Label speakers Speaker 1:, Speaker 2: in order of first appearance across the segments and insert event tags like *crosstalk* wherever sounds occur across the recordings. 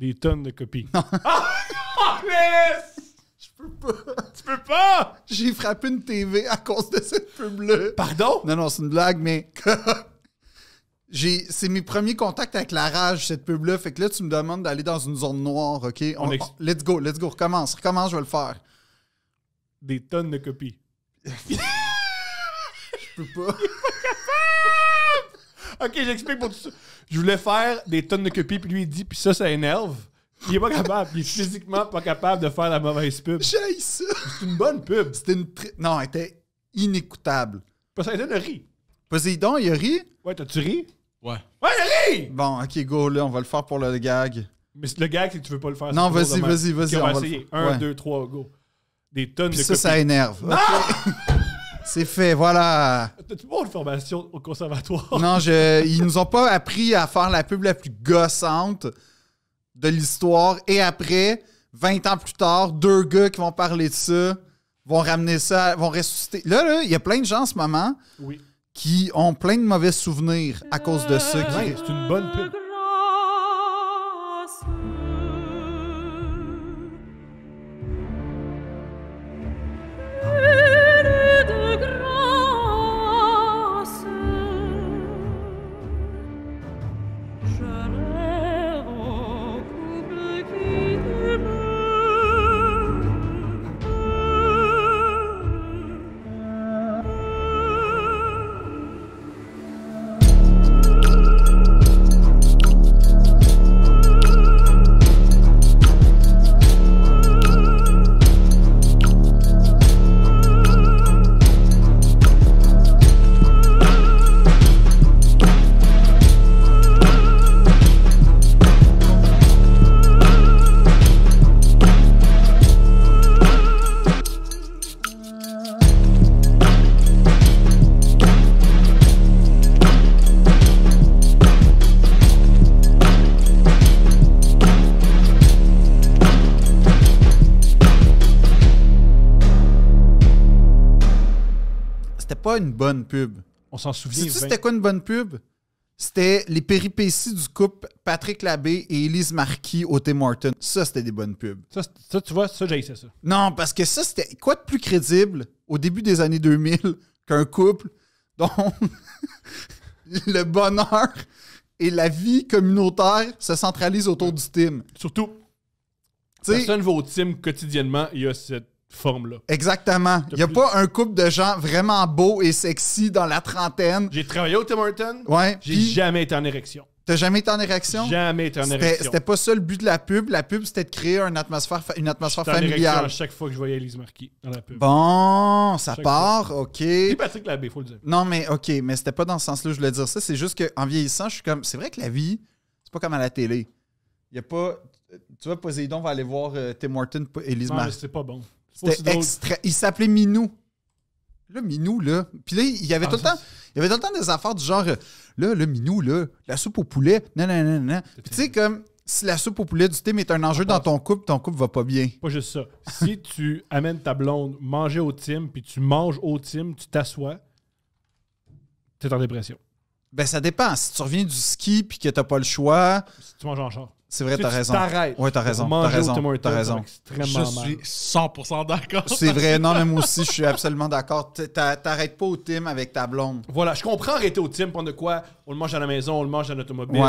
Speaker 1: des tonnes de copies. Non. *laughs* Ah! Je peux pas. Tu peux pas! J'ai frappé une TV à cause de cette pub-là. Pardon? Non, non, c'est une blague, mais. *laughs* c'est mes premiers contacts avec la rage, cette pub-là. Fait que là, tu me demandes d'aller dans une zone noire, OK? On, let's go, let's go, recommence, recommence, je vais le faire. Des
Speaker 2: tonnes de copies. *laughs* Je peux pas. Ok, j'explique pour tout ça. Je voulais faire des tonnes de copies, puis lui, il dit, puis ça, ça énerve. Il est pas capable. Il est physiquement pas capable de faire la mauvaise pub. J'ai ça. C'est une bonne
Speaker 1: pub. C'était une. tri- Non, elle était inécoutable. aider a ri. donc, il a ri. Ouais, t'as-tu ri? Ouais. Ouais, il a ri! Bon, ok, go, là, on va le faire pour le gag.
Speaker 2: Mais le gag, c'est que tu veux pas le faire. Non, vas-y, vas-y, vas-y, on va Un, deux, trois, go. Des tonnes de ça, copies. ça énerve. *laughs*
Speaker 1: C'est fait, voilà.
Speaker 2: T'as-tu pas une formation au conservatoire? *laughs* Non,
Speaker 1: je, ils nous ont pas appris à faire la pub la plus gossante de l'histoire. Et après, 20 ans plus tard, deux gars qui vont parler de ça vont ramener ça, vont ressusciter. Là, là, il y a plein de gens en ce moment qui ont plein de mauvais souvenirs à cause de ça. Qui... c'est une bonne pub. pub. On s'en souvient. c'était quoi une bonne pub? C'était les péripéties du couple Patrick Labbé et Elise Marquis au Tim Hortons. Ça, c'était des bonnes pubs.
Speaker 2: Ça, tu vois, ça, j'ai ça.
Speaker 1: Non, parce que ça, c'était quoi de plus crédible au début des années 2000 *laughs* qu'un couple dont *laughs* le bonheur et la vie communautaire se centralisent autour du team. Surtout, personne
Speaker 2: va au team quotidiennement. Il y a cette forme-là.
Speaker 1: Exactement. Il n'y a pas un couple de gens vraiment beaux et sexy dans la trentaine. J'ai
Speaker 2: travaillé au Tim Hortons. Ouais. J'ai jamais été en érection.
Speaker 1: T'as jamais été en érection? Jamais été en érection. C'était pas ça le but de la pub. La pub, c'était de créer
Speaker 2: une atmosphère,
Speaker 1: une atmosphère familiale. À
Speaker 2: chaque fois que je voyais Elise Marquis dans la pub.
Speaker 1: Bon, ça part, OK. C'est Patrick Labbé, faut le dire. Non, mais OK, mais c'était pas dans ce sens-là, je voulais dire ça. C'est juste qu'en vieillissant, je suis comme. C'est vrai que la vie, c'est pas comme à la télé. Il y a pas. Tu vois, Poséidon va aller voir euh, Tim Horton, Elise Marquis. C'est pas bon. Il s'appelait Minou. Là, Minou, là. Puis là, il y avait tout le ah, temps. Il y avait tout le temps des affaires du genre euh, là, le Minou, là, la soupe au poulet, non, non, non, non. Puis tu sais, comme si la soupe au poulet du
Speaker 2: thé est un ah, enjeu dans ton couple, ton couple va pas bien. Pas juste ça. si *laughs* tu amènes ta blonde manger au team puis tu manges au team tu t'assois, t'es en dépression.
Speaker 1: Ben, ça dépend. Si tu reviens du ski puis que t'as pas le choix. Si
Speaker 3: tu manges en char.
Speaker 2: C'est vrai, t'as raison.
Speaker 1: T'arrêtes. Oui, t'as raison. T'as raison. T'as raison. je suis
Speaker 3: 100% d'accord. C'est vrai. Non, même
Speaker 1: aussi, je suis absolument d'accord. T'arrêtes pas au team avec ta blonde. Voilà, je comprends arrêter au team pendant de
Speaker 2: quoi. On le mange à la maison, on le mange dans l'automobile.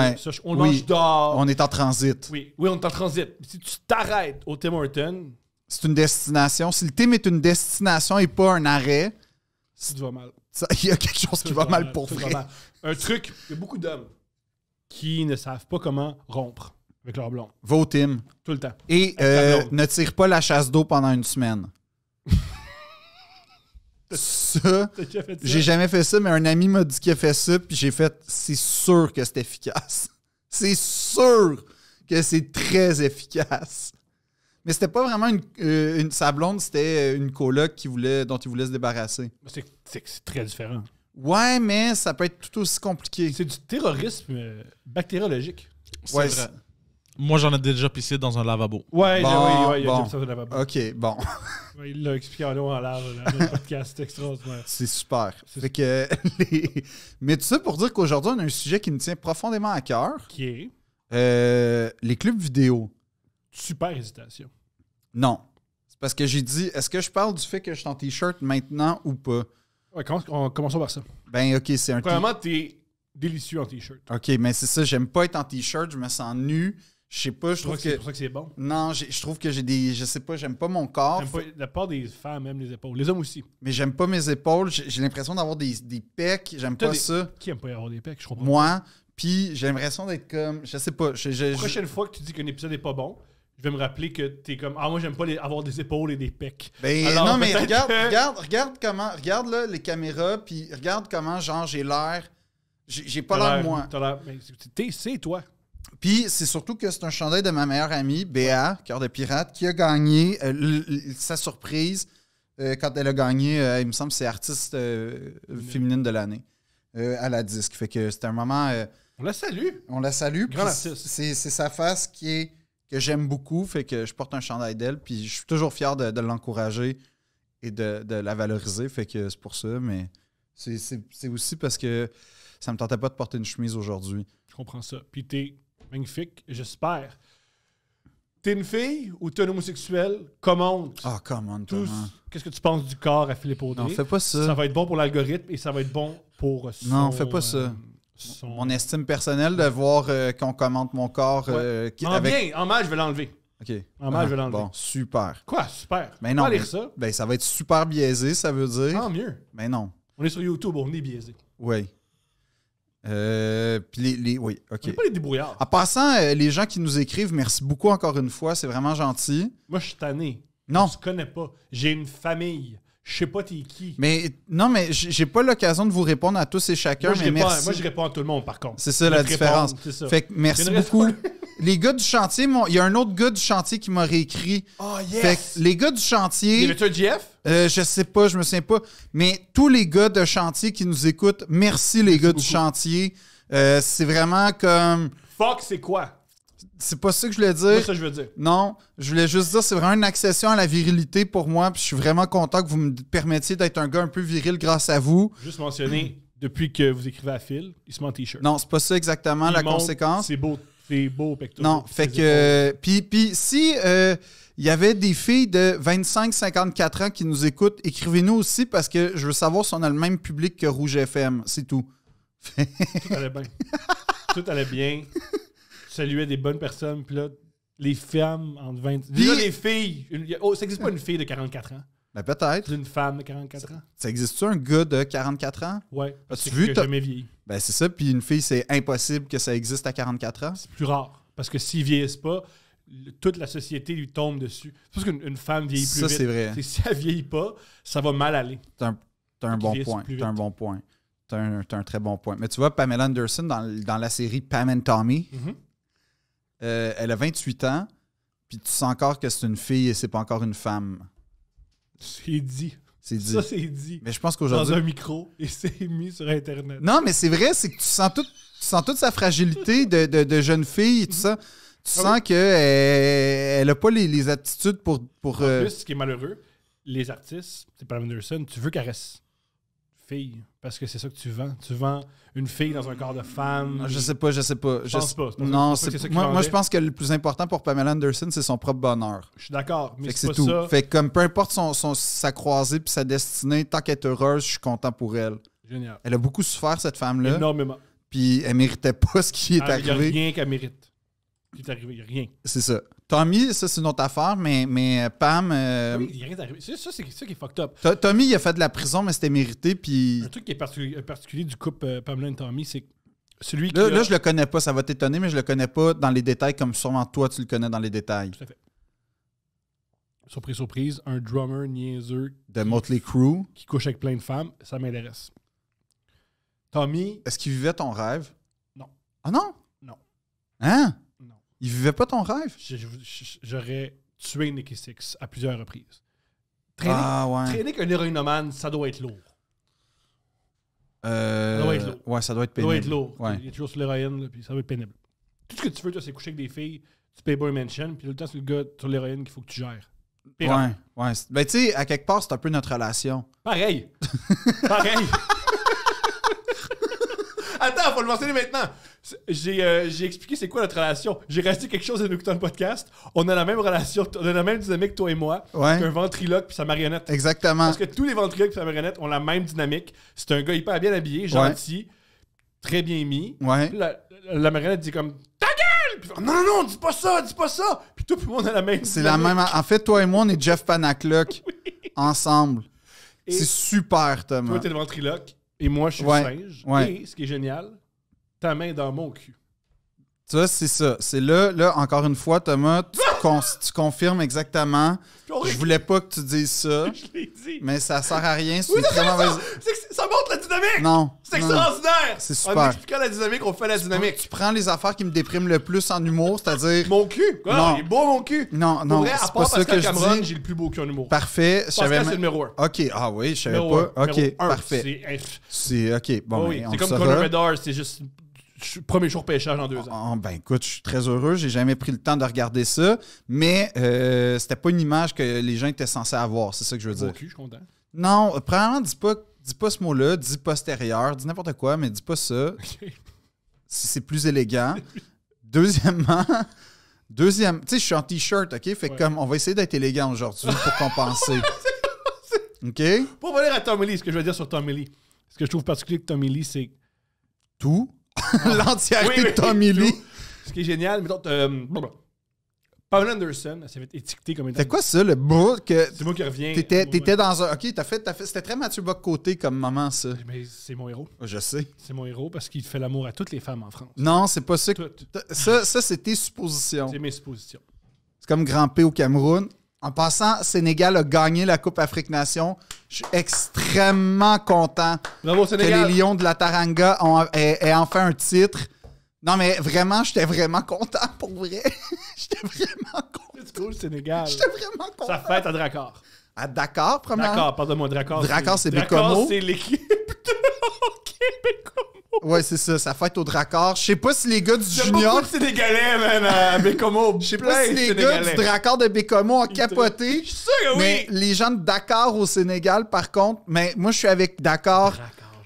Speaker 2: on le mange dehors.
Speaker 1: On est en transit.
Speaker 2: Oui, oui, on est en transit. Si tu t'arrêtes au Tim Horton.
Speaker 1: C'est une destination. Si le team est une destination
Speaker 2: et pas un arrêt. Ça te va mal. Il y a quelque chose qui va, mal pour vrai. Un truc, il y a beaucoup d'hommes qui ne savent pas comment rompre. Avec leur blonde. Vos team Tout le temps. Et euh,
Speaker 1: ne tire pas la chasse d'eau pendant une semaine. *laughs* ça, j'ai jamais fait ça, mais un ami m'a dit qu'il a fait ça, puis j'ai fait, c'est sûr que c'est efficace. *laughs* C'est sûr que c'est très efficace. Mais c'était pas vraiment une, euh, sablonde, c'était euh, une coloc qui voulait, dont il voulait se débarrasser.
Speaker 2: C'est très différent.
Speaker 1: Ouais, mais ça peut être tout aussi
Speaker 2: compliqué. C'est du terrorisme bactériologique. Ouais, vrai.
Speaker 3: Moi, j'en ai déjà pissé dans un lavabo. Ouais, Bon, oui, ouais, il a déjà pissé dans un lavabo. OK, bon,
Speaker 2: *laughs* Il l'a expliqué en haut en
Speaker 1: lave, dans le podcast, extraordinaire.
Speaker 3: c'est super.
Speaker 1: Fait que *laughs* Mais tout ça pour dire qu'aujourd'hui, on a un sujet qui me tient profondément à cœur. Qui est euh, les clubs vidéo.
Speaker 2: super hésitation.
Speaker 1: Non. C'est parce que j'ai dit, est-ce que je parle du fait que je suis en T-shirt maintenant ou pas? Ouais, commençons par ça. Ben, OK, c'est un T-shirt. Premièrement,
Speaker 2: t'es délicieux en t-shirt.
Speaker 1: OK, mais c'est ça, j'aime pas être en T-shirt, je me sens nu. Je sais pas, je trouve que. C'est pour ça que c'est bon. Non, je trouve que j'ai des. Je sais pas, j'aime pas mon corps. Pas, la part des femmes aiment les épaules. Les hommes aussi. Mais j'aime pas mes épaules. J'ai l'impression d'avoir des, pecs. J'aime pas ça.
Speaker 2: Qui aime pas avoir des pecs Je pas.
Speaker 1: Moi. Puis j'ai l'impression d'être comme. Je sais pas. la prochaine
Speaker 2: fois que tu dis qu'un épisode est pas bon, je vais me rappeler que t'es comme ah moi j'aime pas avoir des épaules et des pecs. Ben non mais regarde
Speaker 1: regarde regarde comment regarde là les caméras puis regarde comment genre j'ai l'air j'ai pas l'air moi. T'es toi. Puis c'est surtout que c'est un chandail de ma meilleure amie, Béa, cœur de pirate, qui a gagné euh, sa surprise euh, quand elle a gagné, euh, il me semble, c'est artiste féminine de l'année à la disque. Fait que c'était un moment. on la salue. On la salue. C'est sa face qui que j'aime beaucoup, fait que je porte un chandail d'elle, puis je suis toujours fier de, l'encourager et de, la valoriser, fait que c'est pour ça, mais c'est aussi parce que ça me tentait pas de porter une chemise aujourd'hui.
Speaker 2: Je comprends ça. Puis t'es Magnifique, j'espère. T'es une fille ou t'es un homosexuel? Commente.
Speaker 1: Ah, commente. Tous.
Speaker 2: Qu'est-ce que tu penses du corps à Philippe Audrey? Non, fais pas ça. Ça va être bon pour l'algorithme et ça va être bon pour son, Non, fais pas ça. Euh,
Speaker 1: mon estime personnelle de voir euh, qu'on commente mon corps. Euh, en bien, en
Speaker 2: mal, je vais l'enlever. Ok. En mal, je vais ah, l'enlever. Bon,
Speaker 1: super. Quoi? Super. Mais non. lire ça. Ben, ça va être super biaisé, ça veut dire. Tant ah, mieux. Mais non.
Speaker 2: On est sur YouTube, on est biaisé.
Speaker 1: Oui. Euh, puis les, Oui, OK. pas les débrouillards. En passant, euh, les gens qui nous écrivent, merci beaucoup encore une fois. C'est vraiment gentil. Moi, je suis tanné. Non. Je ne connais pas. J'ai une famille je sais pas t'es qui. Mais non, mais j'ai pas l'occasion de vous répondre à tous et chacun. Moi, réponds, merci. Moi, je
Speaker 2: réponds à tout le monde, par contre. C'est ça la différence. Fait que merci beaucoup.
Speaker 1: *laughs* les gars du chantier, il y a un autre gars du chantier qui m'a réécrit. Oh, yes. Fait que les gars du chantier. Il est un
Speaker 2: GF? Euh, je
Speaker 1: sais pas, je me sens pas. Mais tous les gars de chantier qui nous écoutent, merci les gars du chantier. Euh, c'est vraiment comme.
Speaker 2: Fuck, c'est quoi?
Speaker 1: C'est pas ça que je voulais dire. C'est ça que je veux dire. Non, je voulais juste dire, c'est vraiment une accession à la virilité pour moi. je suis vraiment content que vous me permettiez d'être un gars un peu viril grâce à vous. Juste
Speaker 2: mentionner, depuis que vous écrivez à Phil, il se met en t-shirt. Non, c'est
Speaker 1: pas ça exactement la conséquence.
Speaker 2: C'est beau, c'est beau Non, fait que.
Speaker 1: Puis, puis si. Euh, il y avait des filles de 25-54 ans qui nous écoutent. Écrivez-nous aussi parce que je veux savoir si on a le même public que Rouge FM. C'est tout. tout
Speaker 2: allait bien. *laughs* Tout allait bien. Saluer des bonnes personnes, puis là, les femmes en 20. les filles. Oh, ça n'existe pas une fille de 44 ans. Ben, peut-être. Une femme de 44 ans.
Speaker 1: Ça, existe-tu un gars de 44 ans? Ouais. tu vu? Que jamais vieilli. Ben, c'est ça. Puis une fille, c'est impossible que ça existe à 44 ans. C'est
Speaker 2: plus rare. Parce que s'ils vieillissent pas, toute la société lui tombe dessus. C'est parce qu'une femme vieillit plus vite. Ça, c'est vrai. si elle ne vieillit pas, ça va mal aller.
Speaker 1: T'as un, un, bon point. T'as un bon point. T'as un, un, très bon point. Mais tu vois, Pamela Anderson, dans, la série Pam and Tommy, mm-hmm. Euh, elle a 28 ans, puis tu sens encore que c'est une fille et c'est pas encore une femme. C'est dit. C'est dit. Ça, c'est dit. Mais je pense qu'aujourd'hui. Dans un
Speaker 2: micro *laughs* et c'est mis sur Internet. Non, mais c'est vrai,
Speaker 1: c'est que tu sens, toute sa fragilité de, de, jeune fille et tout ça. Tu ah sens qu'elle euh, a pas les, les, aptitudes pour. pour en euh, plus,
Speaker 2: ce qui est malheureux, les artistes, c'est pas Anderson, tu veux qu'elle fille parce que c'est ça que tu vends. Tu vends une fille dans un corps de femme. Je je sais pas, je sais pas. Je pense pas. Non, moi, je
Speaker 1: pense que le plus important pour Pamela Anderson, c'est son propre bonheur. Je
Speaker 2: suis d'accord, mais c'est tout.
Speaker 1: Fait comme peu importe son, sa croisée puis sa destinée, tant qu'elle est heureuse, je suis content pour elle. Génial. Elle a beaucoup souffert cette femme-là. Énormément. Puis elle méritait pas *laughs* ce qui est ah, arrivé. Il n'y
Speaker 2: a rien qu'elle mérite. Il n'y a rien.
Speaker 1: C'est ça. Tommy, ça, c'est une autre affaire, mais, mais euh, Pam. Euh... rien
Speaker 2: Ça, c'est ça qui est fucked up.
Speaker 1: Tommy, il a fait de la prison, mais c'était mérité. Puis...
Speaker 2: Un truc qui est euh, particulier, du couple euh, Pamela et Tommy, c'est celui qui. Là, je le
Speaker 1: connais pas, ça va t'étonner, mais je le connais pas dans les détails comme sûrement toi, tu le connais dans les détails. Tout
Speaker 2: à fait. Surprise, surprise, un drummer niaiseux.
Speaker 1: De Motley crew
Speaker 2: Qui couche avec plein de femmes, ça m'intéresse. Tommy.
Speaker 1: Est-ce qu'il vivait ton rêve? Non. Ah non? Non. Hein? Il
Speaker 2: vivait pas ton rêve? J'aurais tué Nicky Six à plusieurs reprises. Traîner, ah, ouais. traîner qu'un héroïnomane, ça doit être lourd.
Speaker 1: Euh, ça doit être lourd. Ouais, ça doit être pénible. Ça doit être lourd.
Speaker 2: Il est toujours sur l'héroïne, ça doit être pénible. Tout ce que tu veux, c'est coucher avec des filles, tu payes pas une mention puis tout le temps, c'est le gars sur l'héroïne qu'il faut que tu gères. Ouais, ouais.
Speaker 1: Mais ben, tu sais, à quelque part, c'est un peu notre relation.
Speaker 2: Pareil. *laughs* Pareil. Attends, faut le mentionner maintenant. Euh, j'ai expliqué c'est quoi notre relation. J'ai raconté quelque chose en écoutant le podcast. On a la même relation, on a la même dynamique, toi et moi, ouais. qu'un ventriloque puis sa marionnette. Exactement. Parce que tous les ventriloques et sa marionnette ont la même dynamique. C'est un gars hyper bien habillé, gentil, très bien mis. La, marionnette dit comme Ta gueule! non, non, non, dis pas ça, dis pas ça! Puis tout le monde a la même C'est la même. En
Speaker 1: fait, toi et moi, on est Jeff Panacloc, *laughs* ensemble. C'est super, Thomas. Toi, t'es le
Speaker 2: ventriloque. Et moi, je suis singe. Et ce qui est génial, ta main dans mon cul.
Speaker 1: Tu vois, c'est ça. C'est là, là, encore une fois, Thomas, tu, *laughs* confirmes exactement. Je voulais pas que tu dises ça. *laughs* Je l'ai dit. Mais ça sert à rien. C'est ça,
Speaker 2: montre la dynamique. Non. C'est extraordinaire. C'est super. En expliquant la dynamique, on fait la dynamique.
Speaker 1: Tu prends les affaires qui me dépriment le plus en humour, c'est-à-dire. mon cul. Ah, non. Il est beau, mon cul. Non, non. c'est pas ça que Cameron, j'ai
Speaker 2: le plus beau cul en humour.
Speaker 1: Parfait. Pascal, c'est le numéro 1. OK. Ah oui, je savais pas. OK. Parfait. C'est. OK. Bon. Ah ben, c'est comme Conor
Speaker 2: c'est juste premier jour pêchage en deux ans. Ah, ben écoute,
Speaker 1: je suis très heureux. J'ai jamais pris le temps de regarder ça, mais euh, c'était pas une image que les gens étaient censés avoir. C'est ça que je veux dire. je suis content. Non, premièrement, dis pas, dis pas ce mot-là, dis postérieur, dis n'importe quoi, mais dis pas ça. Si *laughs* C'est plus élégant. Deuxièmement, *laughs* deuxième, tu sais, je suis en t-shirt, ok? Fait comme on va essayer d'être élégant aujourd'hui pour compenser. *laughs* OK?
Speaker 2: Pour revenir à Tommy Lee, ce que je veux dire sur Tommy Lee, ce que je trouve particulier avec Tommy Lee, c'est tout *laughs* L'entièreté de Tommy Lee. Ce qui est génial, mais euh, Paul Anderson, ça va être étiqueté comme étant. C'était quoi ça,
Speaker 1: le bout que. C'est moi qui reviens. T'étais, t'étais dans un. Ok, t'as
Speaker 2: fait, t'as fait. C'était très Mathieu Bock comme maman ça. Mais c'est mon héros. Je sais. C'est mon héros parce qu'il fait l'amour à toutes les femmes en France.
Speaker 1: Non, c'est pas ça.
Speaker 2: Ça, ça c'est tes suppositions. C'est mes suppositions.
Speaker 1: C'est comme Grand au Cameroun. En passant, Sénégal a gagné la Coupe Afrique Nation. Je suis extrêmement content Bravo, que les Lions de la Taranga aient, enfin un titre. Non, mais vraiment, j'étais vraiment content pour vrai. *laughs* j'étais
Speaker 2: vraiment content. C'est cool, Sénégal. J'étais vraiment content. Ça fête à Drakkar. À Dakar, premièrement. D'accord, pardonne-moi, Drakkar. Drakkar, c'est Bécomo. Drakkar, c'est l'équipe.
Speaker 1: Ouais, c'est ça, fait être au Dracard. Je sais pas si les gars du Junior. C'est des Sénégalais, man, à Bécomo. *laughs* Je sais pas si les gars du Dracard de Bécomo ont capoté. Je suis oui. Mais les gens de Dakar au Sénégal, par contre, mais moi, je suis avec Dakar.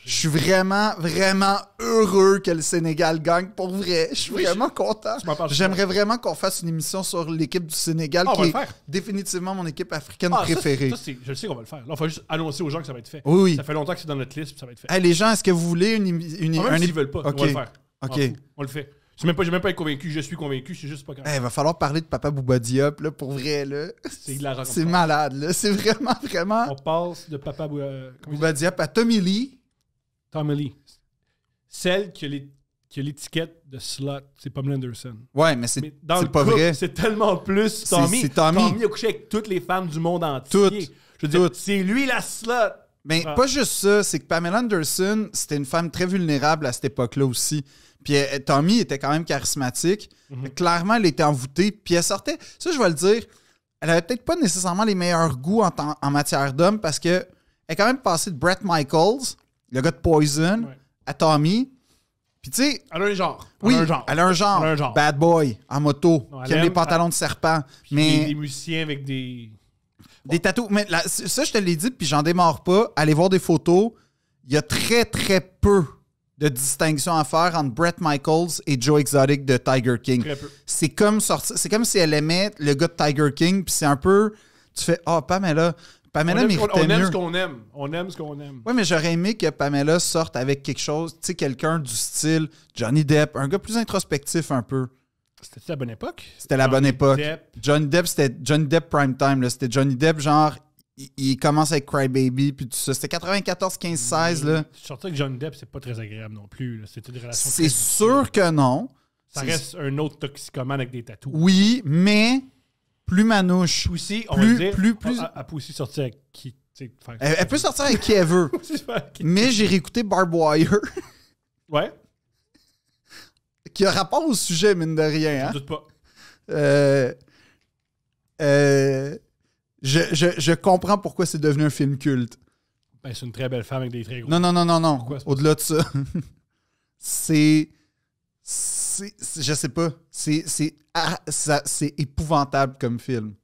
Speaker 1: Je suis vraiment, vraiment heureux que le Sénégal gagne. Pour vrai, je suis vraiment content. J'aimerais vraiment qu'on fasse une émission sur l'équipe du Sénégal, ah, qui est définitivement
Speaker 2: mon équipe africaine ah, préférée. je le sais qu'on va le faire. Là, on va juste annoncer aux gens que ça va être fait. Oui, Ça fait longtemps que c'est dans notre liste, ça va être fait. les gens, est-ce que vous voulez une émission? Ah, même veulent pas, on va le faire. On le fait. Je ne vais même pas être convaincu, je suis convaincu, C'est juste pas même. Il
Speaker 1: va falloir parler de Papa Bouba Diop, là, pour vrai,
Speaker 2: là. C'est C'est malade, C'est vraiment, vraiment... On passe de Papa euh, Bouba... Diop à Tommy Lee, Tommy Lee. Celle qui a l'étiquette de slot, c'est Pamela Anderson.
Speaker 1: Ouais, mais c'est pas vrai. C'est tellement plus Tommy. C'est Tommy.
Speaker 2: a couché avec toutes les femmes du monde entier. Toutes. Je veux dire, c'est lui la slot.
Speaker 1: Mais ah. pas juste ça, c'est que Pamela Anderson, c'était une femme très vulnérable à cette époque-là aussi. Puis euh, Tommy était quand même charismatique. Mhm. Clairement, elle était envoûtée. Puis elle sortait. Ça, je vais le dire, elle avait peut-être pas nécessairement les meilleurs goûts en, en matière d'homme parce que elle est quand même passée de Brett Michaels le gars de Poison, à Tommy. Puis tu sais. Elle a un genre. Oui, elle a un genre. Bad boy, en moto, qui aime, les pantalons de serpent. mais... Des,
Speaker 2: musiciens avec des.
Speaker 1: Des tatouages. Mais ça, je te l'ai dit, puis j'en démarre pas. Allez voir des photos. Il y a très, très peu de distinction à faire entre Brett Michaels et Joe Exotic de Tiger King. C'est comme, c'est comme si elle aimait le gars de Tiger King, puis c'est un peu. Tu fais Ah, pas, mais là on aime, ce qu'on
Speaker 2: aime. On aime ce qu'on aime.
Speaker 1: Oui, mais j'aurais aimé que Pamela sorte avec quelque chose, tu sais, quelqu'un du style Johnny Depp, un gars plus introspectif un peu.
Speaker 2: C'était la bonne époque?
Speaker 1: C'était la bonne époque. Johnny Depp, c'était Johnny Depp prime time. C'était Johnny Depp, genre, il, commence avec Crybaby, puis tout ça. C'était 94, 15, 16. Là.
Speaker 2: sortais avec Johnny Depp, c'est pas très agréable non plus. C'était une relation. C'est
Speaker 1: sûr que non.
Speaker 2: Ça reste un autre toxicomane avec des tatouages.
Speaker 1: Oui, mais plus manouche. Poussy, on plus, va plus, plus... Ah,
Speaker 2: ah, elle, peut aussi sortir avec qui... Elle, peut sortir avec qui elle veut. *laughs*
Speaker 1: mais j'ai réécouté Barb Wire.
Speaker 2: *laughs* ouais.
Speaker 1: Qui a rapport au sujet, mine de rien. Je hein. doute pas. Euh, euh, je, je, comprends pourquoi c'est devenu un film culte.
Speaker 2: Ben, c'est une très belle femme avec des très gros... Non, non, non, non, non.
Speaker 1: Au-delà de ça, *laughs* c'est je sais pas. C'est, c'est, ah, épouvantable comme film.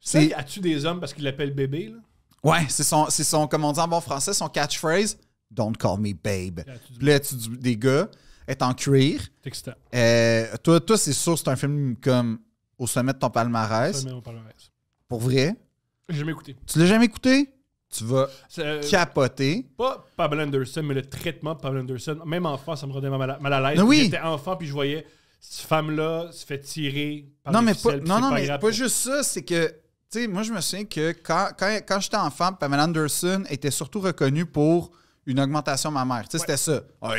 Speaker 1: C'est...
Speaker 2: As-tu des hommes parce qu'il l'appelle bébé, là?
Speaker 1: Ouais, c'est son, c'est comme on dit en bon français, son catchphrase Don't call me babe. là, tu des gars, est en cuir. Euh, toi, toi c'est sûr, c'est un film comme au sommet de ton palmarès. Sommet de palmarès. Pour vrai.
Speaker 2: J'ai jamais écouté. Tu
Speaker 1: l'as jamais écouté? tu
Speaker 2: vas euh, capoter. Pas Pablo Anderson, mais le traitement de Pablo Anderson. Même enfant, ça me rendait mal à, l'aise. J'étais enfant, puis je voyais cette femme-là se fait tirer par Non, mais, ficelles, pas, non, non, mais pas
Speaker 1: juste ça, c'est que, tu sais, moi, je me souviens que quand, j'étais enfant, Pamela Anderson était surtout reconnue pour une augmentation mammaire. Tu sais, c'était ça. Ah,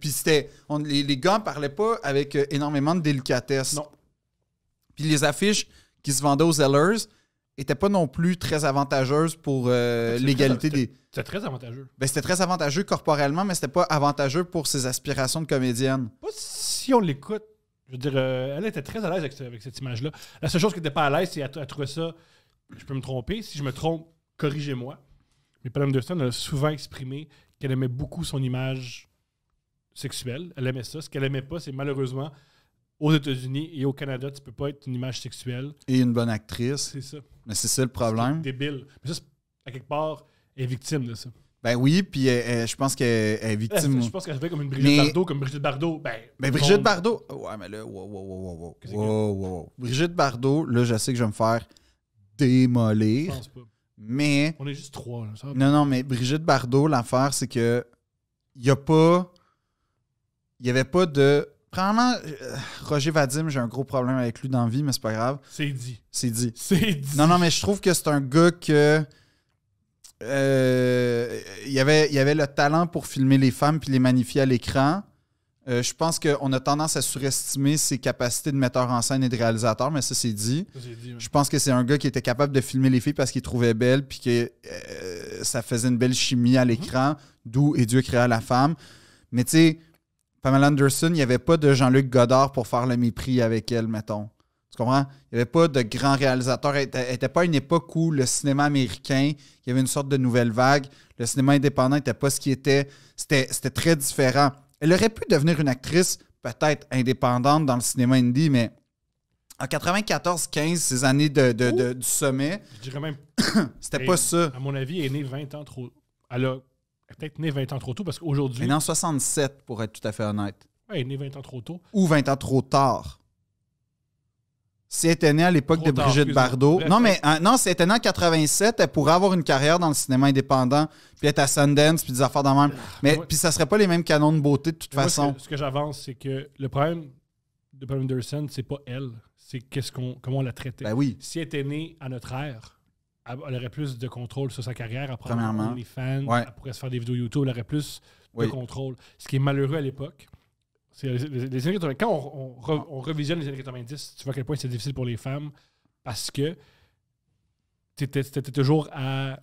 Speaker 1: puis c'était. les, gars ne parlaient pas avec euh, énormément de délicatesse. Non. Puis les affiches qui se vendaient aux Zellers, n'était pas non plus très avantageuse pour euh, l'égalité des.
Speaker 2: C'était très avantageux.
Speaker 1: Ben, c'était très avantageux corporellement, mais c'était pas avantageux pour ses aspirations de comédienne.
Speaker 2: si on l'écoute. Je veux dire, euh, elle était très à l'aise avec, cette image-là. La seule chose qui n'était pas à l'aise, c'est à trouver ça. Je peux me tromper. Si je me trompe, corrigez-moi. Mais Pam Anderson a souvent exprimé qu'elle aimait beaucoup son image sexuelle. Elle aimait ça. Ce qu'elle aimait pas, c'est malheureusement aux États-Unis et au Canada, tu peux pas être une image sexuelle.
Speaker 1: Et une bonne actrice. C'est ça. Mais c'est ça le problème.
Speaker 2: Débile. Mais ça, à quelque part, elle est victime de ça.
Speaker 1: Ben oui, puis je pense qu'elle est *laughs* victime. Je pense qu'elle fait comme une Brigitte Bardot, comme Brigitte Bardot. Ben, mais ben, Brigitte Bardot, ouais, mais là, wow, wow, wow, wow, wow, wow, wow. Brigitte Bardot, là, je sais que je vais me faire démolir. Je pense pas. Mais. On est juste trois, là, ça Non, non, mais Brigitte Bardot, l'affaire, c'est que. Il n'y a pas. Il n'y avait pas de Premièrement, euh, Roger Vadim, j'ai un gros problème avec lui dans vie, mais c'est pas grave. C'est dit. C'est dit. C'est dit. Non, non, mais je trouve que c'est un gars que. Euh, il, avait, il avait le talent pour filmer les femmes puis les magnifier à l'écran. Euh, je pense qu'on a tendance à surestimer ses capacités de metteur en scène et de réalisateur, mais ça, c'est dit. Je pense que c'est un gars qui était capable de filmer les filles parce qu'il trouvait belles puis que ça faisait une belle chimie à l'écran, d'où Et Dieu créa la femme. Mais tu sais Pamela Anderson, il n'y avait pas de Jean-Luc Godard pour faire le mépris avec elle, mettons. Tu comprends? Il n'y avait pas de grand réalisateur. Elle n'était pas une époque où le cinéma américain, il y avait une sorte de nouvelle vague. Le cinéma indépendant n'était pas ce qui était. C'était très différent. Elle aurait pu devenir une actrice peut-être indépendante dans le cinéma indie, mais en 94-15, ces années de, du sommet,
Speaker 2: je dirais même, *coughs* c'était pas ça. À mon avis, elle est née 20 ans trop. Elle a Peut-être né 20 ans trop tôt parce qu'aujourd'hui. Né en
Speaker 1: 67, pour être tout à fait honnête.
Speaker 2: Oui, née 20 ans trop tôt.
Speaker 1: Ou 20 ans trop tard. Si elle était née à l'époque de Brigitte Bardot. non, mais non, si elle était née en 87, elle pourrait avoir une carrière dans le cinéma indépendant, puis être à Sundance, puis des affaires dans le même. Mais puis ça serait pas les mêmes canons de beauté de toute façon. ce
Speaker 2: que, j'avance, c'est que le problème de Pam Anderson, c'est pas elle, c'est ce comment on la traitait. Ben oui. Si elle était née à notre ère, elle, aurait plus de contrôle sur sa carrière, après les fans, elle pourrait se faire des vidéos YouTube, elle aurait plus de contrôle. Ce qui est malheureux à l'époque. Les, les années 90, quand on, on, revisionne les années 90, tu vois à quel point c'est difficile pour les femmes parce que tu étais, toujours à.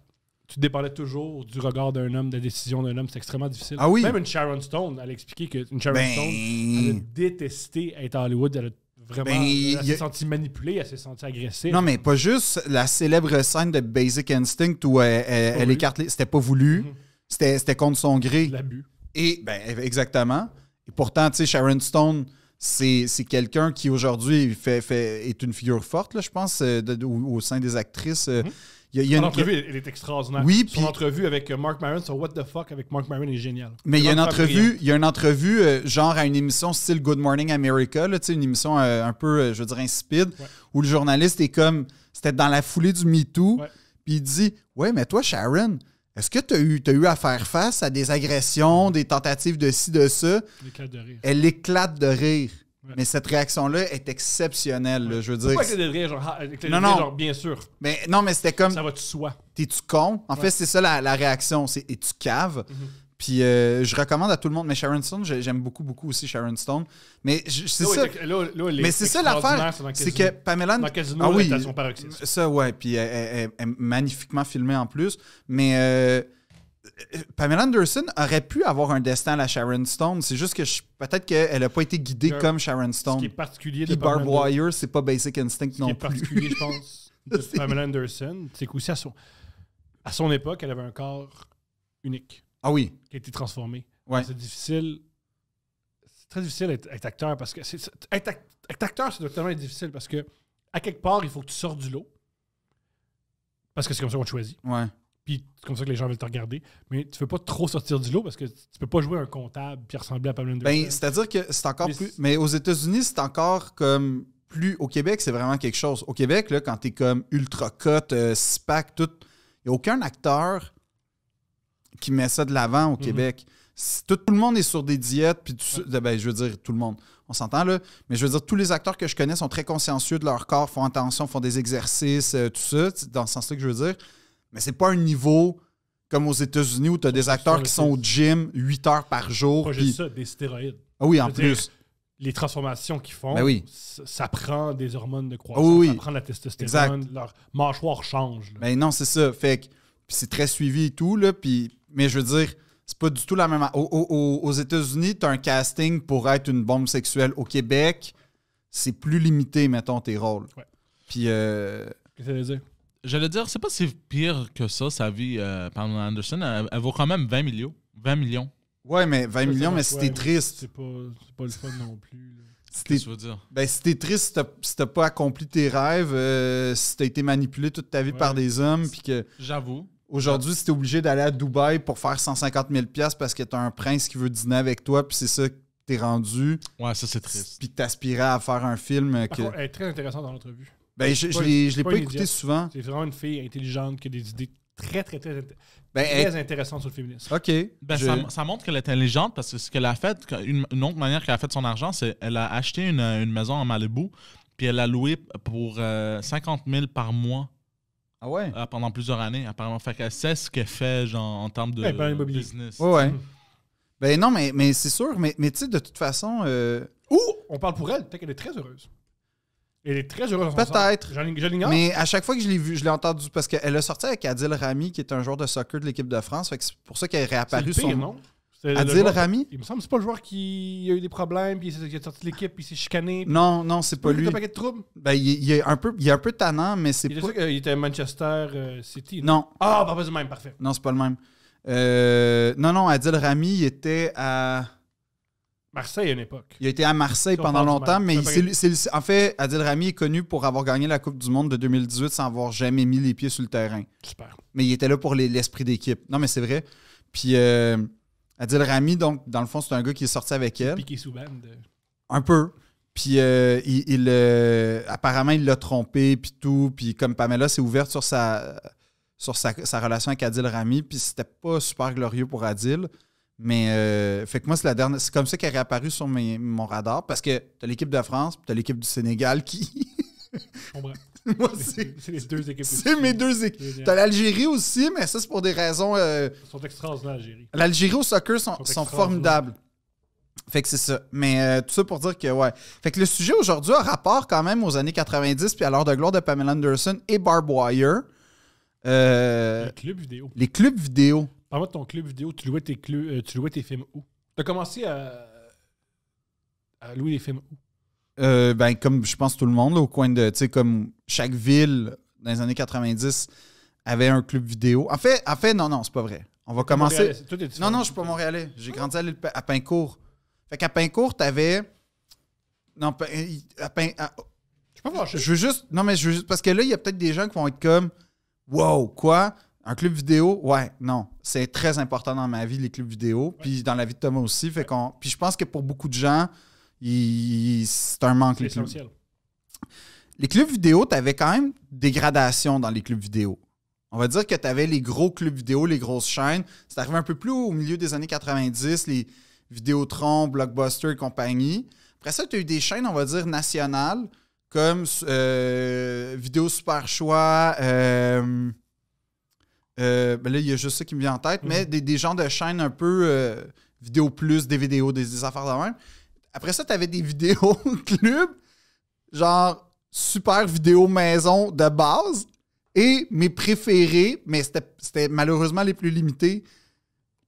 Speaker 2: Tu dépendais toujours du regard d'un homme, de la décision d'un homme. C'est extrêmement difficile. Ah oui. Même une Sharon Stone, elle a expliqué une Sharon ben. Stone, elle a détesté être à Hollywood. Elle a vraiment. elle ben, s'est sentie manipulée, elle s'est sentie agressée. Non, mais
Speaker 1: pas juste la célèbre scène de Basic Instinct où euh, euh, elle, écarte les. C'était pas voulu. Mhm. C'était contre son gré. L'abus. Et, ben, exactement. Et pourtant, tu sais, Sharon Stone, c'est quelqu'un qui aujourd'hui fait, est une figure forte, là, je pense, euh, au, sein des actrices. Mhm. Il y a, une... entrevue, elle est
Speaker 2: extraordinaire. Oui, Son entrevue avec euh, Mark Maron sur What the Fuck avec Mark Maron est génial. Mais il y a une entrevue,
Speaker 1: il y une entrevue euh, genre à une émission style Good Morning America, une émission euh, un peu, je veux dire, insipide, où le journaliste est comme, c'était dans la foulée du MeToo, puis il dit Ouais, mais toi, Sharon, est-ce que tu as eu, as eu à faire face à des agressions, des tentatives de ci, de ça? Elle éclate de rire. Mais cette réaction-là est exceptionnelle. je veux dire. Pourquoi que-
Speaker 2: avec les genre, Non, non. bien sûr. Mais
Speaker 1: non, mais c'était comme. Ça va tu soi. T'es-tu con? En fait, c'est ça la, réaction, c'est et tu caves. Mhm. Puis euh, je recommande à tout le monde, mais Sharon Stone, j'aime beaucoup, beaucoup aussi Sharon Stone. Mais c'est ça. Mais c'est ça l'affaire. C'est que Pamela. Dans Casino, ah oui, son paroxysme. ça, ouais. Puis elle, est magnifiquement filmée en plus. Mais euh, Pamela Anderson aurait pu avoir un destin à la Sharon Stone. C'est juste que peut-être qu'elle n'a pas été guidée comme Sharon Stone. Ce qui est particulier de Barb Wire, c'est pas Basic Instinct ce qui est particulier,
Speaker 2: je pense, *laughs* de Pamela Anderson, c'est qu'aussi à son, époque, elle avait un corps unique. Ah oui. Qui a été transformé. Ouais. C'est difficile. C'est très difficile d'être acteur parce que. être acteur être, être, acteur, c'est totalement difficile parce que, à quelque part, il faut que tu sortes du lot. Parce que c'est comme ça qu'on te choisit. Ouais. Puis c'est comme ça que les gens veulent te regarder. Mais tu ne peux pas trop sortir du lot parce que tu ne peux pas jouer un comptable puis ressembler à Pablo Anderson. Ben,
Speaker 1: c'est-à-dire que c'est encore plus. Mais aux États-Unis, c'est encore comme plus. Au Québec, c'est vraiment quelque chose. Au Québec, là, quand es comme ultra cut, euh, SPAC, tout. Il n'y a aucun acteur qui met ça de l'avant au mhm. Québec. Tout, tout, le monde est sur des diètes, puis ben, je veux dire, tout le monde, on s'entend là, mais je veux dire, tous les acteurs que je connais sont très consciencieux de leur corps, font attention, font des exercices, euh, tout ça, dans ce sens-là que je veux dire. Mais c'est pas un niveau comme aux États-Unis où tu as des acteurs qui sont au gym 8 heures par jour. ça,
Speaker 2: des stéroïdes. Ah oui, en plus. les transformations qu'ils font, ben ça prend des hormones de croissance, ah ça prend la testostérone, exact. leur mâchoire change.
Speaker 1: Mais ben non, c'est ça. Fait que c'est très suivi et tout. Là, mais je veux dire, c'est pas du tout la même. aux États-Unis, tu as un casting pour être une bombe sexuelle. Au Québec, c'est plus limité, mettons, tes rôles. Ouais. Puis.
Speaker 3: Euh, Qu'est-ce que ça veut dire? j'allais dire, c'est pas si pire que ça, sa vie, euh, Pamela Anderson. Elle, vaut quand même 20 millions. 20 millions. Ouais, mais 20 millions, mais c'était
Speaker 1: triste. C'est pas, pas le fun non plus. veux dire? Ben, si t'es triste, si t'as pas accompli tes rêves, si euh, si t'as été manipulé toute ta vie par des hommes, puis J'avoue. Aujourd'hui, si t'es obligé d'aller à Dubaï pour faire 150 000 parce que t'as un prince qui veut dîner avec toi, puis c'est ça que t'es rendu. Ouais, ça c'est triste. Puis que t'aspirais à faire un film. Euh,
Speaker 2: elle est très intéressante dans l'entrevue. Ben, ben, je ne l'ai pas, écouté souvent. C'est vraiment une fille intelligente qui a des idées très, très, très, ben, intéressantes sur le féminisme. OK. Ben,
Speaker 3: ça, montre qu'elle est intelligente parce que ce qu'elle a fait, une, autre manière qu'elle a fait son argent, c'est qu'elle a acheté une, maison en Malibu, puis elle l'a loué pour 50 euh, 000 par mois. Ah ouais? Euh, pendant plusieurs années, apparemment. Fait qu'elle sait ce qu'elle fait genre, en termes
Speaker 1: de business. *laughs* Ben non, mais, mais c'est sûr. Mais, mais tu sais, de toute façon. Euh...
Speaker 2: On parle pour elle. Peut-être qu'elle est très heureuse. Elle est très heureuse. Peut-être. Je l'ignore. Mais à
Speaker 1: chaque fois que je l'ai vu, je l'ai entendu parce qu'elle a sorti avec Adil Rami, qui est un joueur de soccer de l'équipe de France. c'est pour ça qu'elle est réapparue. C'est son... non? Adil Rami
Speaker 2: Il me semble que c'est pas le joueur qui a eu des problèmes, puis il est sorti de l'équipe, puis il s'est chicané. Non, non, c'est pas lui. Il a un paquet de troubles.
Speaker 1: Ben, il, il, est un peu, il est un peu
Speaker 2: tannant, mais c'est pas. il était à Manchester euh, City. Non. Ah, bah, pas le même, parfait.
Speaker 1: Non, c'est pas le même. Euh, non, non, Adil Rami, était à.
Speaker 2: Marseille à une époque.
Speaker 1: Il a été à Marseille pendant longtemps, mais en fait, Adil Rami est connu pour avoir gagné la Coupe du Monde de 2018 sans avoir jamais mis les pieds sur le terrain. Super. Mais il était là pour l'esprit d'équipe. Non, mais c'est vrai. Puis euh, Adil Rami, donc, dans le fond, c'est un gars qui est sorti avec elle. Piqué Un peu. Puis euh, il, euh, apparemment, il l'a trompé, puis tout. Puis comme Pamela s'est ouverte sur sa sur sa, sa relation avec Adil Rami, puis c'était pas super glorieux pour Adil. Mais euh, fait que moi, c'est la dernière. C'est comme ça qu'elle est réapparu sur mon radar parce que t'as l'équipe de France, t'as l'équipe du Sénégal qui.
Speaker 2: *laughs* c'est les deux équipes. C'est mes deux équipes. T'as l'Algérie aussi, mais
Speaker 1: ça, c'est pour des raisons. Euh,
Speaker 2: sont extraordinaires, l'Algérie.
Speaker 1: L'Algérie au soccer sont, formidables. Fait que c'est ça. Mais euh, tout ça pour dire que, ouais. Fait que le sujet aujourd'hui a rapport quand même aux années 90 puis à l'heure de gloire de Pamela Anderson et Barb Wire. les clubs vidéo. Les clubs vidéo.
Speaker 2: Avant ton club vidéo, tu louais tes, clubs, où euh, tu louais films où? commencé à, louer les films où?
Speaker 1: Euh, ben, comme je pense tout le monde, au coin de, tu sais, comme chaque ville dans les années 90 avait un club vidéo. En fait, en fait non, non, c'est pas vrai. On va commencer. non, non, je suis pas montréalais. J'ai grandi à, Paincourt. à Fait qu'à Pincourt, t'avais. Non, euh, à Pin- Je suis pas je veux juste. Non, mais je veux juste- Parce que là, il y a peut-être des gens qui vont être comme Wow, quoi? Un club vidéo, ouais, non. C'est très important dans ma vie, les clubs vidéo, puis dans la vie de Thomas aussi. Fait puis je pense que pour beaucoup de gens, c'est un manque. C'est essentiel. Les clubs vidéo, tu avais quand même des gradations dans les clubs vidéo. On va dire que tu avais les gros clubs vidéo, les grosses chaînes. C'est arrivé un peu plus au milieu des années 90, les Vidéotron, Blockbuster et compagnie. Après ça, tu as eu des chaînes, on va dire, nationales, comme euh, Vidéo Super Choix. Euh, euh, ben là, il y a juste ça qui me vient en tête, mais mhm. des, gens de chaîne un peu euh, vidéo plus, des vidéos, des, affaires de même. Après ça, tu avais des *laughs* vidéos club, genre super vidéo maison de base. Et mes préférés, mais c'était malheureusement les plus limités,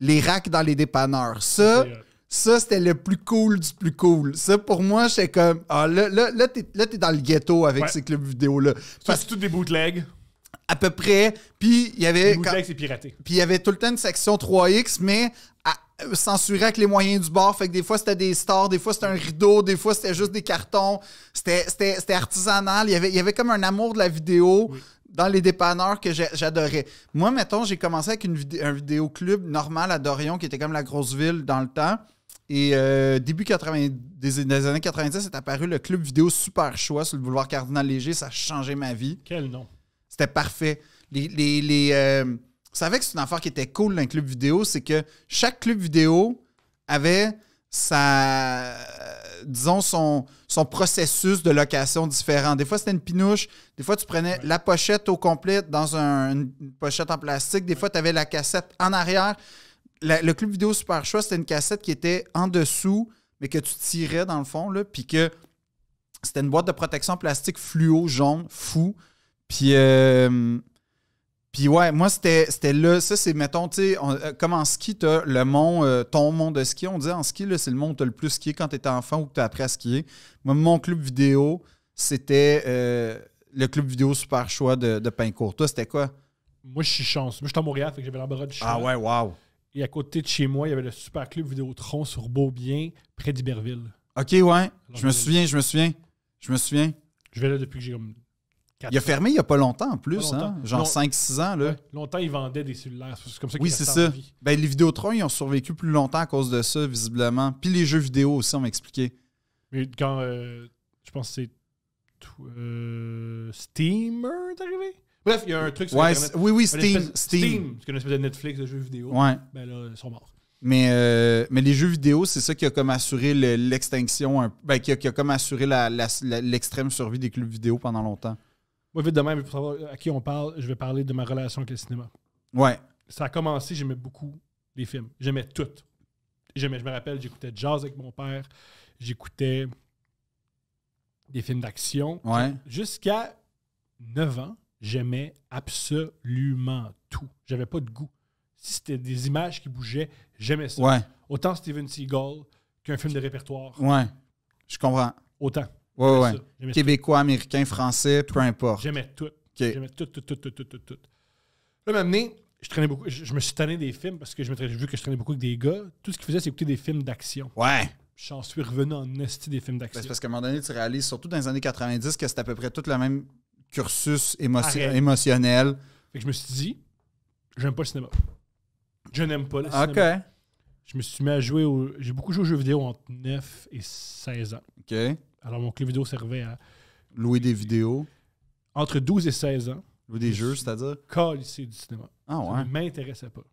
Speaker 1: les racks dans les dépanneurs. Ça, ça c'était le plus cool du plus cool. Ça, pour moi, c'est comme, ah, là, là, là t'es dans le ghetto avec ces clubs vidéo-là. cest tout des bootlegs à peu près. Puis il y avait. c'est piraté. Puis il y avait tout le temps une section 3X, mais euh, censurée avec les moyens du bord. Fait que des fois, c'était des stars, des fois, c'était un rideau, des fois, c'était juste des cartons. C'était artisanal. Il y, avait, il y avait comme un amour de la vidéo. Dans les dépanneurs que j'adorais. Moi, mettons, j'ai commencé avec une vidéo un vidéoclub normal à Dorion, qui était comme la grosse ville dans le temps. Et euh, début des, années 90, c'est apparu le club vidéo Super Choix sur le boulevard Cardinal Léger. Ça a changé ma vie. Quel nom? C'était parfait. Les, les, euh, que c'est une affaire qui était cool dans club vidéo, c'est que chaque club vidéo avait sa, disons, son, son processus de location différent. Des fois, c'était une pinouche. Des fois, tu prenais la pochette au complet dans une pochette en plastique. Des fois, tu avais la cassette en arrière. le club vidéo Super Choix, c'était une cassette qui était en dessous, mais que tu tirais dans le fond, puis que c'était une boîte de protection plastique fluo jaune, fou. Puis, euh, puis ouais, moi, c'était là. Ça, c'est, mettons, tu sais, euh, comme en ski, t'as le mont, euh, ton monde de ski. On dit en ski, c'est le monde où t'as le plus skié quand t'étais enfant ou que t'as appris à skier. Moi, mon club vidéo, c'était euh, le club vidéo super choix de, Pincourt. Toi, c'était quoi?
Speaker 2: Moi, je suis chanceux. Moi, je suis à Montréal, fait que j'avais l'embarras du choix. Ah ouais, wow. Et à côté de chez moi, il y avait le super club vidéo Tron sur Beaubien, près d'Iberville.
Speaker 1: OK, ouais. Je me souviens, je me souviens. Je me souviens.
Speaker 2: Je vais là depuis que j'ai comme
Speaker 1: il a fermé il n'y a pas longtemps en plus, Hein? genre 5-6 ans. Là.
Speaker 2: longtemps, ils vendaient des cellulaires. C'est comme ça Oui, c'est ça.
Speaker 1: Ben, les Vidéotron, ils ont survécu plus longtemps à cause de ça, visiblement. Puis les jeux vidéo aussi, on m'a expliqué.
Speaker 2: Mais quand. Euh, je pense que c'est. Steam, euh, Steamer est arrivé? Bref, il y a un truc sur ouais, Internet. Oui, oui, Steam. Steam. c'est une espèce de Netflix de jeux vidéo. Ouais. Ben là, ils sont morts.
Speaker 1: Mais, euh, mais les jeux vidéo, c'est ça qui a comme assuré l'extinction, ben, qui, a, comme assuré l'extrême survie des clubs vidéo pendant longtemps.
Speaker 2: Oui, demain, pour savoir à qui on parle, je vais parler de ma relation avec le cinéma. Ouais. Ça a commencé, j'aimais beaucoup les films. J'aimais tout. J'aimais, je me rappelle, j'écoutais jazz avec mon père, j'écoutais des films d'action. Ouais. Jusqu'à 9 ans, j'aimais absolument tout. J'avais pas de goût. Si c'était des images qui bougeaient, j'aimais ça. Ouais. Autant Steven Seagal qu'un film de répertoire. Ouais.
Speaker 1: Je comprends. Autant. Ouais, ouais. Québécois, américain, français, peu importe. J'aimais tout. J'aimais
Speaker 2: tout, tout, tout, tout, tout, tout, tout. Là, m'amener, je traînais beaucoup. Je, me suis tanné des films parce que je m'étais vu que je traînais beaucoup avec des gars. Tout ce qu'ils faisaient, c'est écouter des films d'action. Ouais. J'en suis revenu en
Speaker 1: esti des films ben, d'action. parce qu'à un moment donné, tu réalises, surtout dans les années 90, que c'est à peu près tout le même cursus émotionnel.
Speaker 2: Fait je me suis dit, j'aime pas le cinéma. Je n'aime pas le cinéma. OK. Je me suis mis à jouer J'ai beaucoup joué aux jeux vidéo entre 9 et 16 ans. OK. Alors, mon clé vidéo servait à. Louer des vidéos. Entre 12 et 16 ans. Louer des jeux, c'est-à-dire ici du cinéma. Ah ouais. Ça ne m'intéressait pas.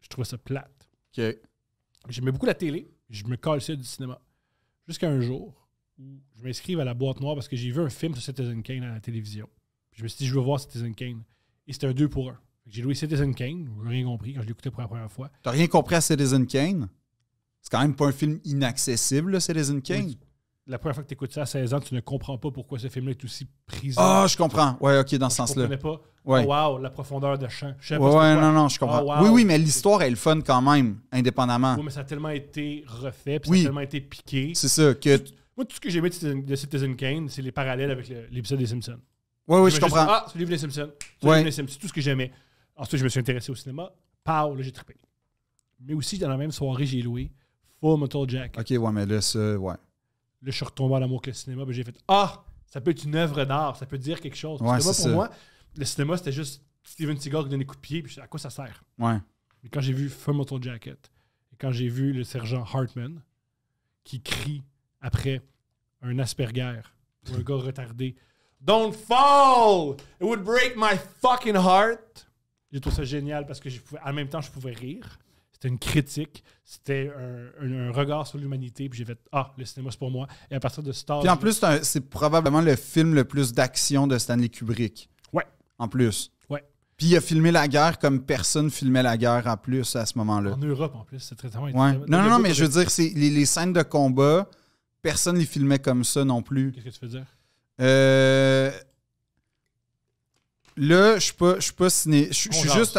Speaker 2: Je trouvais ça plate. OK. J'aimais beaucoup la télé. Je me ici du cinéma. Jusqu'à un jour où je m'inscrive à la boîte noire parce que j'ai vu un film sur Citizen Kane à la télévision. je me suis dit, je veux voir Citizen Kane. Et c'était un 2 pour 1. J'ai loué Citizen Kane. Je n'ai rien compris quand je l'écoutais pour la première fois.
Speaker 1: Tu rien compris à Citizen Kane? C'est quand même pas un film inaccessible, là, Citizen Kane
Speaker 2: la première fois que tu écoutes ça à 16 ans, tu ne comprends pas pourquoi ce film-là est aussi prisant. Ah, je comprends. Ouais, ok, dans ce sens-là. Je comprenais pas. Oh, ouais. wow, la profondeur de champ. Je non, non, je comprends. Oh, oui, oui, mais
Speaker 1: l'histoire est le fun quand même, indépendamment. Oui,
Speaker 2: mais ça a tellement été refait, puis ça a tellement été piqué. C'est ça. Que... Moi, tout ce que j'ai aimé de Citizen Kane, c'est les parallèles avec l'épisode des Simpsons. Oui, oui, je, comprends. ah, c'est livre des Simpsons. C'est tout ce que j'aimais. Ensuite, je me suis intéressé au cinéma. Pow, là, j'ai trippé. Mais aussi, dans la même soirée, j'ai loué Full Metal Jack.
Speaker 1: Ok, ouais, mais là, ça, ouais.
Speaker 2: Là, je suis retombé à l'amour que le cinéma. j'ai fait Ah, ça peut être une œuvre d'art, ça peut dire quelque chose. pour moi, le cinéma, c'était juste Steven Seagal qui donne des coups de pied, puis à quoi ça sert Mais quand j'ai vu Full Jacket, et quand j'ai vu le sergent Hartman qui crie après un Asperger ou un gars retardé Don't fall! It would break my fucking heart! J'ai trouvé ça génial parce que je en même temps, je pouvais rire c'était une critique, c'était un, regard sur l'humanité, puis j'ai fait Ah, le cinéma, c'est pour moi. Et à partir de Star. Puis en plus,
Speaker 1: c'est probablement le film le plus d'action de Stanley Kubrick. Ouais. En plus. Ouais. Puis il a filmé la guerre comme personne filmait la guerre en plus à ce moment-là. En Europe, en plus, c'est très, très, ouais. Non, non, non, mais je veux dire, les, les, scènes de combat, personne les filmait comme ça non plus. Qu'est-ce que tu veux dire? Euh, Là, je suis pas, suis pas ciné. Je, suis juste.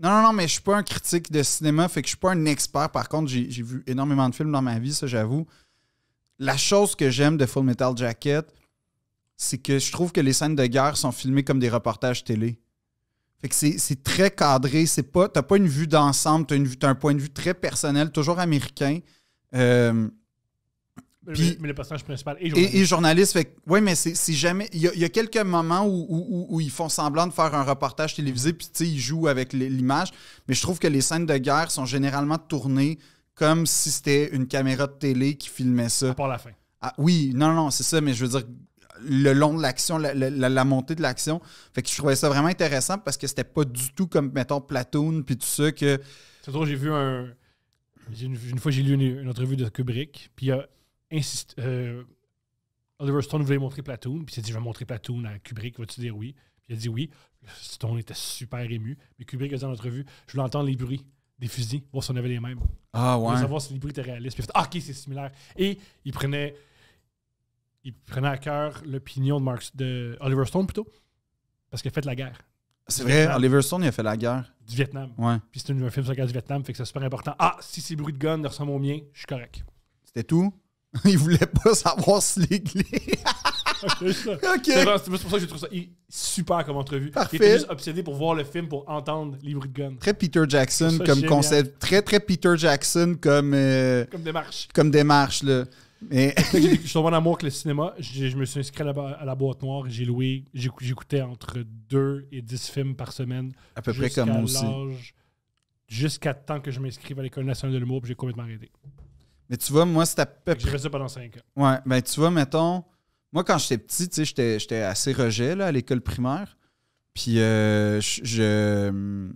Speaker 1: Non, non, non, mais je suis pas un critique de cinéma, fait que je suis pas un expert. Par contre, j'ai vu énormément de films dans ma vie, ça, j'avoue. La chose que j'aime de Full Metal Jacket, c'est que je trouve que les scènes de guerre sont filmées comme des reportages télé. Fait que c'est très cadré. C'est pas, t'as pas une vue d'ensemble, t'as un point de vue très personnel, toujours américain. Euh, ben, mais le personnage principal Et, journaliste, fait ouais mais c'est jamais. Il y, a, quelques moments où, ils font semblant de faire un reportage télévisé, puis ils jouent avec l'image. Mais je trouve que les scènes de guerre sont généralement tournées comme si c'était une caméra de télé qui filmait ça. À part la fin. Ah, oui, non, non, c'est ça, mais je veux dire, le long de l'action, la, montée de l'action. Fait que je trouvais ça vraiment intéressant parce que c'était pas du tout comme, mettons, Platoon, puis tout ça que.
Speaker 2: C'est trop, j'ai vu un. Une, fois, j'ai lu une, entrevue de Kubrick, puis il a euh, Oliver Stone voulait montrer Platoon, puis il s'est dit Je vais montrer Platoon à Kubrick, vas-tu dire oui Puis il a dit oui. Stone était super ému. Mais Kubrick a dit en entrevue Je voulais entendre les bruits des fusils, voir si on avait les mêmes. Ah ouais. Pour savoir si les bruits étaient réalistes. Puis il a fait ah, Ok, c'est similaire. Et il prenait, il prenait à cœur l'opinion de, de Oliver Stone plutôt, parce qu'il a fait la guerre. C'est vrai, Oliver
Speaker 1: Stone, il a fait la guerre. Du Vietnam. Ouais.
Speaker 2: Puis c'est un film sur la guerre du Vietnam, fait que c'est super important. Ah, si ces bruits de gun ressemblent au mien, je suis correct.
Speaker 1: C'était tout? *laughs* Il voulait pas savoir si l'église. *laughs*
Speaker 2: C'est pour ça que je trouve ça super comme entrevue. Il était juste obsédé pour voir le film, pour entendre les bruits de gun.
Speaker 1: Très Peter Jackson comme concept. Très, très Peter Jackson
Speaker 2: comme. Euh, comme démarche. Comme démarche, là. *laughs* je suis tombé en amour avec le cinéma. Je, me suis inscrit à la, à la boîte noire. J'ai loué. J'écoutais entre 2 et 10 films par semaine. À peu près comme moi aussi. Jusqu'à temps que je m'inscrive à l'École nationale de l'humour, j'ai complètement arrêté. Mais tu vois, moi, c'était à peu ça pendant 5 ans.
Speaker 1: Ouais, ben tu vois, mettons, moi, quand j'étais petit, tu sais, j'étais assez rejet là, à l'école primaire. Puis euh, je,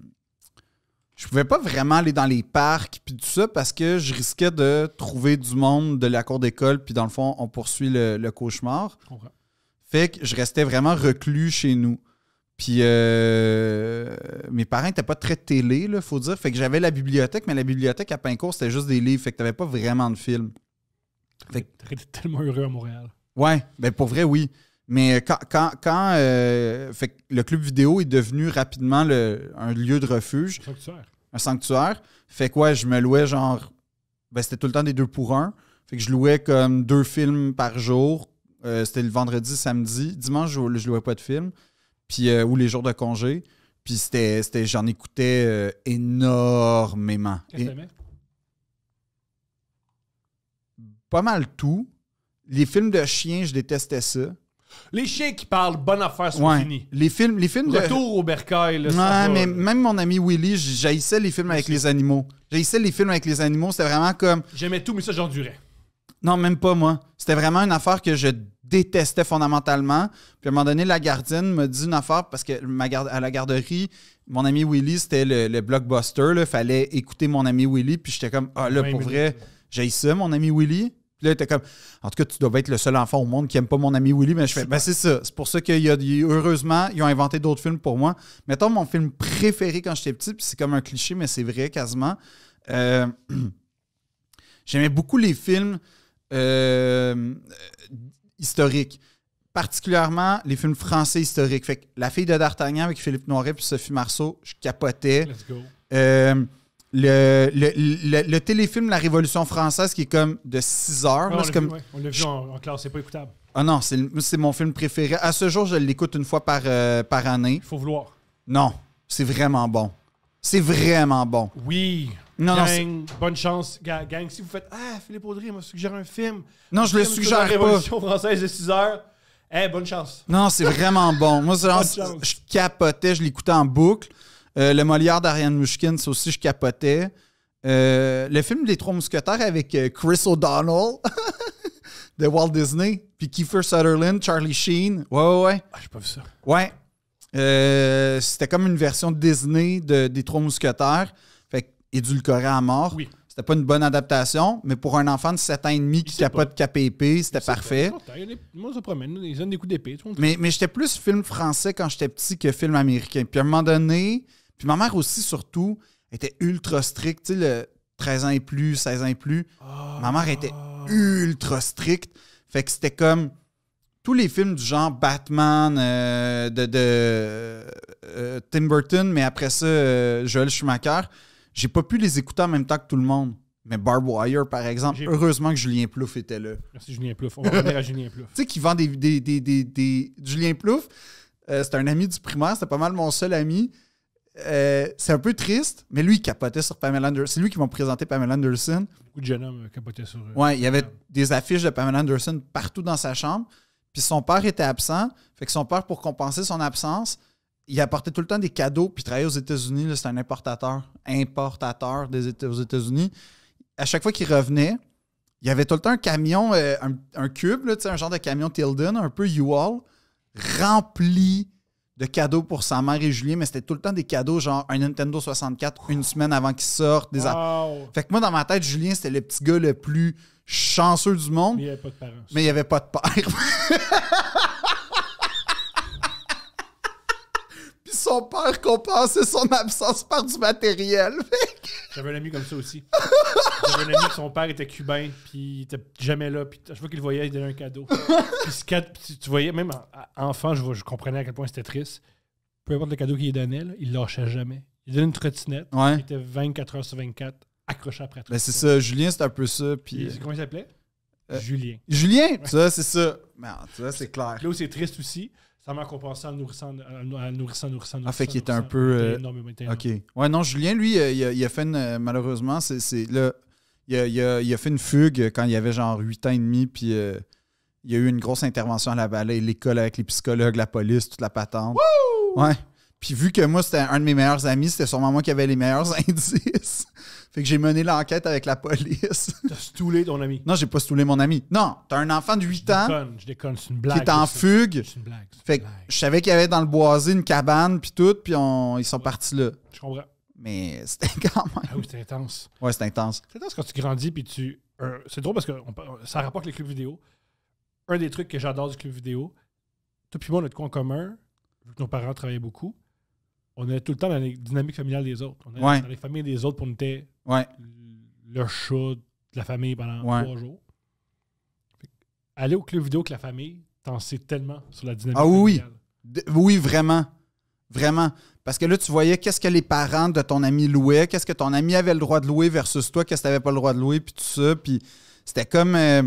Speaker 1: je pouvais pas vraiment aller dans les parcs puis tout ça parce que je risquais de trouver du monde de la cour d'école puis dans le fond on poursuit le, le cauchemar. Fait que je restais vraiment reclus chez nous. Puis euh, mes parents n'étaient pas très télé, il faut dire. Fait que j'avais la bibliothèque, mais la bibliothèque à Pincourt, c'était juste des livres. Fait que t'avais pas vraiment de films. Fait que...
Speaker 2: tellement heureux à Montréal.
Speaker 1: Ouais, mais ben, pour vrai, oui. Mais euh, quand, euh, fait que le club vidéo est devenu rapidement un lieu de refuge. Un sanctuaire. Un sanctuaire. Fait quoi, je me louais genre. Ben c'était tout le temps des deux pour un. Fait que je louais comme deux films par jour. c'était le vendredi, samedi. Dimanche, je, je louais pas de films. Euh, ou les jours de congé. Puis c'était, j'en écoutais euh, énormément. Qu'est-ce que Pas mal tout. Les films de chiens, je détestais ça. Les chiens qui parlent, bonne affaire, sont ouais. Les films, les films Retour
Speaker 2: au bercail. Là, mais
Speaker 1: même mon ami Willy, j'haïssais les films avec les animaux. J'haïssais les films avec les animaux. C'était vraiment comme...
Speaker 2: J'aimais tout, mais ça, j'endurais.
Speaker 1: Non, même pas moi. C'était vraiment une affaire que je détestais fondamentalement. Puis à un moment donné, la gardienne m'a dit une affaire parce que ma à la garderie, mon ami Willy, c'était le, blockbuster. Il fallait écouter mon ami Willy. Puis j'étais comme, ah là, pour vrai, ça, mon ami Willy. Puis là, il était comme, en tout cas, tu dois être le seul enfant au monde qui aime pas mon ami Willy. Mais je fais, ben c'est ça. C'est pour ça qu'il y a, heureusement, ils ont inventé d'autres films pour moi. Mettons mon film préféré quand j'étais petit, puis c'est comme un cliché, mais c'est vrai quasiment. Euh, *clears throat* j'aimais beaucoup les films euh, historique, particulièrement les films français historiques. Fait La fille de D'Artagnan avec Philippe Noiret puis Sophie Marceau, je capotais. Euh, le, téléfilm La Révolution française qui est comme de 6 heures. Ah,
Speaker 2: on l'a vu, en, classe, c'est pas écoutable.
Speaker 1: Ah non, c'est mon film préféré. À ce jour, je l'écoute une fois par, euh, par année. Il faut vouloir. Non, c'est vraiment bon. C'est vraiment bon.
Speaker 2: Oui gang, bonne chance, gang. Si vous faites Ah, Philippe Audry m'a suggéré un film. Non, je le suggère la Révolution française de 6 heures. Eh, bonne chance.
Speaker 1: Non, c'est vraiment bon. Moi, je capotais, je l'écoutais en boucle. Euh, le Molière d'Ariane Mushkin, ça aussi, je capotais. Euh, le film Les Trois Mousquetaires avec euh, Chris O'Donnell *laughs* de Walt Disney, puis Kiefer Sutherland, Charlie Sheen. Ouais, ouais, ouais. Ah, j'ai pas vu ça. Ouais. c'était comme une version Disney de, des Trois Mousquetaires édulcoré à mort. C'était pas une bonne adaptation, mais pour un enfant de 7 ans et demi qui pas de KPP, c'était parfait. Mais, j'étais plus film français quand j'étais petit que film américain. Puis à un moment donné, puis ma mère aussi, surtout, était ultra stricte. Tu sais, le 13 ans et plus, 16 ans et plus, ah. ma mère était ultra stricte. Fait que c'était comme tous les films du genre Batman euh, de, euh, Tim Burton, mais après ça, suis euh, Joel Schumacher. J'ai pas pu les écouter en même temps que tout le monde. Mais Barb Wire, par exemple, heureusement que Julien Plouf était là. Merci Julien Plouf. On va à Julien Plouf. *laughs* tu sais, qui vend des, Julien Plouf, euh, c'est un ami du primaire, c'était pas mal mon seul ami. Euh, c'est un peu triste, mais lui, il capotait sur Pamela Anderson. C'est lui qui m'a présenté Pamela Anderson.
Speaker 2: Beaucoup de jeunes hommes euh, capotaient sur.
Speaker 1: ouais, il y avait des affiches de Pamela Anderson partout dans sa chambre. Puis son père était absent. Fait que son père, pour compenser son absence, il apportait tout le temps des cadeaux, puis il travaillait aux États-Unis. C'est un importateur, importateur des États, aux États-Unis. À chaque fois qu'il revenait, il y avait tout le temps un camion, euh, un, cube, un genre de camion Tilden, un peu u all rempli de cadeaux pour sa mère et Julien, mais c'était tout le temps des cadeaux, genre un Nintendo 64 une semaine avant qu'il sorte. Des
Speaker 2: wow.
Speaker 1: Fait que moi, dans ma tête, Julien, c'était le petit gars le plus chanceux du monde. Mais il n'y avait pas de parents. Mais il n'y avait pas de père. *laughs*
Speaker 2: son père compensait son absence par du matériel. *laughs* J'avais un ami comme ça aussi. J'avais un ami, son père était cubain, puis il était jamais là. Puis chaque fois qu'il voyait, il donnait un cadeau. Puis tu voyais, même enfant, je, comprenais à quel point c'était triste. Peu importe le cadeau qu'il donnait, il lâchait jamais. Il donnait une trottinette. qui Il était 24 heures sur 24, accroché après tout. Ben, c'est ça,
Speaker 1: Julien, c'est un peu ça. Puis... Euh, comment il
Speaker 2: s'appelait euh, Julien. Julien, ça, c'est ça. Merde, c'est clair. Là où c'est triste aussi, mère compensait en nourrissant, nourrissant, nourrissant. Ah, fait qu'il était un peu. Euh, OK.
Speaker 1: Ouais, non, Julien, lui, euh, il a, il a fait une, euh, Malheureusement, c'est là. Il a, a, il a, fait une fugue quand il y avait genre 8 ans et demi, puis il y a eu une grosse intervention à la balle, l'école avec les psychologues, la police, toute la patente. Ouais, puis vu que moi, c'était un de mes meilleurs amis, c'était sûrement moi qui avait les meilleurs *laughs* indices. fait que j'ai mené l'enquête avec la police. T'as stoulé ton ami. Non, j'ai pas stoulé mon ami. Non, t'as un enfant de 8 je ans. Déconne,
Speaker 2: je déconne, c'est une blague. Qui est en fugue.
Speaker 1: fait que je savais qu'il y avait dans le boisé une cabane, puis tout, puis ils sont partis là.
Speaker 2: Je comprends. Mais c'était *laughs* quand même. Ah oui, c'était intense. Ouais, c'était intense. C'est intense quand tu grandis, puis tu. c'est drôle parce que ça rapporte les clubs vidéo. Un des trucs que j'adore du club vidéo, toi puis moi, on a de commun, vu que nos parents travaillaient beaucoup on est tout le temps dans les dynamiques familiales des autres. On est dans les familles des autres pour nous le chat de la famille pendant trois jours. Aller au club vidéo avec la famille, t'en sais tellement sur la dynamique. Ah oui,
Speaker 1: oui, vraiment. Vraiment. Parce que là, tu voyais qu'est-ce que les parents de ton ami louaient, qu'est-ce que ton ami avait le droit de louer versus toi, qu'est-ce que tu pas le droit de louer, puis tout ça. Puis c'était comme. Euh,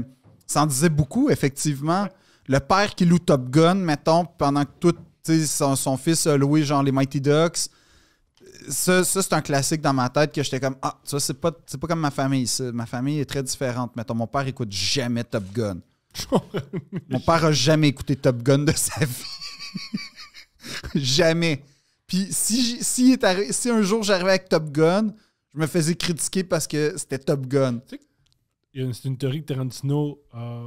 Speaker 1: ça en disait beaucoup, effectivement. Le père qui loue Top Gun, mettons, pendant que tout son, son, fils Louis loué genre les Mighty Ducks. Ça, c'est un classique dans ma tête que j'étais comme Ah, ça, c'est pas, pas comme ma famille. Ma famille est très différente. Mettons, mon père écoute jamais Top Gun. *laughs* mon père a jamais écouté Top Gun de sa vie. *laughs* jamais. Puis si, si, si un jour j'arrivais avec Top Gun, je me faisais
Speaker 2: critiquer parce que c'était Top Gun. C'est une théorie que Tarantino a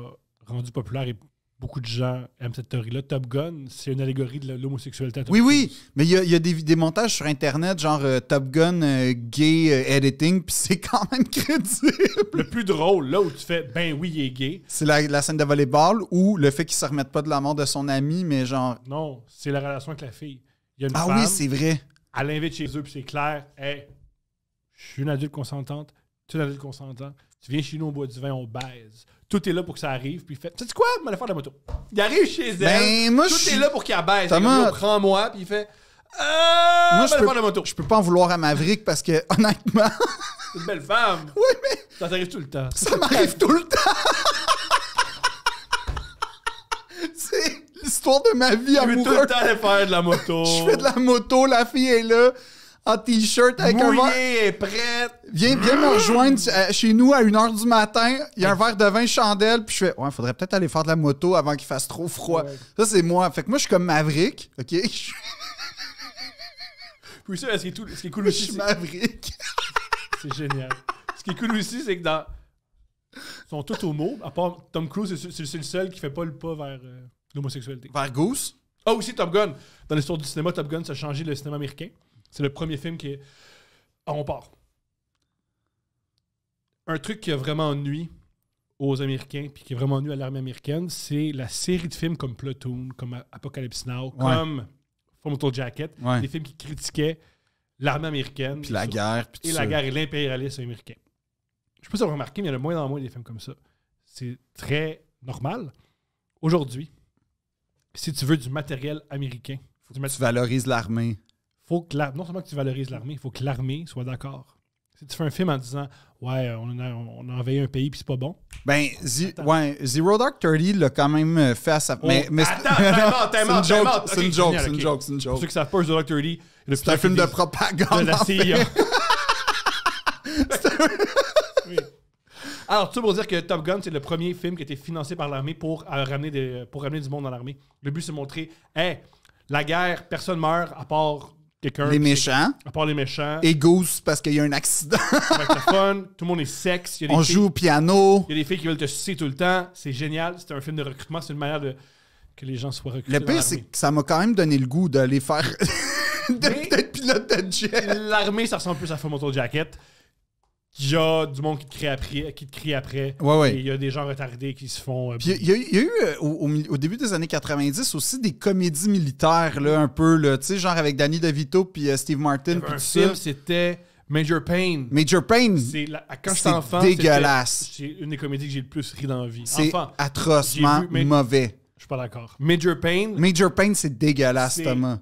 Speaker 2: rendu populaire et beaucoup de gens aiment cette théorie-là. Top Gun, c'est une allégorie de l'homosexualité. Oui,
Speaker 1: oui, mais il y a, des, montages sur Internet, genre euh, Top Gun euh, gay euh, editing, puis c'est quand même *laughs*
Speaker 2: crédible. Le plus drôle, là où tu fais ben oui, il est gay.
Speaker 1: C'est la, scène de volleyball ou le fait qu'il se remette pas de la mort de son ami, mais genre.
Speaker 2: Non, c'est la relation avec la fille. Y a une ah oui, c'est vrai. Elle l'invite chez eux, puis c'est clair, Hé, je suis une adulte consentante, tu es une adulte consentante, tu viens chez nous, au bois du vin, on baise tout est là pour que ça arrive. Puis il fait, tu sais quoi, je faire de la moto. Il arrive chez elle. Ben, tout est là pour qu'il abaisse. Il prend moi puis il fait, euh, moi, je peux, faire
Speaker 1: de la moto. Je peux pas en vouloir à Maverick parce que, *laughs* honnêtement.
Speaker 2: C'est une belle femme. *laughs* Oui, mais. Ça t'arrive tout le temps. Ça m'arrive
Speaker 1: tout le temps. C'est l'histoire de
Speaker 2: ma vie amoureuse. Je veux tout le temps aller faire de la moto.
Speaker 1: je fais de la moto, la fille est là en ah, t-shirt avec un verre. est prête. Viens, viens me rejoindre euh, chez nous à 1h du matin. Il y a un verre de vin chandelle. Puis je fais, ouais, faudrait peut-être aller faire de la moto avant qu'il fasse trop froid. Ça, c'est moi. Fait que moi, je suis comme Maverick. OK?
Speaker 2: Oui, *laughs* ça, ce qui est, tout- ce qui cool *laughs* je aussi, suis c'est- Maverick. *laughs* c'est génial. Ce qui est cool aussi, c'est que dans. Ils sont tous homo, à part Tom Cruise, c'est le seul qui fait pas le pas vers euh, l'homosexualité. Vers Goose. Ah, aussi Top Gun. Dans l'histoire du cinéma, Top Gun, ça a changé le cinéma américain. C'est le premier film qui est. Ah, on part. Un truc qui a vraiment nuit aux Américains, puis qui est vraiment nuit à l'armée américaine, c'est la série de films comme Platoon, comme Apocalypse Now, comme Full Jacket, des films qui critiquaient l'armée américaine. Puis la, guerre, puis et la guerre. Et l'impérialisme américain. Je peux pas si vous mais il y en a moins en moins des films comme ça. C'est très normal. Aujourd'hui, si tu veux du matériel américain, faut tu
Speaker 1: valorises l'armée
Speaker 2: faut que non seulement que tu valorises l'armée, il faut que l'armée soit d'accord. Si tu fais un film en disant Ouais, on a, envahi un pays puis c'est pas bon. Ben,
Speaker 1: ouais, Zero Dark Thirty l'a quand même euh, fait à sa. Oh, attends, mais, mais *laughs* attends, c'est une joke, c'est une joke, c'est une, joke, c'est une
Speaker 2: joke. ceux savent pas, Zero Dark Thirty, c'est un film de propagande. De la CIA. *laughs* *laughs* Alors, tout pour dire que Top Gun, c'est le premier film qui a été financé par l'armée pour, euh, ramener pour ramener du monde dans l'armée. Le but, c'est de montrer Hey, la guerre, personne meurt à part les méchants. À part les méchants. Et
Speaker 1: Goose parce qu'il y a un accident.
Speaker 2: fun, tout le monde est sexe. On joue au piano. Il y a des filles qui veulent te sucer tout le temps. C'est génial. C'est un film de recrutement. C'est une manière de que les gens soient recrutés. Le pire, c'est
Speaker 1: que ça m'a quand même donné le goût d'aller faire.
Speaker 2: *laughs* d'être pilote de jet. L'armée, ça ressemble plus à Full moto Jacket il y a du monde qui te crie après. Qui te crie après ouais, il y a des gens retardés qui se font. Euh, puis
Speaker 1: il y, a, eu, euh, au, début des années 90, aussi des comédies militaires, là, un peu, tu sais, genre avec Danny DeVito puis euh, Steve Martin. Puis un film,
Speaker 2: c'était
Speaker 1: Major Pain. Major Pain, C'est dégueulasse.
Speaker 2: C'est une des comédies que j'ai le plus ri dans ma vie. C'est atrocement mauvais.
Speaker 1: Je suis pas d'accord. Major Pain, Major Payne, c'est dégueulasse, Thomas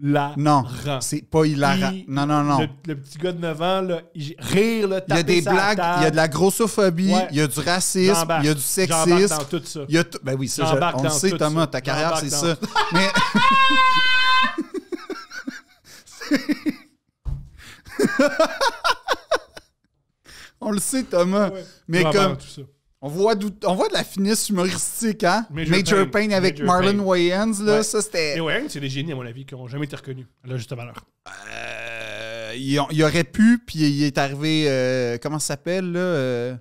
Speaker 1: la Non, c'est pas hilarant. non, non, non.
Speaker 2: Le, petit gars de 9 ans, là, il rire, là, Il y a des blagues, il y a de
Speaker 1: la grossophobie, il y a du racisme, il y a du sexisme. Dans tout ça. Il y a ben oui, ça, on le sait, Thomas, ta carrière, c'est ça. Mais. on le sait, Thomas. Mais comme. On voit, on voit de la finesse humoristique, hein? Major, Payne, avec Marlon Wayans, là, ça c'était.
Speaker 2: Les Wayans, c'est des génies, à mon avis, qui n'ont jamais été reconnus euh, il, aurait pu, puis il est arrivé.
Speaker 1: Euh, comment ça s'appelle, là? Euh,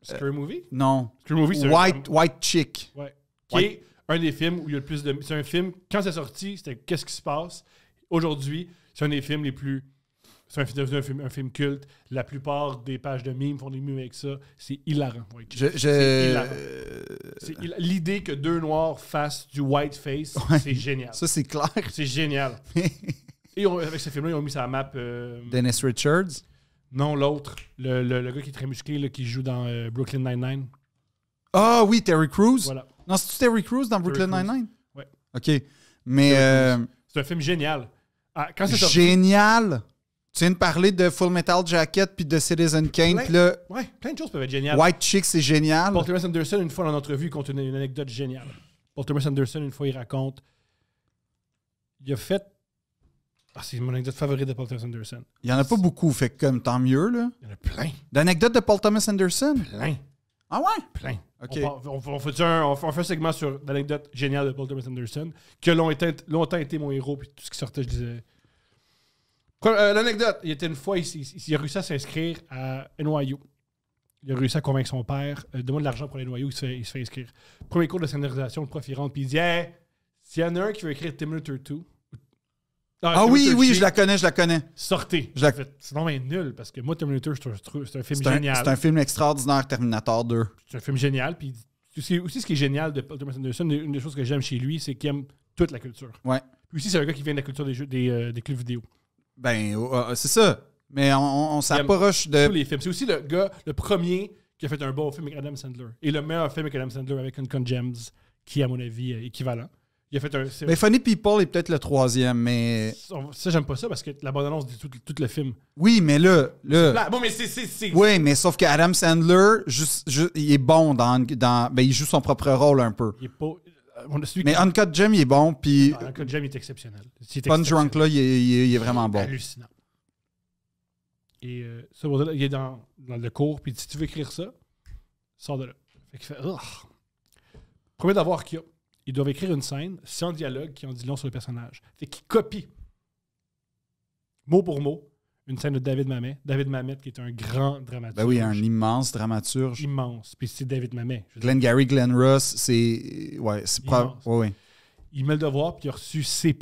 Speaker 1: Screw Movie? Non. Screw Movie, c'est White, White Chick. Ouais. Qui est
Speaker 2: un des films où il y a le plus de. C'est un film, quand c'est sorti, c'était Qu'est-ce qui se passe? Aujourd'hui, c'est un des films les plus c'est un, devenu un film, culte. La plupart des pages de mimes font des mimes avec ça. C'est hilarant. C'est hilarant. Euh, l'idée que deux noirs fassent du white face, c'est génial. Ça, c'est clair. C'est génial. *laughs* Et avec ce film-là, ils ont mis sa map. Euh, Dennis Richards Non, l'autre. Le, gars qui est très musclé, qui joue dans euh, Brooklyn Nine-Nine. Ah oui, Terry
Speaker 1: Crews. Voilà. Non, c'est-tu Terry Crews dans Brooklyn Nine-Nine Oui. OK. Mais.
Speaker 2: C'est un film génial. Ah,
Speaker 1: génial! Tu viens de parler de Full Metal Jacket puis
Speaker 2: de Citizen Kane. Plein, ouais, plein de choses peuvent être géniales. White Chicks, c'est génial. Paul Thomas Anderson, une fois dans notre entrevue, compte une, anecdote géniale. Paul Thomas Anderson, une fois, il raconte il a fait. Ah, c'est mon anecdote favorite de Paul Thomas Anderson.
Speaker 1: Il n'y en a pas beaucoup, fait comme tant mieux. Là. Il y en a plein. D'anecdotes de Paul Thomas Anderson Plein.
Speaker 2: Ah ouais Plein. On, fait un, on, fait segment sur l'anecdote géniale de Paul Thomas Anderson, que longtemps, longtemps été mon héros, puis tout ce qui sortait, je disais euh, l'anecdote, il était une fois, il, il, a réussi à s'inscrire à NYU. Il a réussi à convaincre son père, de euh, demande de l'argent pour les à il se, fait, il se, fait, inscrire. Premier cours de scénarisation, le prof, il rentre, puis il dit Hey, s'il y en a un qui veut écrire Terminator 2, ah, ah, oui, oui, je la connais, je la connais. Sortez. Sinon, il est nul parce que moi, Terminator, c'est un, film génial. C'est un film
Speaker 1: extraordinaire, Terminator 2. C'est un film
Speaker 2: génial. Puis aussi, aussi, ce qui est génial de Paul Thomas Anderson, une des choses que j'aime chez lui, c'est qu'il aime toute la culture. Ouais. Puis aussi, c'est un gars qui vient de la culture des, jeux, des, euh, des, clubs vidéo.
Speaker 1: Ben, oh, oh, oh, c'est ça. Mais on, s'approche de. Tous les
Speaker 2: films. C'est aussi le gars, le premier qui a fait un bon film avec Adam Sandler. Et le meilleur film avec Adam Sandler avec Uncut Gems, qui, à mon avis, est équivalent. Il a fait un. Mais
Speaker 1: Funny People est peut-être le troisième, mais.
Speaker 2: Ça, j'aime pas ça parce que la bande-annonce dit tout, le film.
Speaker 1: Oui, mais là. Le... bon, mais c'est. Oui, mais sauf que Adam Sandler, juste, il est bon dans. dans ben, il joue son propre rôle un peu. Il est pas. Mais Uncut Gem, il est bon. Puis... Ah, Uncut Gem, il est exceptionnel.
Speaker 2: Punch Drunk, là,
Speaker 1: il est, il est, vraiment bon.
Speaker 2: Hallucinant. Et euh, ça, il est dans, dans le cours. Puis si tu veux écrire ça, sors de là. Fait qu'il fait. Premier d'avoir qu'il y a. Ils doivent écrire une scène sans dialogue qui en dit long sur le personnage. c'est qu'ils copient, mot pour mot, une scène de David Mamet. David Mamet, qui est un grand dramaturge. Ben oui,
Speaker 1: un immense dramaturge.
Speaker 2: Immense. Puis c'est David Mamet.
Speaker 1: Glenn Gary, Glenn Ross, c'est. Ouais, c'est
Speaker 2: Il met le devoir, puis il a reçu C.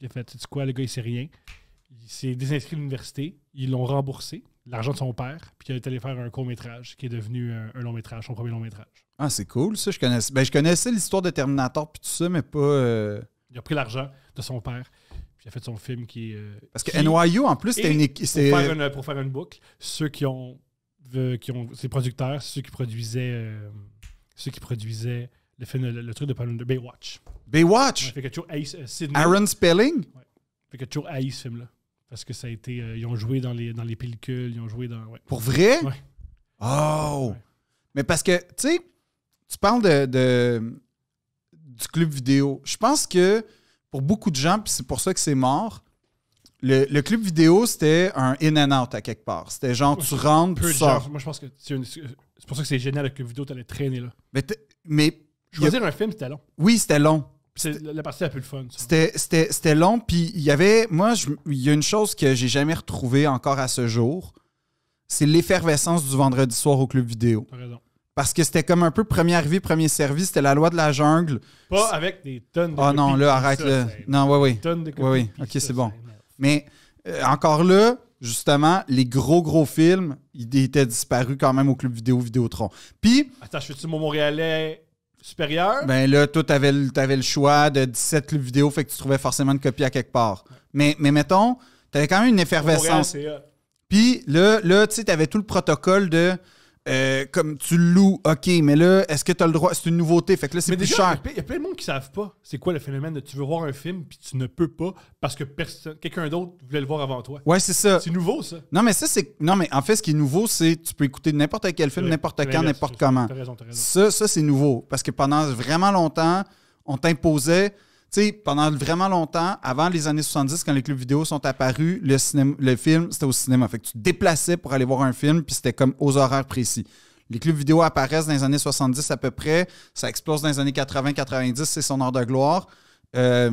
Speaker 2: Il a fait, tu sais quoi, le gars, il sait rien. Il s'est désinscrit de l'université. Ils l'ont remboursé, l'argent de son père, puis il est allé faire un court-métrage qui est devenu euh, un, long-métrage, son premier long-métrage.
Speaker 1: Ah, c'est cool, ça. Je connaissais, ben, je connaissais l'histoire de Terminator, puis tout ça, mais pas. Euh,
Speaker 2: il a pris l'argent de son père il a fait son film qui est. Euh, parce que NYU, en plus, c'était une équipe. Pour, pour, faire une boucle, ceux qui ont. qui ont producteurs, ceux qui produisaient. Euh, ceux qui produisaient le, film, truc de Baywatch. Baywatch! Euh, Aaron Spelling? Ouais. Fait que toujours haï ce film-là. Parce que ça a été. ils ont joué dans les, dans les pellicules, ils ont joué dans. Pour vrai?
Speaker 1: Ouais. Oh! Mais parce que, tu sais, tu parles de, du club vidéo. Je pense que pour beaucoup de gens, puis c'est pour ça que c'est mort. Le, club vidéo, c'était un in and out à quelque part. C'était genre, tu rentres, tu sors.
Speaker 2: moi, je pense que c'est, pour ça que c'est génial le club vidéo, t'allais traîner là. Mais, mais choisir dire un film, c'était long. Oui, c'était long. C'est la partie la plus fun.
Speaker 1: C'était long, puis il y avait. Moi, il y a une chose que j'ai jamais retrouvée encore à ce jour c'est l'effervescence du vendredi soir au club vidéo. T'as raison. Parce que c'était comme un peu premier arrivé, premier servi. C'était la loi de la jungle.
Speaker 2: Pas avec des tonnes de Ah non, là, arrête. Non, oui, oui. Des tonnes de copies.
Speaker 1: Oui, oui. OK, c'est bon. Mais euh, encore là, justement, les gros, gros films, ils étaient disparus quand même au club vidéo Vidéotron.
Speaker 2: Puis. Attends, je fais-tu mon Montréalais supérieur?
Speaker 1: Ben là, toi, t'avais, avais le choix de 17 clubs vidéo, fait que tu trouvais forcément une copie à quelque part. Mais, mais mettons, t'avais quand même une effervescence. Puis là, là tu sais, t'avais tout le protocole de. Euh, comme tu loues, OK, mais là, est-ce que tu as le droit? C'est une nouveauté, fait que là, c'est plus cher.
Speaker 2: Il y a plein de monde qui savent pas c'est quoi le phénomène de tu veux voir un film puis tu ne peux pas parce que quelqu'un d'autre voulait le voir avant toi. Ouais, c'est ça.
Speaker 1: C'est nouveau, ça. Non, mais ça, c'est. Non, mais en fait, ce qui est nouveau, c'est tu peux écouter n'importe quel film, n'importe quand, n'importe comment. Ça, ça c'est nouveau parce que pendant vraiment longtemps, on t'imposait sais, pendant vraiment longtemps, avant les années 70, quand les clubs vidéo sont apparus, le, cinéma, le film, c'était au cinéma. Fait que tu te déplaçais pour aller voir un film, puis c'était comme aux horaires précis. Les clubs vidéo apparaissent dans les années 70 à peu près. Ça explose dans les années 80-90, c'est son heure de gloire. Euh,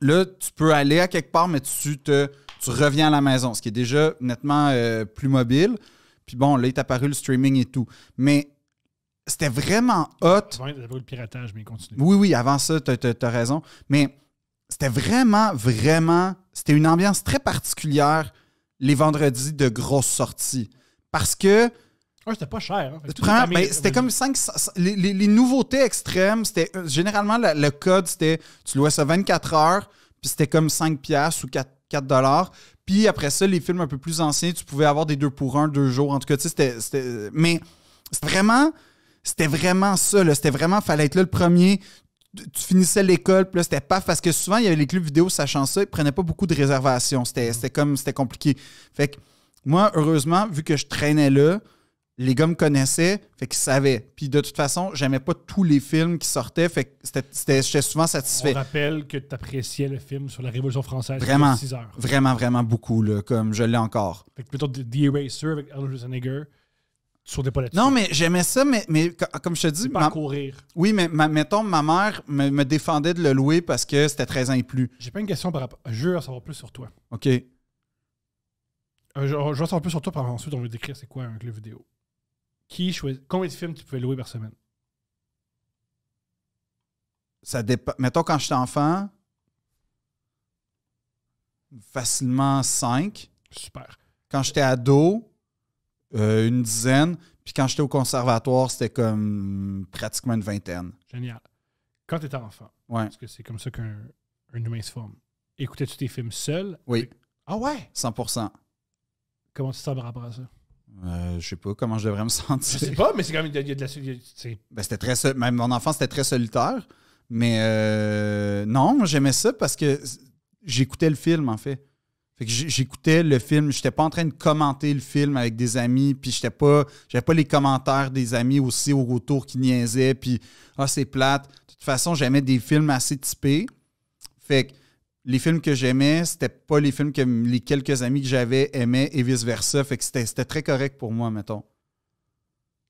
Speaker 1: là, tu peux aller à quelque part, mais tu, te, tu reviens à la maison, ce qui est déjà nettement euh, plus mobile. Puis bon, là, il est apparu le streaming et tout. Mais c'était vraiment hot. Oui, oui, avant ça, tu as, raison. Mais c'était vraiment, vraiment. C'était une ambiance très particulière les vendredis de grosses sorties. Parce que.
Speaker 2: c'était pas cher. Hein. Ben, c'était comme
Speaker 1: 5, les, nouveautés extrêmes, c'était euh, généralement le, code, c'était tu louais ça 24 heures, puis c'était comme 5 pièces ou 4 4 dollars. Puis après ça, les films un peu plus anciens, tu pouvais avoir des deux pour un, deux jours. En tout cas, tu sais, c'était. Mais c'était vraiment c'était vraiment ça, là. C'était vraiment, fallait être là le premier. Tu finissais l'école, puis là, c'était paf, parce que souvent, il y avait les clubs vidéo, sachant ça, ils prenaient pas beaucoup de réservations. C'était comme, c'était compliqué. Fait que moi, heureusement, vu que je traînais là, les gars me connaissaient, fait qu'ils savaient. Puis de toute façon, j'aimais pas tous les films qui sortaient, fait que j'étais souvent satisfait. me
Speaker 2: rappelle que tu appréciais le film sur la Révolution française. Vraiment, vraiment,
Speaker 1: vraiment beaucoup, comme je l'ai encore.
Speaker 2: Fait que plutôt The Eraser avec sur des palettes. Non, mais j'aimais ça, mais, mais comme je te dis. Pas courir.
Speaker 1: Oui, mais mettons, ma mère me, défendait de le louer parce que c'était très ans
Speaker 2: J'ai pas une question par rapport. Je veux en savoir plus sur toi. OK. Euh, je, veux en savoir plus sur toi, par ensuite, on veut décrire c'est quoi un club vidéo. Qui choisit. Combien de films tu pouvais louer par semaine?
Speaker 1: Ça dépend. Mettons, quand j'étais enfant, facilement 5. Super. Quand j'étais ado, euh, une dizaine. Puis quand j'étais au conservatoire, c'était comme pratiquement une vingtaine.
Speaker 2: Génial. Quand tu étais enfant, parce que c'est comme ça qu'un humain se forme,
Speaker 1: écoutais-tu tes films seul? Oui. Ah ouais? 100
Speaker 2: Comment tu te sens rapport à ça?
Speaker 1: Euh, je sais pas comment je devrais me sentir. Je sais
Speaker 2: pas, mais c'est quand même. de la.
Speaker 1: Ben, très. même mon enfant, c'était très solitaire. Mais euh, non, j'aimais ça parce que j'écoutais le film, en fait. Fait que j'écoutais le film, j'étais pas en train de commenter le film avec des amis, puis j'étais pas j'avais pas les commentaires des amis aussi au retour qui niaisaient puis ah c'est plate. De toute façon, j'aimais des films assez typés. Fait que les films que j'aimais, c'était pas les films que les quelques amis que j'avais aimaient et vice-versa, fait que c'était très correct pour moi mettons.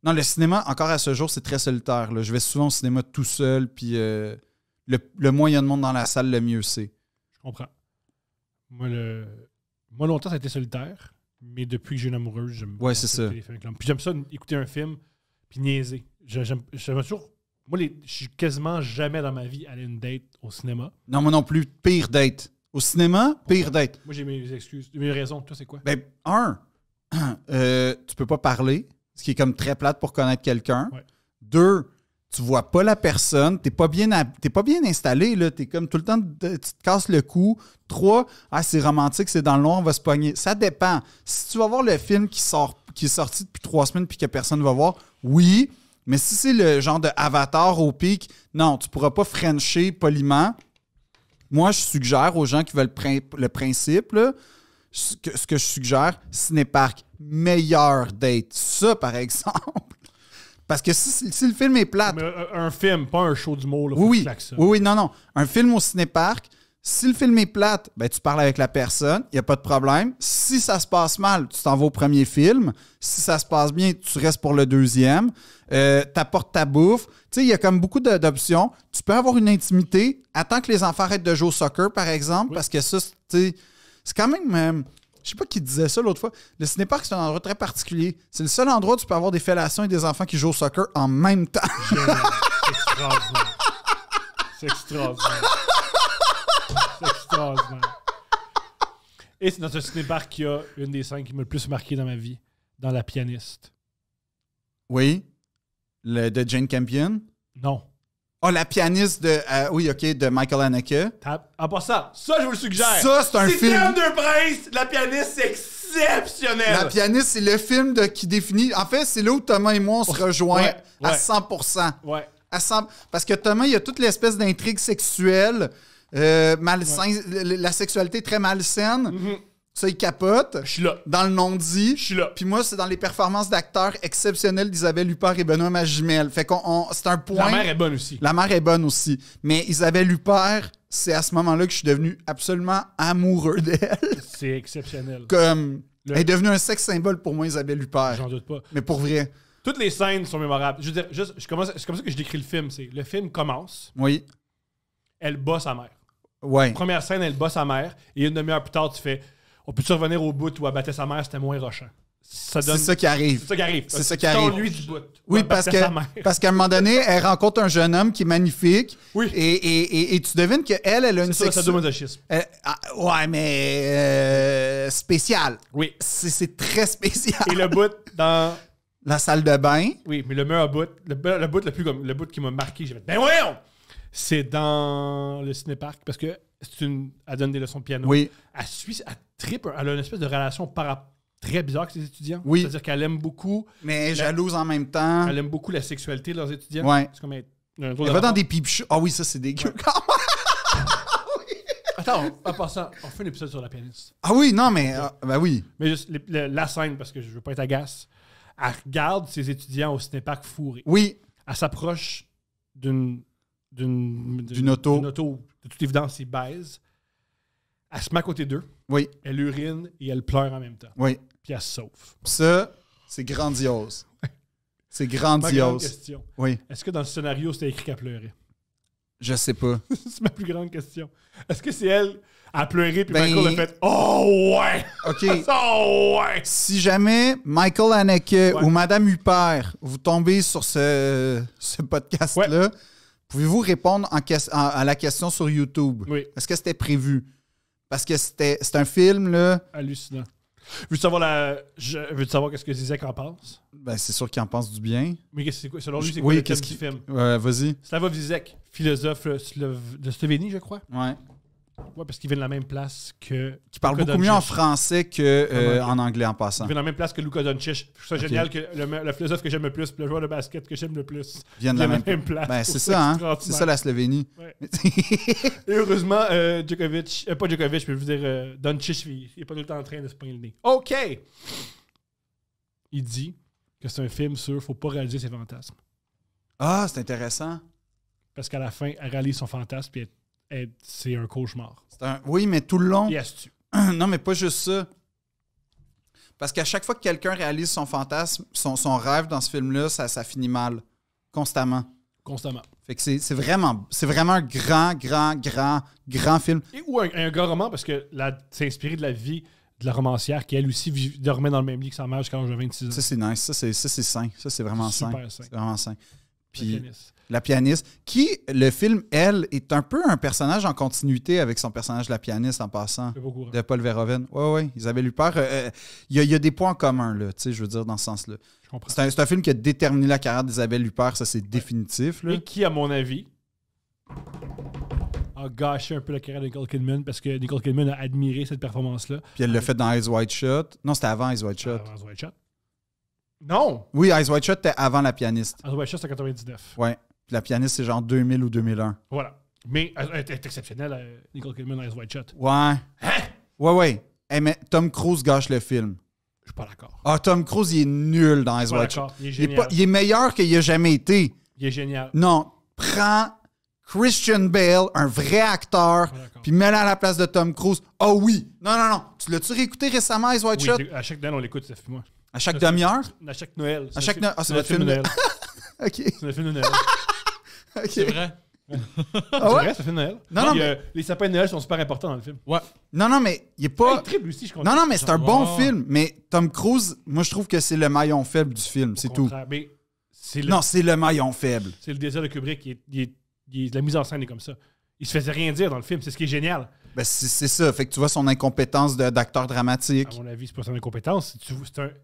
Speaker 1: Non, le cinéma encore à ce jour, c'est très solitaire là. Je vais souvent au cinéma tout seul puis euh, le, le moins il y a de monde dans la salle, le mieux c'est.
Speaker 2: Je comprends. Moi, le... Moi, longtemps, ça a été solitaire, mais depuis que j'ai une amoureuse, j'aime ouais, c'est ça. Les puis j'aime ça, écouter un film, puis niaiser. j'aime, toujours. Moi, les... je suis quasiment jamais dans ma vie allé une date au cinéma.
Speaker 1: Non, moi non plus. Pire date. Au cinéma, pire date.
Speaker 2: Moi, j'ai mes excuses, mes raisons. Toi, c'est quoi? Ben,
Speaker 1: un, *clears throat* euh, tu peux pas parler, ce qui est comme très plate pour connaître quelqu'un. Deux, tu vois pas la personne, t'es pas bien, pas bien installé, là. T'es comme tout le temps, tu te casses le cou. Trois, ah, c'est romantique, c'est dans le noir, on va se pogner. Ça dépend. Si tu vas voir le film qui sort, qui est sorti depuis trois semaines puis que personne va voir, oui. Mais si c'est le genre de avatar au pic, non, tu pourras pas frencher poliment. Moi, je suggère aux gens qui veulent le principe, là, ce, que, ce que je suggère, ciné-parc, meilleur date. Ça, par *laughs* exemple, parce que si, le film est plate. Euh, un, film, pas un show
Speaker 2: du mot. oui.
Speaker 1: oui, non, non. Un film au cinéparc, si le film est plate, ben, tu parles avec la personne, il n'y a pas de problème. Si ça se passe mal, tu t'en vas au premier film. Si ça se passe bien, tu restes pour le deuxième. Euh, tu apportes ta bouffe. Tu sais, il y a comme beaucoup d'options. Tu peux avoir une intimité. Attends que les enfants arrêtent de jouer au soccer, par exemple, parce que ça, c'est quand même. Euh, je sais pas qui disait ça l'autre fois. Le cinépark, c'est un endroit très particulier. C'est le seul endroit où tu peux avoir des fellations et des enfants qui jouent au soccer en même temps. *laughs*
Speaker 2: C'est extraordinaire. C'est extraordinaire. C'est extraordinaire. Et c'est dans ce cinépark qu'il y a une des scènes qui m'a le plus marqué dans ma vie, dans La pianiste.
Speaker 1: Oui. Le, de Jane Campion? Non. Oh, la pianiste de. Euh, de Michael Haneke. Ah,
Speaker 2: pas ça, Ça, je vous le suggère. Ça, c'est un film. de Prince, la pianiste, c'est exceptionnel. La
Speaker 1: pianiste, c'est le film de, qui définit. En fait, c'est là où Thomas et moi, on se rejoint à 100 Ouais. À Parce que Thomas, il y a toute l'espèce d'intrigue sexuelle, euh, la sexualité très malsaine. Mm-hmm. Ça, il capote. Je suis là. Dans le non-dit. Je suis là. Puis moi, c'est dans les performances d'acteurs exceptionnels d'Isabelle Huppert et Benoît Magimel. Fait qu'on. C'est un point. La mère est bonne aussi. La mère est bonne aussi. Mais Isabelle Huppert, c'est à ce moment-là que je suis devenu absolument amoureux d'elle.
Speaker 2: C'est exceptionnel.
Speaker 1: Comme. Elle est devenue un sexe symbole pour moi, Isabelle Huppert. J'en doute pas. Mais pour vrai.
Speaker 2: Toutes les scènes sont mémorables. Je veux dire, juste, commence, c'est comme ça que je décris le film. C'est le film commence. Oui. Elle bat sa mère. Ouais. Première scène, elle bat sa mère. Et une demi-heure plus tard, tu fais on peut revenir au bout où battait sa mère, c'était moins rochant. C'est ça qui arrive. C'est ça qui arrive. C'est ça qui arrive. lui du bout. Oui, parce
Speaker 1: parce qu'à un moment donné, elle rencontre un jeune homme qui est magnifique. Oui. Et, tu devines que elle a une sexu... Ah, ouais, mais euh, spécial. Oui. C'est très spécial. Et le
Speaker 2: bout dans la salle de bain. Oui, mais le meilleur bout, le, bout le plus comme le bout qui m'a marqué, j'ai fait ben voyons. C'est dans le cinéparc parce que une, elle donne des leçons de piano. Oui. Elle suit, elle elle a une espèce de relation para, très bizarre avec ses étudiants. Oui. C'est-à-dire qu'elle aime beaucoup.
Speaker 1: Mais est jalouse en même
Speaker 2: temps. Elle aime beaucoup la sexualité de leurs étudiants. Oui. C'est comme elle,
Speaker 1: elle va dans des pipes Ah oui, ça, c'est dégueu *laughs*
Speaker 2: Attends, on fait un épisode sur la pianiste. Ah oui, non, mais. bah ben oui. Mais juste la scène, parce que je veux pas être agace. Elle regarde ses étudiants au cinépark fourré. Oui. Elle s'approche d'une d'une d'une auto. auto. De toute évidence, il baise. Elle se met à côté d'eux. Oui. Elle urine et elle pleure en même temps. Oui. Puis elle se sauve. Ça,
Speaker 1: c'est grandiose. c'est grandiose. C'est Ma grande question. Oui.
Speaker 2: Est-ce que dans ce scénario, c'était écrit qu'elle pleurait?
Speaker 1: Je sais pas. *laughs*
Speaker 2: c'est ma plus grande question. Est-ce que c'est elle à pleurer puis ben, Michael a fait Oh ouais! OK. oh *laughs* ouais! Si
Speaker 1: jamais Michael Haneke ou Madame Huppert vous tombez sur ce, podcast-là, Pouvez-vous répondre à la question sur YouTube? Oui. Est-ce que c'était prévu?
Speaker 2: Parce que c'était un film, là. Hallucinant. Veux-tu savoir, la... Je... Veux savoir qu'est-ce que Zizek en pense?
Speaker 1: Ben, c'est sûr qu'il en pense du bien. Mais quest -ce, selon lui, c'est quoi le qui... du film? Vas-y.
Speaker 2: Slavov Zizek, philosophe de Slovénie, je crois. Ouais. Oui, parce qu'il vient de la même place que. Qui parle beaucoup mieux en français
Speaker 1: qu'en euh, en anglais en passant. Il vient
Speaker 2: de la même place que Luka Doncic. Je génial que le, philosophe que j'aime le plus, le joueur de basket que j'aime le plus, viennent de la même, place. Ben, c'est *laughs* ça, hein? C'est ça la Slovénie. Et heureusement, euh, Djokovic, euh, pas Djokovic, je peux vous dire Doncic, il n'est pas tout le temps en train de se prendre le nez. OK! Il dit que c'est un film sur faut pas réaliser ses fantasmes.
Speaker 1: Ah, c'est intéressant.
Speaker 2: Parce qu'à la fin, elle réalise son fantasme et elle c'est un cauchemar. oui, mais tout le long. *clears throat*
Speaker 1: Non, mais pas juste ça. Parce qu'à chaque fois que quelqu'un réalise son fantasme, son, son rêve dans ce film-là, ça, ça finit mal. Constamment. Constamment. Fait c'est vraiment, vraiment un grand, grand, grand, grand film.
Speaker 2: ou un, grand roman, parce que c'est inspiré de la vie de la romancière qui, elle aussi, dormait dans le même lit que sa mère jusqu'à l'âge de 26 ans. Ça,
Speaker 1: c'est nice. Ça, c'est sain. Ça, c'est vraiment Super C'est vraiment sain. Puis, la pianiste, qui, le film, elle, est un peu un personnage en continuité avec son personnage la pianiste en passant, hein. de Paul Verhoeven. Oui, oui, Isabelle avaient euh, euh, Il y, a, des points communs, là, tu sais, je veux dire, dans ce sens-là. C'est un, film qui a déterminé la carrière d'Isabelle Huppert, ça c'est définitif. Là.
Speaker 2: Et qui, à mon avis, a gâché un peu la carrière de Nicole Kidman parce que Nicole Kidman a admiré cette performance-là.
Speaker 1: Puis elle l'a fait dans Eyes Wide Shut. Non, c'était avant Eyes Wide Shut. Eyes
Speaker 2: Wide Shut. Non!
Speaker 1: Oui, Eyes Wide Shut, c'était avant la pianiste.
Speaker 2: Eyes Wide Shut, c'était 99.
Speaker 1: Ouais la pianiste, c'est genre 2000 ou 2001.
Speaker 2: Voilà. Mais elle est exceptionnelle, euh, Nicole Kidman, Ice White Shot. Ouais.
Speaker 1: Hein? Ouais, ouais. Eh, mais Tom Cruise gâche le film. Je suis pas d'accord. Ah, Tom Cruise, il est nul dans Ice White Shot. Il est, meilleur qu'il a jamais été. Il est génial. Non, prends Christian Bale, un vrai acteur, puis mets-le à la place de Tom Cruise. Ah oh, oui! Non, non, non. Tu l'as-tu réécouté récemment, Ice White oui, Shot?
Speaker 2: À chaque Noël, on l'écoute, ça fait moi. À chaque demi-heure? À chaque Noël. À chaque Noël. Ah, c'est notre film de Noël. *laughs* OK. C'est notre film de Noël. *laughs* C'est vrai. Ah c'est vrai, ça fait Noël. Euh, les sapins de Noël sont super importants dans le film.
Speaker 1: Non, non, mais il pas. Ah, non, non, mais c'est un bon film. Mais Tom Cruise, moi, je trouve que c'est le maillon faible du film, c'est tout. Non, c'est le maillon faible.
Speaker 2: c'est le désir de Kubrick. la mise en scène est comme ça. Il se faisait rien dire dans le film. C'est ce qui est génial. Ben, c'est ça.
Speaker 1: Fait que tu vois son incompétence d'acteur dramatique. À mon
Speaker 2: avis, c'est pas son incompétence.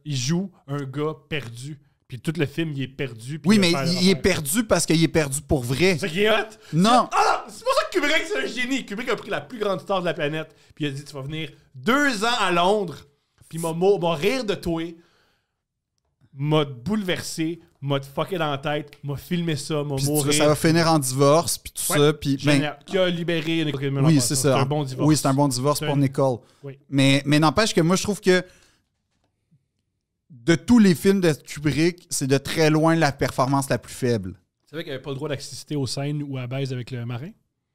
Speaker 2: il joue un gars perdu puis tout le film, il est perdu. Oui, mais il est perdu
Speaker 1: parce qu'il est perdu pour
Speaker 2: vrai. C'est ça hot. Non. Ah, c'est pour ça que Kubrick, c'est un génie. Kubrick a pris la plus grande star de la planète. Puis il a dit Tu vas venir deux ans à Londres. Puis m'a m'a- rire de toi. M'a bouleversé. M'a fucké dans la tête. M'a filmé ça. M'a ça va finir
Speaker 1: en divorce, puis tout ça. Puis, ben,
Speaker 2: Qui a libéré Nicole Oui, c'est ça. un bon divorce. Oui, c'est un bon divorce pour Nicole.
Speaker 1: Mais, mais n'empêche que moi, je trouve que de tous les films de Kubrick, c'est de très loin la performance la plus faible.
Speaker 2: C'est vrai qu'il n'y avait pas le droit d'assister aux scènes ou à baise avec le marin?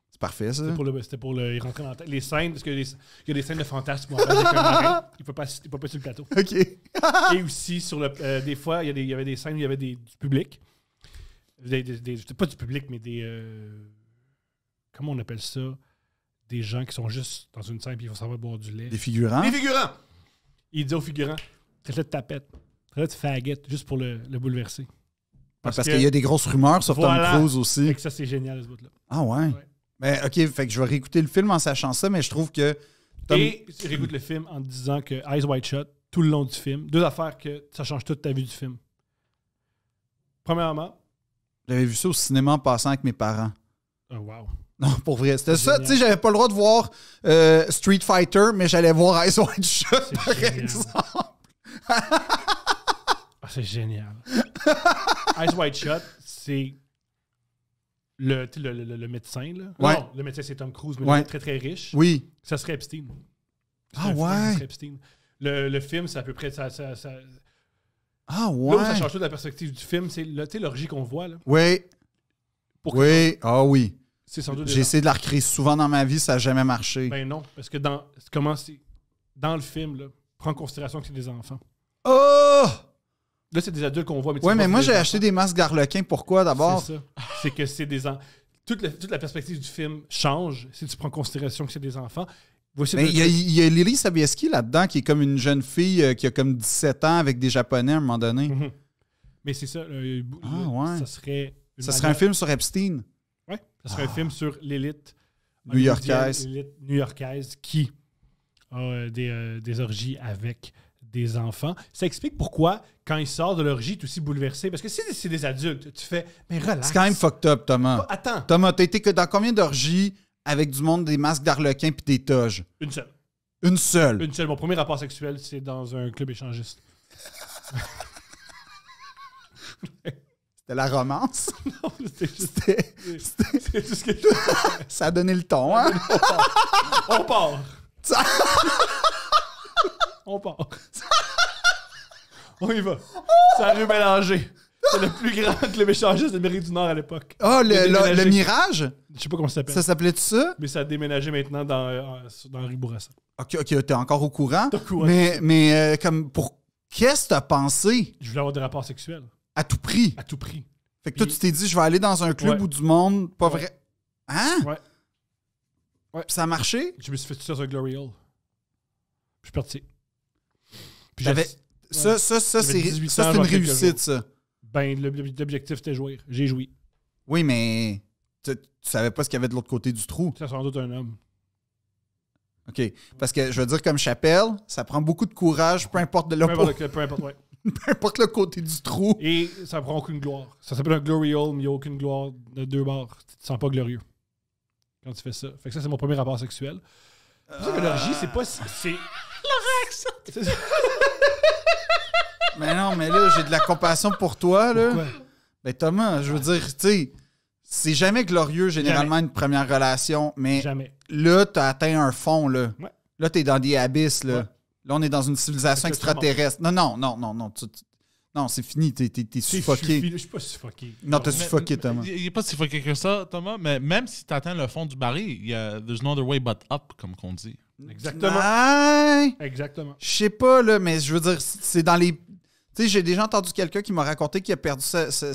Speaker 2: C'est parfait, ça. C'était pour le. C'était pour le dans la les scènes, parce qu'il y a des scènes de fantasme avec le marin. Il ne peut pas passer pas sur le plateau. *laughs* OK. *laughs* Et aussi, sur le, euh, des fois, il y, avait des scènes où il y avait des, du public. pas du public, mais des. Euh, comment on appelle ça Des gens qui sont juste dans une scène et ils vont savoir boire du lait. Des figurants. Des figurants Il dit aux figurants c'est te tapette, te de juste pour le, bouleverser. Parce, qu'il y a des grosses rumeurs sur Tom Cruise aussi. ça, c'est génial, ce bout-là.
Speaker 1: Ah ouais. Mais OK, fait que je vais réécouter le film en sachant ça, mais je trouve
Speaker 2: que. Et tu réécoutes le film en disant que Eyes White Shut, tout le long du film, deux affaires que ça change toute ta vue du film. Premièrement,
Speaker 1: j'avais vu ça au cinéma en passant avec mes parents. Oh, wow. Non, pour vrai. C'était ça, tu sais, j'avais
Speaker 2: pas le droit de voir euh,
Speaker 1: Street Fighter, mais j'allais voir Ice White Shut,
Speaker 2: par exemple. *laughs* Ah, c'est génial. Ice White Shot c'est le, le, médecin. Là. le médecin, c'est Tom Cruise, mais il est très, très riche. Oui. Ça serait Epstein. Ah ouais. Le, film, c'est à peu près... Ça,
Speaker 1: Ah ouais ça change
Speaker 2: tout de la perspective du film, c'est le- tu sais, qu'on voit. Là.
Speaker 1: Oui. Pour Oui. Ah oui. C'est doute... J'ai essayé de la recréer souvent dans ma vie, ça n'a jamais marché.
Speaker 2: Ben non, parce que dans comment dans le film, là, prends en considération que c'est des enfants. Oh! Là, c'est des adultes qu'on voit. Oui, mais moi, j'ai acheté des masques garlequins. Pourquoi d'abord? C'est que c'est des. enfants. Toute, la, perspective du film change si tu prends en considération que c'est des enfants. il, y
Speaker 1: a, Lily Sabieski là-dedans qui est comme une jeune fille euh, qui a comme 17 ans avec des Japonais à un moment donné. Mhm.
Speaker 2: Mais c'est ça. ah, ouais. Ça serait. un film
Speaker 1: sur Epstein.
Speaker 2: Oui, ça serait un film sur l'élite ah. new-yorkaise. L'élite new-yorkaise qui a euh, des, euh, des orgies avec des enfants. Ça explique pourquoi, quand ils sortent de l'orgie, ils sont aussi bouleversés. Parce que si c'est des adultes, tu fais, mais relax. C'est quand même
Speaker 1: fucked up, Thomas. attends. Thomas, t'as été que dans combien d'orgies avec du monde des masques d'arlequin puis des toges?
Speaker 2: Une seule. Une seule. Une seule. Mon premier rapport sexuel, c'est dans un club échangiste.
Speaker 1: C'était la romance. *laughs* Non, c'était juste. C'était tout ce que *laughs* Ça a donné le ton, hein? On part.
Speaker 2: On part. *laughs* on part. *laughs* on y va. Ça rue Bélanger. C'est le plus grand club échangiste de la Mairie du Nord à l'époque. Ah, le, le, Mirage? Je sais pas comment ça s'appelle. Ça s'appelait-tu ça? Mais ça a déménagé maintenant dans, euh, dans Rue Bourassa.
Speaker 1: Ok, ok, t'es encore au courant. Au courant. Mais, mais euh, comme pour qu'est-ce que t'as pensé?
Speaker 2: Je voulais avoir des rapports sexuels.
Speaker 1: À tout prix? À tout prix. Fait que toi, tu t'es dit, je vais aller dans un club ou du monde, pas vrai.
Speaker 2: Hein? Ouais. ouais. ça a marché? Je me suis fait tuer ça sur Glory hole. Je suis parti j'avais. Ça, ça, ça, c'est une réussite, ça. Ben, l'objectif, c'était jouer. J'ai joué. Oui, mais
Speaker 1: tu, savais pas ce qu'il y avait de l'autre côté du trou. C'est sans doute un homme. OK. Parce que je veux dire, comme Chapelle, ça prend beaucoup de courage, peu importe de le, peu importe,
Speaker 2: *laughs* peu importe le côté du trou. Et ça prend aucune gloire. Ça s'appelle un glory hole, mais il n'y a aucune gloire de deux barres. Tu te sens pas glorieux quand tu fais ça. Fait que ça, c'est mon premier rapport sexuel. C'est pour ça que l'orgie, c'est pas. C'est. *laughs*
Speaker 3: mais
Speaker 1: non, mais là, j'ai de la compassion pour toi, là. Pourquoi? Thomas, je veux dire, tu sais, c'est jamais glorieux, généralement, une première relation, mais jamais. là, t'as atteint un fond, là. Là, t'es dans des abysses, là. Là, on est dans une civilisation extraterrestre. Non, non, non, non, non. Non, c'est fini, t'es, suffoqué. Je suis pas suffoqué. Non, t'es suffoqué, Thomas.
Speaker 3: Il est pas suffoqué que ça, Thomas, mais même si t'atteins le fond du baril, il a There's no other way but up, comme qu'on dit.
Speaker 2: Exactement.
Speaker 1: Exactement. Je sais pas, là, mais je veux dire, c'est dans les. Tu sais, j'ai déjà entendu quelqu'un qui m'a raconté qu'il a perdu sa. sa,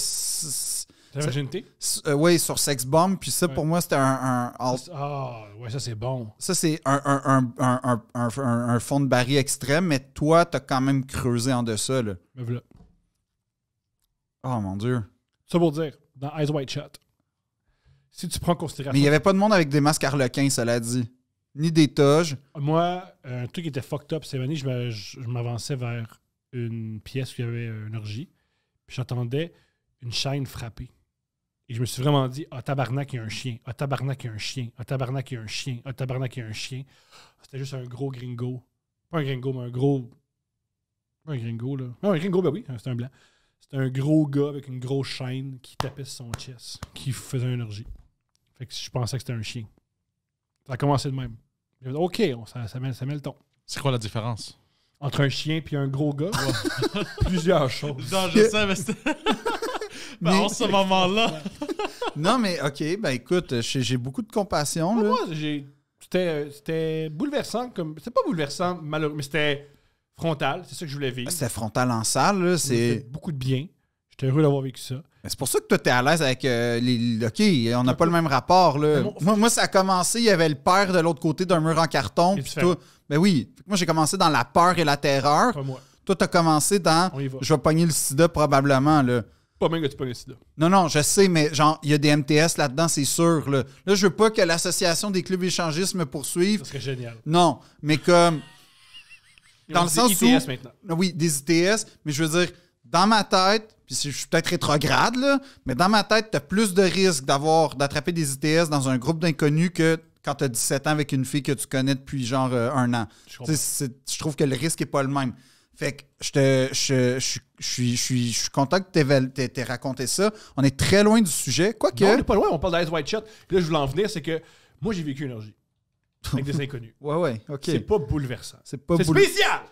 Speaker 1: euh, oui, sur Sex Bomb. Puis ça, pour moi, c'était un.
Speaker 2: Ah, ouais, ça, c'est bon.
Speaker 1: Ça, c'est un, fond de baril extrême, mais toi, t'as quand même creusé en dessous là. Mais Oh mon Dieu.
Speaker 2: Ça pour dire, dans Eyes White Shot, si tu prends en considération. Mais il n'y avait pas de monde avec des masques
Speaker 1: harlequins, cela dit
Speaker 2: ni des toges. Moi, un truc qui était fucked up c'est que je m'avançais vers une pièce où il y avait une orgie. Puis j'entendais une chaîne frapper. Et je me suis vraiment dit, ah, tabarnak, il y a un chien. Ah, tabarnak, il y a un chien. Ah, tabarnak, il y a un chien. Ah, tabarnak, il y a un chien. C'était juste un gros gringo. Pas un gringo, mais un gros. Pas un gringo, là. Non, un gringo, ben oui, c'était un blanc. C'était un gros gars avec une grosse chaîne qui tapait sur son chest, qui faisait une orgie. Fait que je pensais que c'était un chien. Ça a commencé de même. OK, ça, met, le ton. C'est quoi la différence? Entre un chien et un gros gars, *laughs* plusieurs choses. Non, je sais, mais c'était. *laughs* ce moment-là. *laughs* non,
Speaker 1: mais OK, ben écoute, j'ai beaucoup de compassion. Moi, c'était bouleversant.
Speaker 2: comme C'était pas bouleversant, malheureux, mais c'était frontal. C'est ça que je voulais vivre.
Speaker 1: C'était frontal en salle. C'est beaucoup de bien. J'étais heureux d'avoir vécu ça. C'est pour ça que toi, t'es à l'aise avec euh, les. OK, on n'a pas le même rapport. Là. moi, ça a commencé, il y avait le père de l'autre côté d'un mur en carton. Puis ben oui, moi, j'ai commencé dans la peur et la terreur. Toi, tu Toi, commencé dans. Je vais pogner le sida probablement.
Speaker 2: Pas même que tu pognes le sida.
Speaker 1: Non, non, je sais, mais genre, il y a des MTS là-dedans, c'est sûr. Là. là, je veux pas que l'Association des clubs échangistes me poursuive. Ce serait génial. Non, mais comme. dans le sens où. maintenant. Oui, des ITS, mais je veux dire dans ma tête, je suis peut-être rétrograde, là, mais dans ma tête, tu as plus de risques d'avoir d'attraper des ITS dans un groupe d'inconnus que quand tu as 17 ans avec une fille que tu connais depuis genre euh, un an. Je, trouve que le risque n'est pas le même. Fait que je, te, je, je, suis, je suis content que tu aies, raconté ça. On est très loin du sujet. Quoique. on n'est pas loin,
Speaker 2: on parle d'Ice White Shot. Là, je voulais en venir, c'est que moi, j'ai vécu une énergie avec des *laughs* inconnus.
Speaker 1: ouais, ouais, ok. C'est pas bouleversant. C'est pas spécial!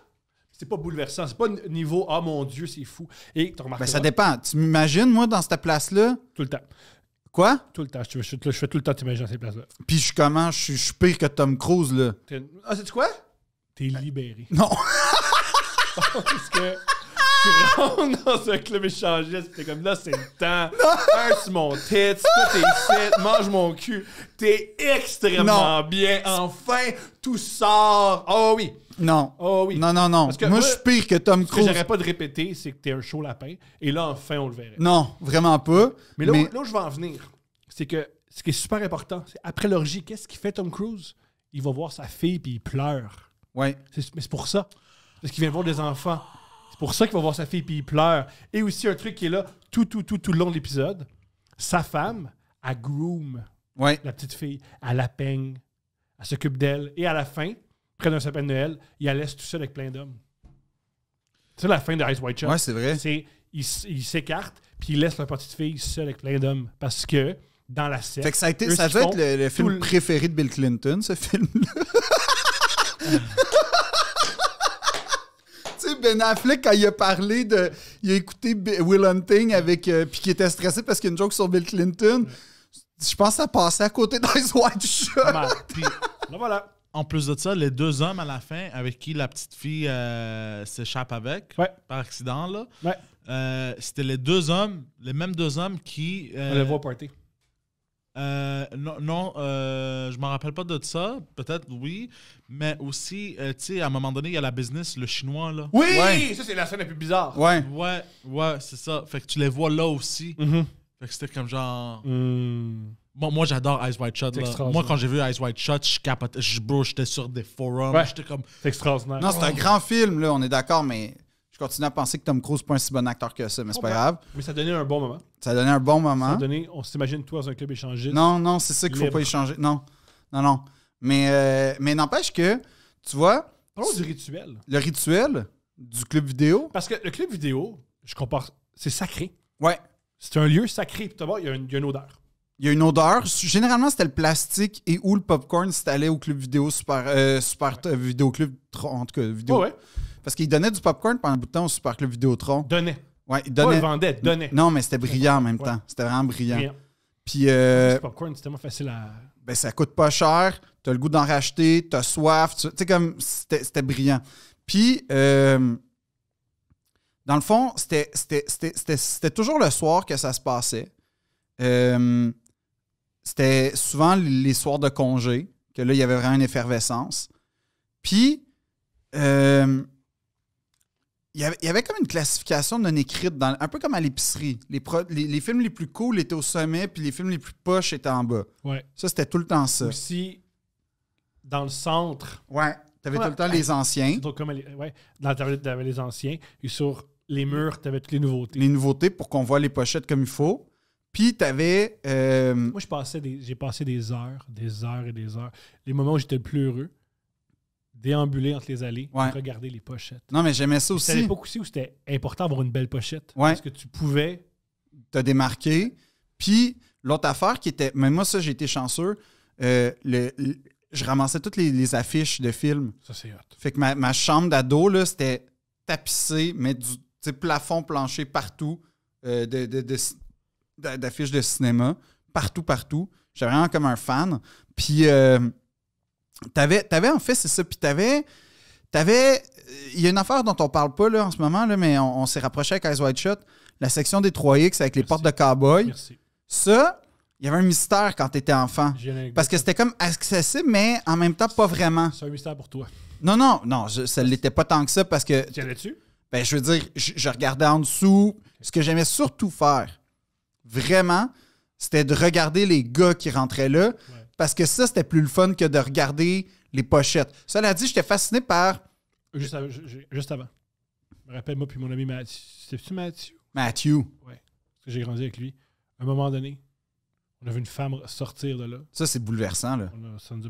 Speaker 2: c'est pas bouleversant. C'est pas niveau Ah mon Dieu, c'est fou. Et ben, ça
Speaker 1: dépend. Tu m'imagines, moi, dans cette place-là? Tout le temps. Quoi? Tout
Speaker 2: le temps. Je, fais tout le temps tu dans cette place là Puis je comment? Je, suis pire que Tom Cruise, là. Ah, c'est quoi? T'es ben, libéré. Non! *laughs* Parce que tu rentres dans un club échangiste, t'es comme là, c'est le temps. Pince mon tits, tes fit, mange mon cul. T'es extrêmement bien. Enfin, tout sort. Oh oui! Non. Oh oui. Non,
Speaker 1: non, non. que Moi, je suis pire que Tom Cruise.
Speaker 2: pas de répéter, c'est que t'es un chaud lapin. Et là, enfin, on le verrait. Non, vraiment pas. Mais là, je vais en venir, c'est que ce qui est super important, c'est après l'orgie, qu'est-ce qu'il fait Tom Cruise? Il va voir sa fille puis il pleure. Oui. Mais c'est pour ça. Parce qu'il vient voir des enfants. C'est pour ça qu'il va voir sa fille puis il pleure. Et aussi un truc qui est là tout, tout, tout, tout le long de l'épisode. Sa femme, elle groom Ouais. la petite fille. Elle la peigne. Elle s'occupe d'elle. Et à la fin, près d'un sapin de Noël, il laisse tout seul avec plein d'hommes. C'est la fin de Ice White Shot. Ouais, c'est vrai. C'est, il, s'écarte, puis il laisse leur petite fille seule avec plein d'hommes. Parce que dans la scène. ça a été, ça doit être le, film
Speaker 1: préféré de Bill Clinton, ce film-là. *laughs* tu sais, Ben Affleck, quand il a parlé de. Il a écouté Will Hunting avec. Euh, puis qui était stressé parce qu'il y a une joke sur Bill Clinton. Je pense que ça passait à côté d'Ice White Shot. là,
Speaker 3: ben voilà en plus de ça, les deux hommes à la fin avec qui la petite fille euh, s'échappe avec par accident, là, euh, c'était les deux hommes, les mêmes deux hommes qui. Euh, On les voit porter. non, je je me rappelle pas de ça. Peut-être oui, mais aussi, tu sais, à un moment donné, il y a la business, le chinois là. Oui, ça c'est la scène la plus bizarre. Ouais, ouais, c'est ça. Fait que tu les vois là aussi. Mm-hmm. Fait que c'était comme genre. Hmm moi, j'adore Ice White Shot. Moi, quand j'ai vu Ice White Shot, je capotais. j'étais sur des forums.
Speaker 2: J'étais comme. C'est extraordinaire. Non, c'est un grand
Speaker 1: film, là, on est d'accord, mais je continue à penser que Tom Cruise n'est pas un si bon acteur que ça, mais c'est pas grave.
Speaker 2: Mais ça a donné un bon moment.
Speaker 1: Ça a donné un bon moment. Ça
Speaker 2: on s'imagine, toi, dans un club échangé Non, non, c'est ça qu'il ne faut pas échanger.
Speaker 1: Non, non, non. Mais, euh, mais n'empêche que,
Speaker 2: tu vois. Parlons rituel. Le rituel du club vidéo. Parce que le club vidéo, je compare. C'est sacré. Ouais. C'est un lieu sacré. Tu vois, il y a une odeur. Il y a
Speaker 1: une odeur. Généralement, c'était le plastique et ou le popcorn si t'allais au club vidéo super, euh, super euh, vidéo club en tout cas vidéo. ouais. Parce qu'ils donnaient du popcorn pendant un bout de temps au super club tron Donnait. Ouais, il donnait. vendait, donnait. Non, mais c'était brillant en même temps. C'était vraiment brillant. Puis. Euh,
Speaker 2: popcorn, c'était moins facile à.
Speaker 1: Ben, ça coûte pas cher. T'as le goût d'en racheter. T'as soif. Tu sais, comme. C'était brillant. Puis. Euh, dans le fond, c'était toujours le soir que ça se passait. Euh, c'était souvent les soirs de congé, que là, il y avait vraiment une effervescence. Puis, euh, il, y avait, comme une classification non écrite, dans, un peu comme à l'épicerie. Les, les, films les plus cools étaient au sommet, puis les films les plus poches étaient en bas. Ça, c'était tout le temps ça.
Speaker 2: Aussi, dans le centre. Ouais. tu avais tout le temps les anciens. Donc, comme les, dans la tablette, avais les anciens. Et sur les murs, tu avais toutes les nouveautés. Les nouveautés pour qu'on voit les pochettes comme il faut. Puis t'avais. avais... Euh, moi, j'ai passé, des heures, des heures et des heures. Les moments où j'étais le plus heureux, déambuler entre les allées, regarder les pochettes. Non, mais j'aimais ça aussi. C'était beaucoup aussi où c'était important d'avoir une
Speaker 1: belle pochette. est Parce que tu pouvais. Te démarquer. Puis l'autre affaire qui était. Mais moi, ça, j'ai été chanceux. Euh, le, je ramassais toutes les, affiches de films. Ça, c'est hot. Fait que ma, chambre d'ado, là, c'était tapissée, mais du plafond plancher partout. Euh, de, d'affiches de cinéma, partout, partout. J'étais vraiment comme un fan. Puis, euh, t'avais, avais, en fait, c'est ça. Puis, t'avais. T'avais. Euh, il y a une affaire dont on parle pas là, en ce moment, là, mais on, s'est rapproché avec Eyes Wide Shut. La section des 3X avec les portes de cowboy. Merci. Ça, il y avait un mystère quand t'étais enfant. Parce que c'était comme accessible, mais en même temps, pas vraiment. C'est un mystère pour toi. Non, non, non, ça l'était pas tant que ça parce que. Tu allais-tu? Ben, je veux dire, je regardais en dessous. Ce que j'aimais surtout faire, vraiment, c'était de regarder les gars qui rentraient là, parce que ça, c'était plus le fun que de regarder les pochettes. Cela dit,
Speaker 2: j'étais fasciné par. Juste avant. Juste me rappelle, moi, puis mon ami Mathieu. C'était-tu Mathieu? Parce que J'ai grandi avec lui. À un moment donné, on a vu une femme sortir de là.
Speaker 1: Ça, c'est bouleversant, là. c'était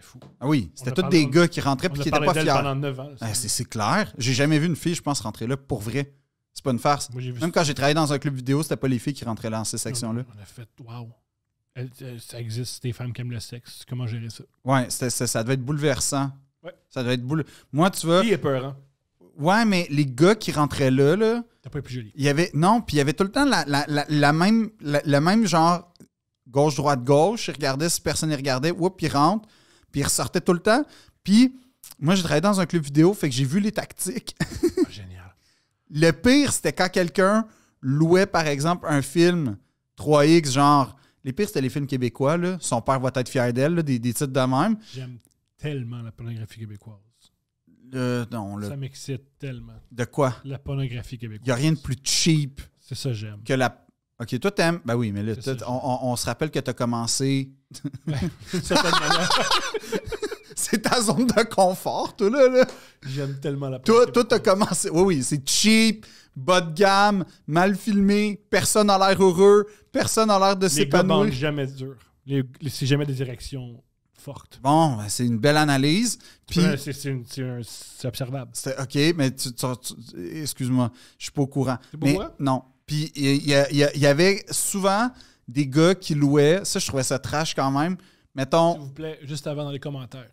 Speaker 1: fou. Ah oui, c'était tous des gars qui rentraient et qui n'étaient pas fiers. Ah, c'est clair. J'ai jamais vu une fille, je pense, rentrer là pour vrai. C'est pas une farce. Même quand j'ai travaillé dans un club vidéo, c'était pas les filles qui rentraient dans ces sections-là.
Speaker 2: On a fait Waouh! Ça existe, des femmes qui aiment le sexe. Comment gérer ça? Ouais,
Speaker 1: ça devait être bouleversant. Ça devait être boule. Moi, tu vois. Qui est peur, Ouais, mais les gars qui rentraient là, là. T'as pas plus joli. Il y avait, non, puis il y avait tout le temps la, même, le même genre gauche-droite-gauche. Ils regardaient si personne les regardait. Oups, ils rentrent. Puis ils ressortaient tout le temps. Puis moi, j'ai travaillé dans un club vidéo, fait que j'ai vu les tactiques. *laughs* Le pire, c'était quand quelqu'un louait, par exemple, un film 3X, genre. Les pires, c'était les films québécois, là. Son père va être fier d'elle, des, des, titres de même.
Speaker 2: J'aime tellement la pornographie québécoise.
Speaker 1: Ça m'excite tellement. De quoi La pornographie québécoise. Il n'y a rien de plus cheap. C'est ça, j'aime. Que la OK, toi, t'aimes. Ben oui, mais là, on, se rappelle que t'as commencé. Ben, *laughs* *laughs* c'est ta zone de confort, toi, là. J'aime tellement la Toi, toi, t'as commencé. Oui, oui, c'est cheap, bas de gamme, mal filmé, personne n'a l'air heureux, personne n'a l'air de s'épanouir. Les
Speaker 2: jamais dur. C'est jamais des directions fortes. Bon, ben, c'est une belle analyse. Puis...
Speaker 1: C'est observable. OK, mais excuse-moi, je suis pas au courant. C'est Non. Puis il y, avait souvent des gars qui louaient, ça je trouvais ça trash quand même. Mettons. S'il
Speaker 2: vous plaît, juste avant dans les commentaires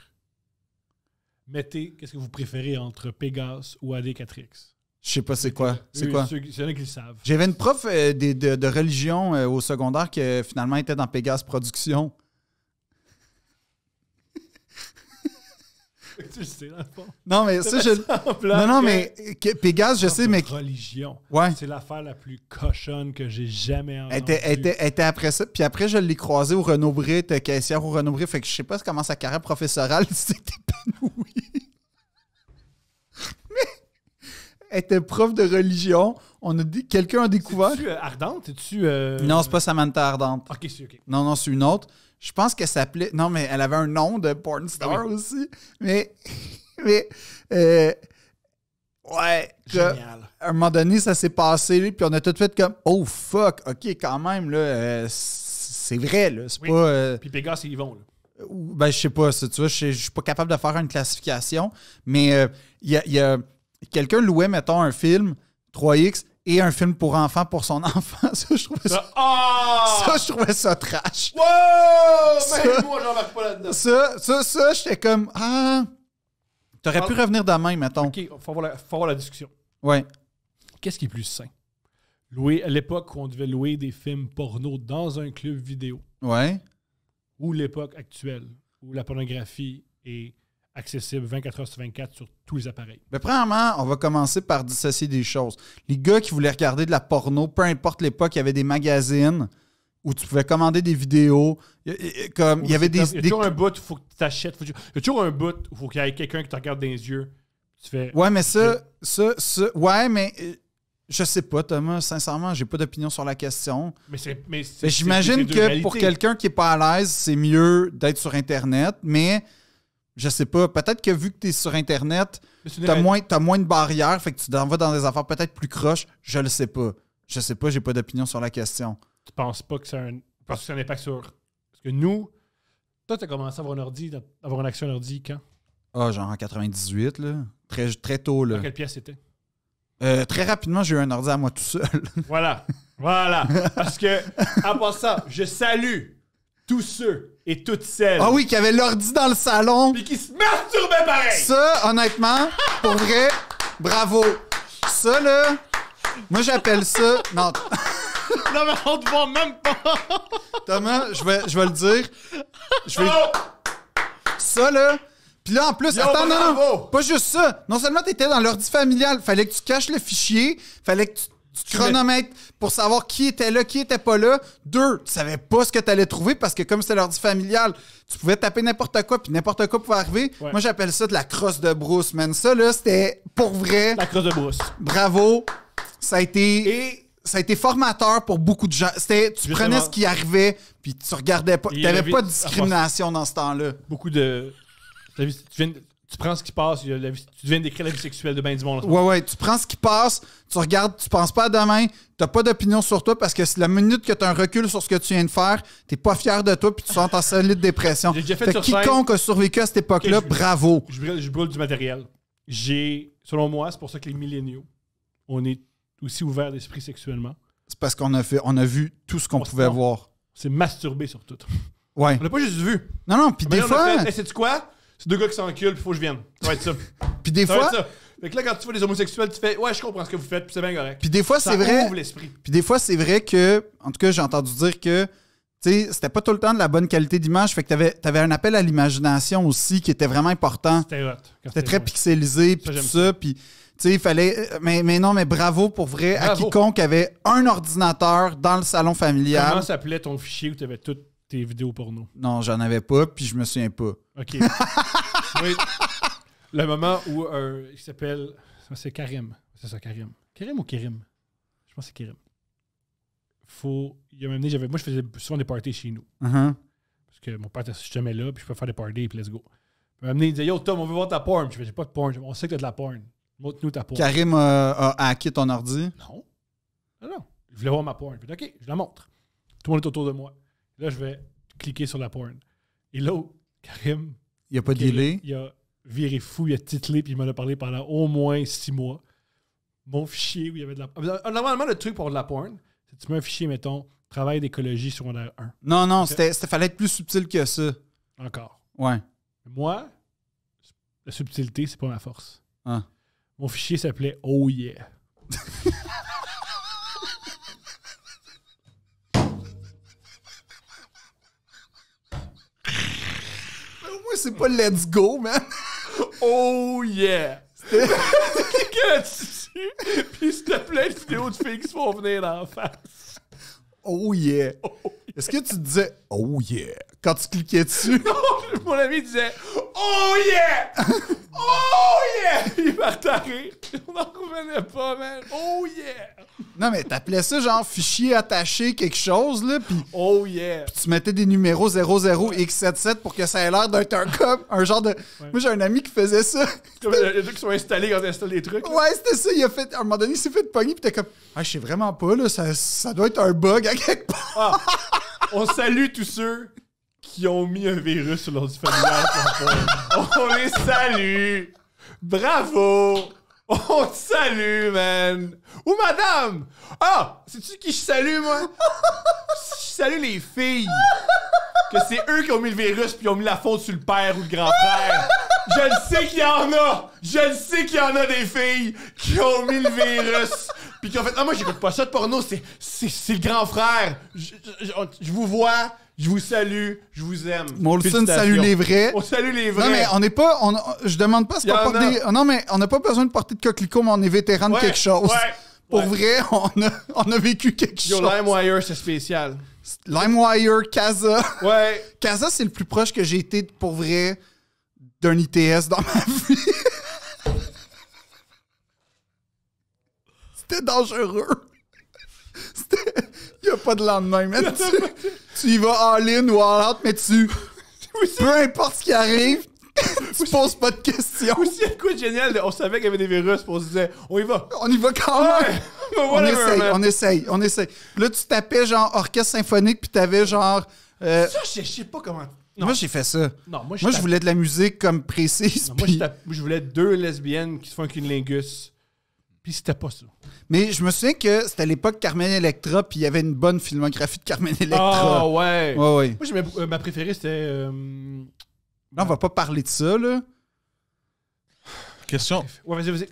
Speaker 2: mettez qu'est-ce que vous préférez entre Pégase ou AD4X.
Speaker 1: Je sais pas c'est quoi. C'est euh, quoi? C'est a qui le savent. J'avais une prof euh, de, religion euh, au secondaire qui finalement était dans Pégase Productions.
Speaker 2: *laughs* Non, mais ça, je. Non, non, mais
Speaker 1: que- Pégase, je sais, mais. Religion.
Speaker 2: Ouais. C'est l'affaire la plus cochonne que j'ai jamais entendue. Elle
Speaker 1: était, après ça. Puis après, je l'ai croisée au Renaud ta euh, caissière au Renaud Fait que je sais pas comment sa carrière professorale *laughs* s'est épanouie. *laughs* Mais elle était prof de religion. On a dit, quelqu'un a découvert. Es-tu euh, ardente? Es-tu. Euh, non, c'est pas Samantha Ardente. Ok, c'est ok. Non, non, c'est une autre. Je pense qu'elle s'appelait. Non, mais elle avait un nom de porn star ben aussi. Mais. *laughs* mais euh, ouais. Génial. À un moment donné, ça s'est passé, puis on a tout de suite comme Oh fuck, ok, quand même, là, euh, c'est vrai, là. C'est pas. Euh, puis
Speaker 2: Pégas ils vont, là.
Speaker 1: Ben, je sais pas, tu vois, je suis pas capable de faire une classification, mais il y y a quelqu'un louait, mettons, un film 3X, et un film pour enfants pour son *laughs* enfant. Ça, je trouvais ça.
Speaker 2: Ah!
Speaker 1: Ça, ça trash. Wow! Ben, ça, moi, pas là-dedans. Ça, ça, ça, j'étais comme. Ah!
Speaker 2: T'aurais ah. pu revenir demain, mettons. OK, faut voir la, faut avoir la discussion. Ouais. Qu'est-ce qui est plus sain? Louer, à l'époque où on devait louer des films porno dans un club vidéo. Ouais. Ou l'époque actuelle où la pornographie est accessible 24 h sur 24 sur tous les appareils. Mais
Speaker 1: premièrement, on va commencer par dissocier des choses. Les gars qui voulaient regarder de la porno, peu importe l'époque, il y avait des magazines où tu pouvais commander des vidéos.
Speaker 2: Comme, il y avait des, Il y a toujours un bout, il faut que tu t'achètes. Il y a toujours un bout, il faut qu'il y ait quelqu'un qui te regarde dans les yeux. Tu fais, ouais, mais ça, ça, ça, ouais, mais euh, je sais
Speaker 1: pas, Thomas. Sincèrement, j'ai pas d'opinion sur la question. Mais, j'imagine que pour quelqu'un qui est pas à l'aise, c'est mieux d'être sur Internet, mais je sais pas. Peut-être que vu que tu es sur Internet, tu as, moins, moins de barrières, fait que tu t'en vas dans des affaires peut-être plus croches. Je le sais pas. Je sais pas, j'ai pas d'opinion sur la question.
Speaker 2: Tu penses pas que c'est un, parce que un impact sur. Parce que nous, toi, tu as commencé à avoir un ordi, avoir une action ordi quand
Speaker 1: Ah, genre en 98, là. Très, très tôt, là. Dans quelle pièce c'était euh, Très rapidement, j'ai eu un ordi à moi tout seul.
Speaker 2: *laughs* voilà. Voilà. Parce que, à part ça, je salue tous ceux et toute seule. Ah oui, qui
Speaker 1: avait l'ordi dans le salon. Puis qui se
Speaker 2: masturbait pareil.
Speaker 1: Ça, honnêtement, pour vrai, bravo. Ça, là, moi, j'appelle ça. Non. non, mais on te voit même pas. Thomas, je vais, je vais le dire. Je vais. Ça, là. Puis là, en plus, attends, non, non, pas juste ça. Non seulement t'étais dans l'ordi familial, fallait que tu caches le fichier, fallait que tu tu chronomètre pour savoir qui était là, qui était pas là. Deux, tu savais pas ce que tu allais trouver parce que comme c'était l'ordi familial, tu pouvais taper n'importe quoi puis n'importe quoi pouvait arriver. Moi, j'appelle ça de la crosse de brousse, man. Ça, là, c'était pour vrai. La crosse de brousse. Bravo. Ça a été... ça a été formateur pour beaucoup de gens. C'était, tu prenais ce qui arrivait, puis tu regardais pas. Tu n'avais pas de discrimination
Speaker 2: dans ce temps-là. Beaucoup de tu prends ce qui passe, tu viens d'écrire la vie sexuelle de ben du monde. Ouais,
Speaker 1: ouais, tu prends ce qui passe, tu regardes, tu penses pas à demain, t'as pas d'opinion sur toi parce que la minute que tu as un recul sur ce que tu viens de faire, tu t'es pas fier de toi puis tu sens en solide dépression. J'ai déjà fait, quiconque a survécu à cette époque-là, bravo.
Speaker 2: Je brûle, du matériel. J'ai, selon moi, c'est pour ça que les milléniaux, on est aussi ouverts d'esprit sexuellement.
Speaker 1: C'est parce qu'on a fait, on a vu tout ce qu'on pouvait voir.
Speaker 2: C'est masturbé sur tout. Ouais. On n'a pas juste vu. Non, non, puis des fois. Eh, c'est quoi? c'est deux gars qui s'enculent, puis faut que je vienne. Ça va ça. *laughs* puis des fois. là, quand tu vois les homosexuels, tu fais Ouais, je comprends ce que vous faites, puis c'est bien correct. Puis des fois, c'est vrai. l'esprit.
Speaker 1: Puis des fois, c'est vrai que, en tout cas, j'ai entendu dire que tu sais, c'était pas tout le temps de la bonne qualité d'image. Fait que t'avais, avais un appel à l'imagination aussi qui était vraiment important. C'était C'était très pixelisé, puis tout ça. Puis, il fallait. Mais, non, mais bravo pour vrai à quiconque avait un ordinateur dans le salon familial. Comment
Speaker 2: s'appelait ton fichier où t'avais tout tes vidéos porno?
Speaker 1: Non, j'en avais pas, puis je me souviens pas.
Speaker 2: OK. *laughs* Le moment où un. Il s'appelle. C'est Karim. C'est ça, Karim. Karim ou Kérim? Je pense que c'est Kérim. Faut. Il y a même j'avais. Moi, je faisais souvent des parties chez nous. Uh-huh. Parce que mon père était jamais là, puis je peux faire des parties, puis let's go. Il m'a amené, il disait Yo, Tom, on veut voir ta porn. Je faisais pas de porn. On sait que t'as de la porn. Montre-nous ta porn. Karim
Speaker 1: a hacké ton ordi? Non.
Speaker 2: Non, Je voulais voir ma porn. OK, je la montre. Tout le monde est autour de moi. Là, je vais cliquer sur la porn. Et là, Karim. Il a pas de délai. Il a viré fou, il a titlé, puis il m'en a parlé pendant au moins six mois. Mon fichier où il y avait de la porn. Ah, normalement, le truc pour de la porn, c'est que tu mets un fichier, mettons, travail d'écologie sur 1. Non, non, c'était, fallait être plus subtil que ça. Encore. Ouais. Moi, la subtilité, c'est pas ma force. Ah. Mon fichier s'appelait Oh yeah. *laughs*
Speaker 1: c'est pas let's go, man. *laughs*
Speaker 2: oh yeah! C'était. Puis te plaît, de vidéos de filles qui venir en face.
Speaker 1: Oh, oh, yeah. Est-ce que tu disais oh
Speaker 3: yeah? quand tu
Speaker 1: cliquais dessus.
Speaker 2: *laughs* Non, mon ami disait Oh yeah! Oh yeah! Il partait à On n'en revenait pas, man. Oh yeah!
Speaker 1: Non, mais t'appelais ça genre fichier attaché quelque chose, là, puis Oh yeah! tu mettais des numéros 00x77 pour que ça ait l'air d'être un cop, un genre de... Moi, j'ai un ami qui faisait ça.
Speaker 2: *laughs* Comme les trucs qui sont installés quand ont installe des trucs.
Speaker 1: Ouais, c'était ça. Il a fait... À un moment donné, il s'est fait de pogner, pis t'es comme... Ah, je sais vraiment pas, là, ça, ça doit être un bug à quelque part. Ah, on salue tous ceux
Speaker 2: qui ont mis un virus sur leur familial. *laughs* On les salue! Bravo! On te salue, man! Ou madame! Ah! C'est-tu qui je salue, moi? Je salue les filles! Que c'est eux qui ont mis le virus puis qui ont mis la faute sur le père ou le grand père Je le sais qu'il y en a! Je le sais qu'il y en a des filles qui ont mis le virus! Puis qui ont fait, ah, moi, j'écoute pas ça de porno, c'est, c'est, le grand frère! je vous vois, je vous salue, je vous aime. Molson salue les vrais. On salue les vrais. Non, mais on n'est
Speaker 1: pas. On, je demande pas ce on porte des. Non, mais on n'a pas besoin de porter de coquelicot, mais on est vétéran de quelque chose. *laughs* Pour vrai, on a, on a, vécu quelque chose. Yo,
Speaker 2: LimeWire, c'est spécial.
Speaker 1: LimeWire, Casa. Ouais. *laughs* Casa, c'est le plus proche que j'ai été pour vrai d'un ITS dans ma vie. *laughs* C'était dangereux. C'était. Il n'y a pas de lendemain, mais tu, y vas all-in ou all-out, mais tu. peu importe ce qui arrive, tu poses pas de questions.
Speaker 2: Aussi, génial, on savait qu'il y avait des virus, on se disait, on y va. On y va quand même. *laughs* on, essaye, on
Speaker 1: essaye, on essaye, Là, tu tapais genre orchestre symphonique, puis t'avais genre. Euh, ça,
Speaker 2: je sais pas comment.
Speaker 1: Moi, j'ai fait ça.
Speaker 2: moi, je, voulais
Speaker 1: de la musique comme précise. moi, je,
Speaker 2: voulais deux lesbiennes qui se font une lingus.
Speaker 1: Puis c'était pas ça. Mais je me souviens que c'était à l'époque Carmen Electra, puis il y avait une bonne filmographie de Carmen Electra. Ah ouais. Moi,
Speaker 2: euh, ma préférée, c'était. Euh, on va pas parler de ça, là.
Speaker 3: Question,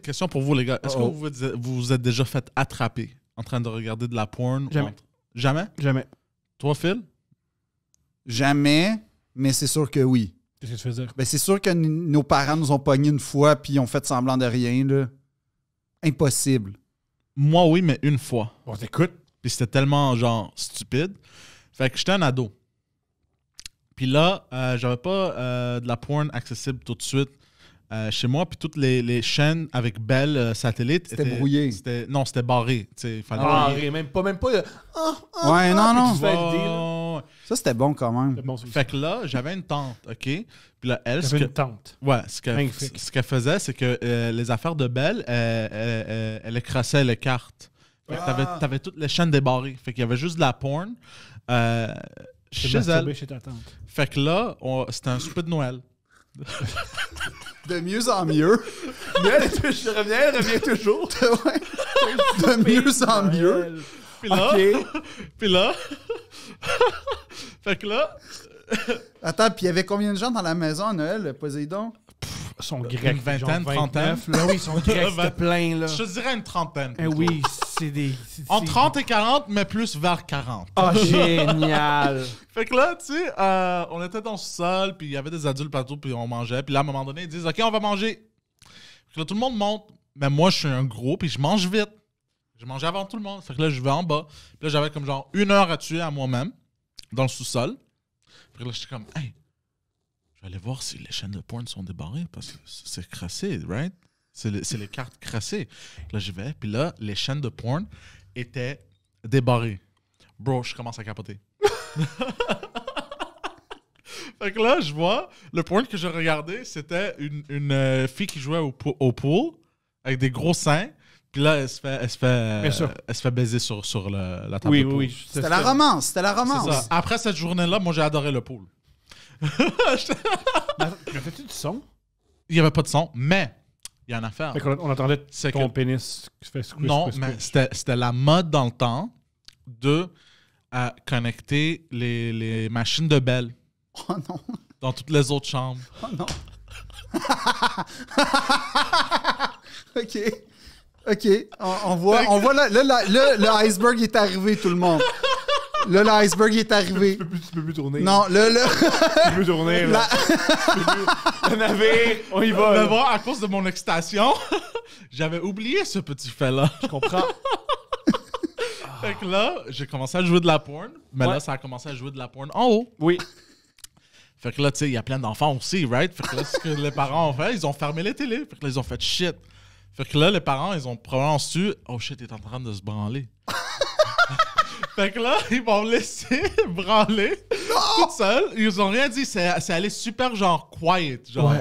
Speaker 3: question pour vous, les gars. Est-ce que oh. vous vous êtes- déjà fait attraper en train de regarder de la porn? Jamais. Jamais? Jamais. Toi, Phil?
Speaker 1: Jamais, mais c'est sûr que oui. Qu'est-ce que tu veux dire? Ben, c'est sûr que nos parents nous ont pogné une fois, puis ils ont fait semblant de rien, là impossible. Moi, oui, mais une
Speaker 3: fois. Bon, t'écoute. Puis c'était tellement, genre, stupide. Fait que j'étais un ado. Puis là, euh, j'avais pas euh, de la porn accessible tout de suite euh, chez moi. Puis toutes les, chaînes avec Bell satellite. C'était brouillé. non, c'était barré. Ah, barré,
Speaker 2: même pas. Même pas. Ah, ah, ouais, non, non.
Speaker 3: Ça, c'était bon quand même. fait que là, j'avais une tante, OK? Puis là, elle. J'avais une tante. Ouais, ce qu'elle faisait, c'est que euh, les affaires de Belle, euh, euh, elle écrasait les cartes. Fait que ah! t'avais toutes les chaînes débarrées. Fait qu'il y avait juste de la porn chez elle. Chez ta tante. Fait que là, c'était un souper de Noël. de mieux en mieux. *laughs* Mais je reviens, elle revient toujours. *laughs* de mieux en mieux. Puis là. *laughs* *laughs* fait que là.
Speaker 1: *laughs* Attends, puis il y avait combien de gens dans la maison à Noël, Poseidon? Ils sont euh,
Speaker 3: grecs. Une vingtaine, trentaine. Là, oui, ils sont grecs plein, là. Je dirais une trentaine. Eh oui, c'est des... En 30 et 40, mais plus vers 40. Oh, ah, génial! fait que là, tu sais, euh, on était dans ce sol, puis il y avait des adultes partout, puis on mangeait. Puis là, à un moment donné, ils disent « OK, on va manger. » Puis là, tout le monde monte. Mais moi, je suis un gros, puis je mange vite. Je mangeais avant tout le monde. Fait que là, je vais en bas. là, j'avais comme genre une heure à tuer à moi-même, dans le sous-sol. Puis là, j'étais comme, hey, je vais aller voir si les chaînes de porn sont débarrées parce que c'est crassé, right? C'est les cartes crassées. Là, je vais. Puis là, les chaînes de porn étaient débarrées. Bro, je commence à capoter. *laughs* fait que là, je vois, le porn que je regardais, c'était une, euh, fille qui jouait au, au pool avec des gros seins là, elle se fait, elle baiser sur, sur le- la table. Oui, oui, oui. C'était la romance, c'était la romance. Après cette journée-là, moi, j'ai adoré le pool. Fais-tu du son? Il n'y avait pas de son, mais il y a une affaire. Fait on attendait ton pénis qui fait squish, Non, mais c'était la mode dans le temps de euh, connecter les, les machines de belle Oh non, dans toutes les autres chambres.
Speaker 1: oh non. *laughs* ok. OK, on, voit, on voit là, le iceberg est arrivé, tout le monde. Là, l'iceberg est arrivé. Tu peux, peux, plus, tourner. Non, là, là. tu
Speaker 3: peux plus tourner, là. *laughs* on y va. voir, à cause de mon excitation, *laughs* j'avais oublié ce petit fait-là. Je comprends. *laughs* fait que là, j'ai commencé à jouer de la porn, mais là, ça a commencé à jouer de la porn en haut. Oui. Fait que là, tu sais, il y a plein d'enfants aussi, right? Fait que là, ce que les parents ont fait, ils ont fermé les télés. Fait que là, ils ont fait shit. Fait que là, les parents, ils ont probablement su Oh shit, t'es en train de se branler. *laughs* fait que là, ils m'ont laissé *laughs* branler toute seule. Ils ont rien dit. C'est, c'est allé super, genre, quiet. Genre,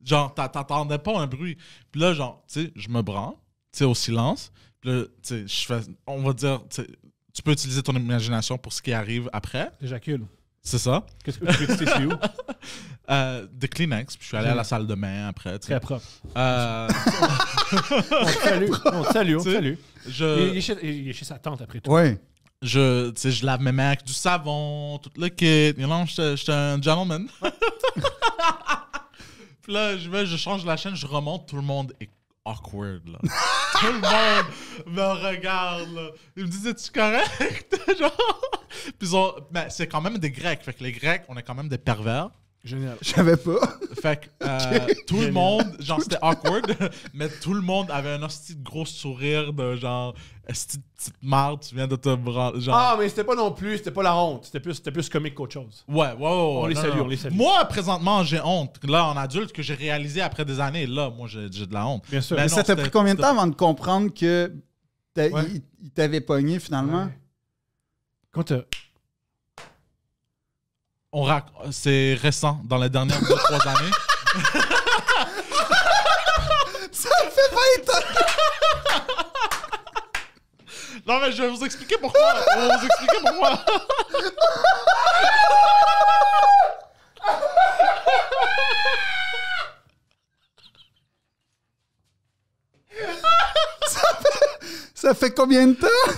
Speaker 3: genre t'attendais pas un bruit. Puis là, genre, tu sais, je me branle, tu sais, au silence. Puis là, tu sais, on va dire, tu peux utiliser ton imagination pour ce qui arrive après. J'éjacule. C'est ça. Qu'est-ce que tu veux chez où? *laughs* Euh, de Kleenex, je suis allé à la salle de main après. Très propre. Euh...
Speaker 2: *laughs* on
Speaker 3: on salue, on Il,
Speaker 2: est chez, sa tante après tout.
Speaker 3: Oui. Je, je lave mes mains avec du savon, tout le kit. Non, je suis un gentleman. *laughs* puis là, je, vais, je change la chaîne, je remonte, tout le monde est awkward. Là. *laughs* Tout le monde me regarde. Là. Ils me disent Es-tu correct *laughs* Genre. Puis ont... Mais ben, c'est quand même des Grecs. Fait que les Grecs, on est quand même des pervers. Génial. Je savais pas. Fait que euh, tout le monde, genre c'était awkward, *laughs* mais tout le monde avait un petit gros sourire de genre hostie tu viens de te branler. Ah,
Speaker 2: mais c'était pas non plus, c'était pas la honte, c'était plus, plus comique qu'autre chose.
Speaker 3: Ouais, wow. On, les salue, on les salue. Moi, présentement, j'ai honte. Là, en adulte, que j'ai réalisé après des années, là, moi, j'ai de la honte. Bien sûr. Ben ça t'a pris combien de temps avant de
Speaker 1: comprendre que il,
Speaker 3: pogné finalement? Quand Quand on c'est récent, dans les dernières deux 3 *laughs* années. Ça me fait pas étonner. Non, mais je vais vous expliquer pourquoi. Je vais vous expliquer pourquoi. *laughs*
Speaker 1: Ça fait combien de temps?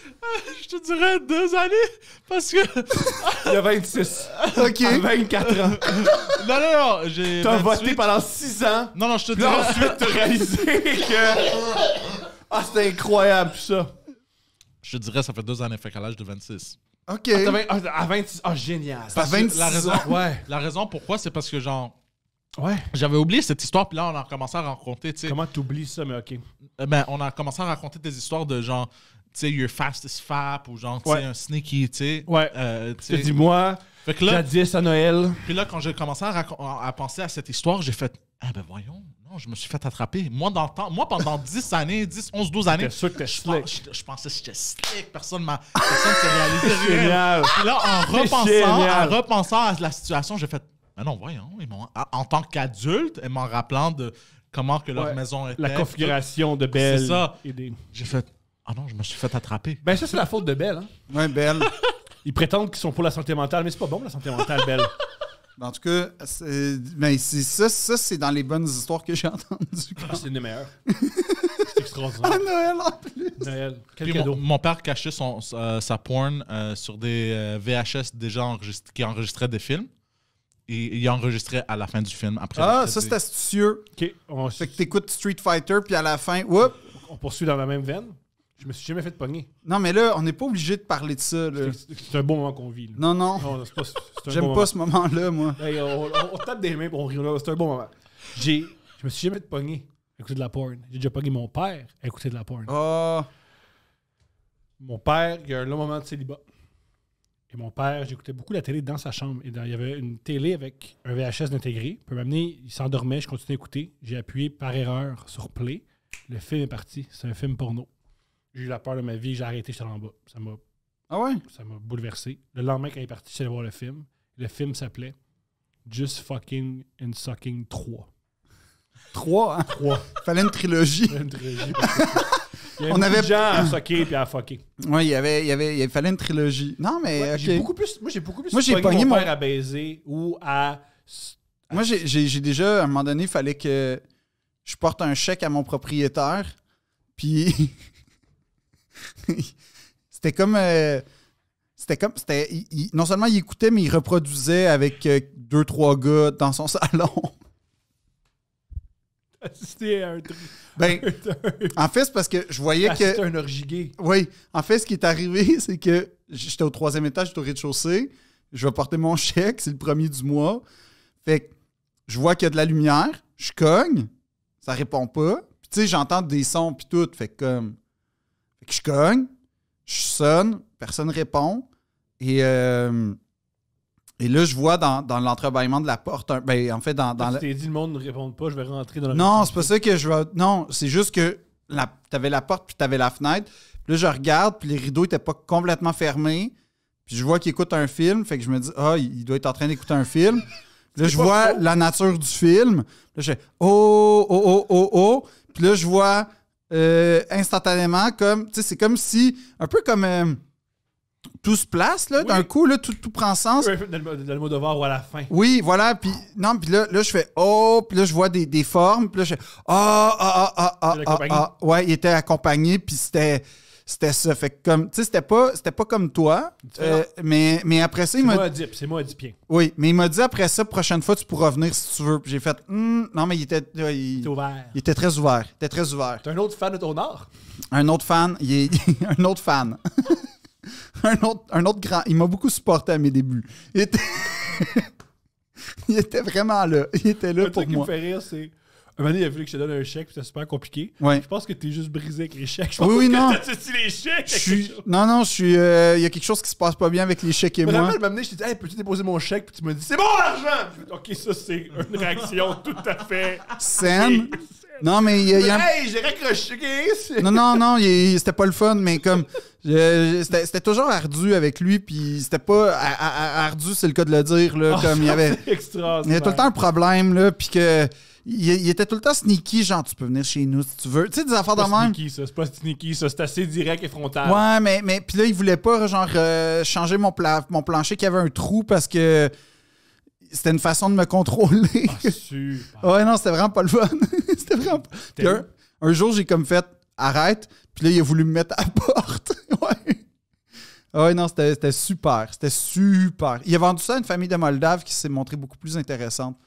Speaker 3: *laughs* Je te dirais deux années parce que. Il y a 26. OK. 24 ans. Non, non, non. J'ai T'as voté pendant 6 ans. Non, non, je te dirais. ensuite, t'as réalisé que.
Speaker 2: Ah, c'était incroyable, ça.
Speaker 3: Je te dirais, ça fait deux années, fait qu'à l'âge de 26. OK.
Speaker 2: Ah, ah à 26. Ah, génial. À 26 la raison, ouais,
Speaker 3: la raison pourquoi, c'est parce que, genre, Ouais. J'avais oublié cette histoire, puis là, on a commencé à raconter. Comment Comment oublies ça, mais ok. Euh, ben, on a commencé à raconter des histoires de genre, tu sais, your fastest fap, ou genre, tu sais, un sneaky, tu sais. Euh, tu Dis-moi, jadis à Noël. puis là, quand j'ai commencé à, penser à cette histoire, j'ai fait Ah ben voyons, non, je me suis fait attraper. Moi, dans moi pendant 10 *laughs* années, 10, 11, 12 années, sûr que je, je- pensais que j'étais slick, personne m'a personne s'est réalisé *laughs* Génial. Puis là, en repensant, en repensant à la situation, j'ai fait mais ah non, voyons, ah, en tant qu'adulte, elle m'en rappelant de comment que leur maison était. La configuration de Belle. C'est ça. J'ai fait Ah non, je me suis fait attraper.
Speaker 2: Ben ça, c'est la faute de Belle. Hein? Ouais, Belle. Ils prétendent qu'ils sont pour la santé mentale, mais c'est pas bon la santé mentale,
Speaker 1: Belle. *laughs* En tout cas, ben, ça, c'est dans les bonnes histoires que j'ai
Speaker 2: entendues. Ah, c'est une des meilleures. *laughs* c'est extraordinaire. À Noël en plus. Noël. Quel cadeau.
Speaker 3: Mon, père cachait sa, porn euh, sur des euh, VHS déjà enregistrés, qui enregistraient des films et il enregistrait à la fin du film. Après ah, ça, c'est
Speaker 2: astucieux. OK. On... Fait que t'écoutes Street Fighter, puis à la fin, On poursuit dans la même veine. Je me suis jamais fait pogner.
Speaker 1: Non, mais là, on n'est pas obligé de parler de ça.
Speaker 2: C'est un bon moment qu'on vit.
Speaker 1: Non, non. *laughs* J'aime pas ce
Speaker 2: moment-là, moi. Ben, on, tape des mains pour rire, C'est un bon moment. J'ai, je me suis jamais fait pogner à écouter de la porn. J'ai déjà pogné mon père à écouter de la porn. Oh. Mon père, il y a un long moment de célibat. Et mon père, j'écoutais beaucoup la télé dans sa chambre. Et il y avait une télé avec un VHS intégré. Peut m'amener, il s'endormait, je continuais écouter. J'ai appuyé par erreur sur play. Le film est parti. C'est un film porno. J'ai eu la peur de ma vie, j'ai arrêté, j'étais en bas. Ça m'a ah ouais? Ça m'a bouleversé. Le lendemain, quand il est parti, j'allais voir le film. Le film s'appelait Just Fucking and Sucking 3. 3, hein? 3. *laughs* Fallait une trilogie. Fallait une trilogie on avait à *clears throat* puis à fucker.
Speaker 1: Oui, il y avait, il y avait, il fallait une trilogie. Non, mais j'ai beaucoup moi j'ai beaucoup plus. Moi j'ai mon père à baiser ou à. Moi j'ai déjà à un moment donné, il fallait que je porte un chèque à mon propriétaire, puis *laughs* euh, c'était comme. c'était comme non seulement il écoutait mais il reproduisait avec euh, deux trois gars dans son *laughs* salon.
Speaker 2: *laughs* C'était un truc.
Speaker 1: Ben, *laughs* en fait, c'est parce que je voyais que. C'était un Oui. En fait, ce qui est arrivé, *laughs* c'est que j'étais au troisième étage, j'étais au rez-de-chaussée. Je vais porter mon *laughs* chèque, c'est le premier du mois. Fait que je vois qu'il y a de la lumière, je cogne, ça répond pas. Puis tu sais, j'entends des sons, puis tout. Fait que comme. Fait que je cogne, je sonne, personne répond. Et. Euh, et là, je vois dans, dans l'entrebâillement de la porte, ben, en fait, dans, dans Tu t'es
Speaker 2: dit, le monde ne répond pas, je vais rentrer dans la Non, c'est
Speaker 1: pas ça que je vais. Non, c'est juste que tu avais la porte, puis avais la fenêtre. Puis là, je regarde, puis les rideaux n'étaient pas complètement fermés. Puis je vois qu'il écoute un film, fait que je me dis, ah, il doit être en train d'écouter un film. là, je vois la nature du film. Là, je fais, oh, oh, oh, oh, oh. Puis là, je vois euh, instantanément comme, tu sais, c'est comme si, un peu comme. Euh, tout se place, là, d'un coup, là, tout, tout prend sens.
Speaker 2: Oui, devoir ou à la fin.
Speaker 1: Oui, voilà, puis non, puis là, là, je fais « Oh! » Puis là, je vois des, des formes, puis là, je fais « Ah, ah, ah, ah, Ouais, il était accompagné, puis c'était... C'était ça. Fait comme, tu sais, c'était pas, c'était pas comme toi. mais, mais après ça, il m'a
Speaker 2: dit. C'est moi, Adipien.
Speaker 1: Oui, mais il m'a dit après ça, prochaine fois, tu pourras venir si tu veux. j'ai fait, non, mais il était. il, était ouvert. Il était très ouvert.
Speaker 2: tu très ouvert. T'es un autre fan de ton art?
Speaker 1: Un autre fan. Il est, un autre fan. *laughs* un autre, un grand. Il m'a beaucoup supporté à mes débuts. Il était, *laughs* il était vraiment là. Il était là pour truc moi. qui
Speaker 2: me fait rire, c'est. Un moment donné, il a voulu que je te donne un chèque, c'est super compliqué. Je pense que t'es juste brisé avec les chèques. Je pense oui, oui, que non. T'as
Speaker 1: les chèques. Je suis... Non, non, je suis. Euh, il y a quelque chose qui se passe pas bien avec les chèques et Mais moi.
Speaker 2: m'a amené, je t'ai dit, hey, peux-tu déposer mon chèque Puis tu m'as dit, c'est bon l'argent Ok, ça, c'est une réaction tout à fait. saine
Speaker 1: *laughs* Non, mais il Hey,
Speaker 2: j'ai raccroché. non, non, non,
Speaker 1: c'était pas le fun, mais comme. C'était toujours ardu avec lui, puis c'était pas ardu, c'est le cas de le dire. Là, oh, comme il y avait, *laughs* il y avait tout le temps un problème, là, puis que. Il, était tout le temps sneaky, genre tu peux venir chez nous si tu veux. Tu sais, des affaires de même.
Speaker 2: Sneaky, ça, c'est pas sneaky, ça, c'est assez direct et frontal. Ouais,
Speaker 1: mais, mais puis là, il voulait pas, genre, euh, changer mon, pla mon plancher qui avait un trou parce que c'était une façon de me contrôler. Ah, *laughs* ouais, non, c'était vraiment pas le fun. *laughs* un, jour, j'ai comme fait arrête. Puis là, il a voulu me mettre à *laughs* porte. ouais. Ah ouais, non, c'était super. C'était super. Il a vendu ça à une famille de Moldave qui s'est montrée beaucoup plus intéressante.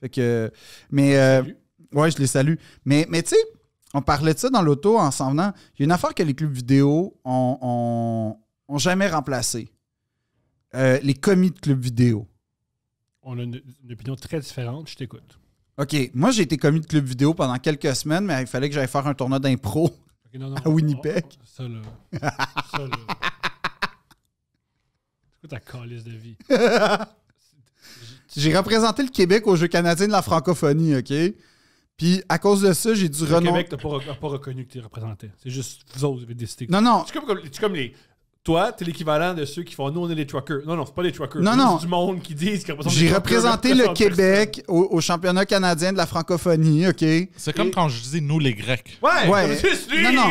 Speaker 1: Fait que. Mais. Euh, ouais, je les salue. Mais, mais tu sais, on parlait de ça dans l'auto en s'en venant. Il y a une affaire que les clubs vidéo ont, jamais remplacée. Euh, les commis de clubs vidéo.
Speaker 2: On a une opinion très différente. Je t'écoute.
Speaker 1: OK, moi j'ai été commis de club vidéo pendant quelques semaines, mais il fallait que j'aille faire un tournoi d'impro *laughs* à Winnipeg. C'est ah, ça là. ça
Speaker 2: C'est quoi ta calice de vie?
Speaker 1: *laughs* j'ai représenté le Québec au Jeu canadien de la francophonie, OK? Puis à cause de ça, j'ai dû renoncer. Le
Speaker 2: Québec n'a pas, reconnu que tu représentais. C'est juste vous autres avez décidé. Non, non. Tu comme, les. Toi, t'es l'équivalent de ceux qui font nous, on est les truckers. Non, non, c'est pas les truckers. Non, non. C'est du monde qui disent J'ai représenté le
Speaker 1: Québec au, championnat canadien de la francophonie, OK? C'est comme quand je disais « nous, les
Speaker 2: Grecs. Ouais, ouais. *laughs* non, non.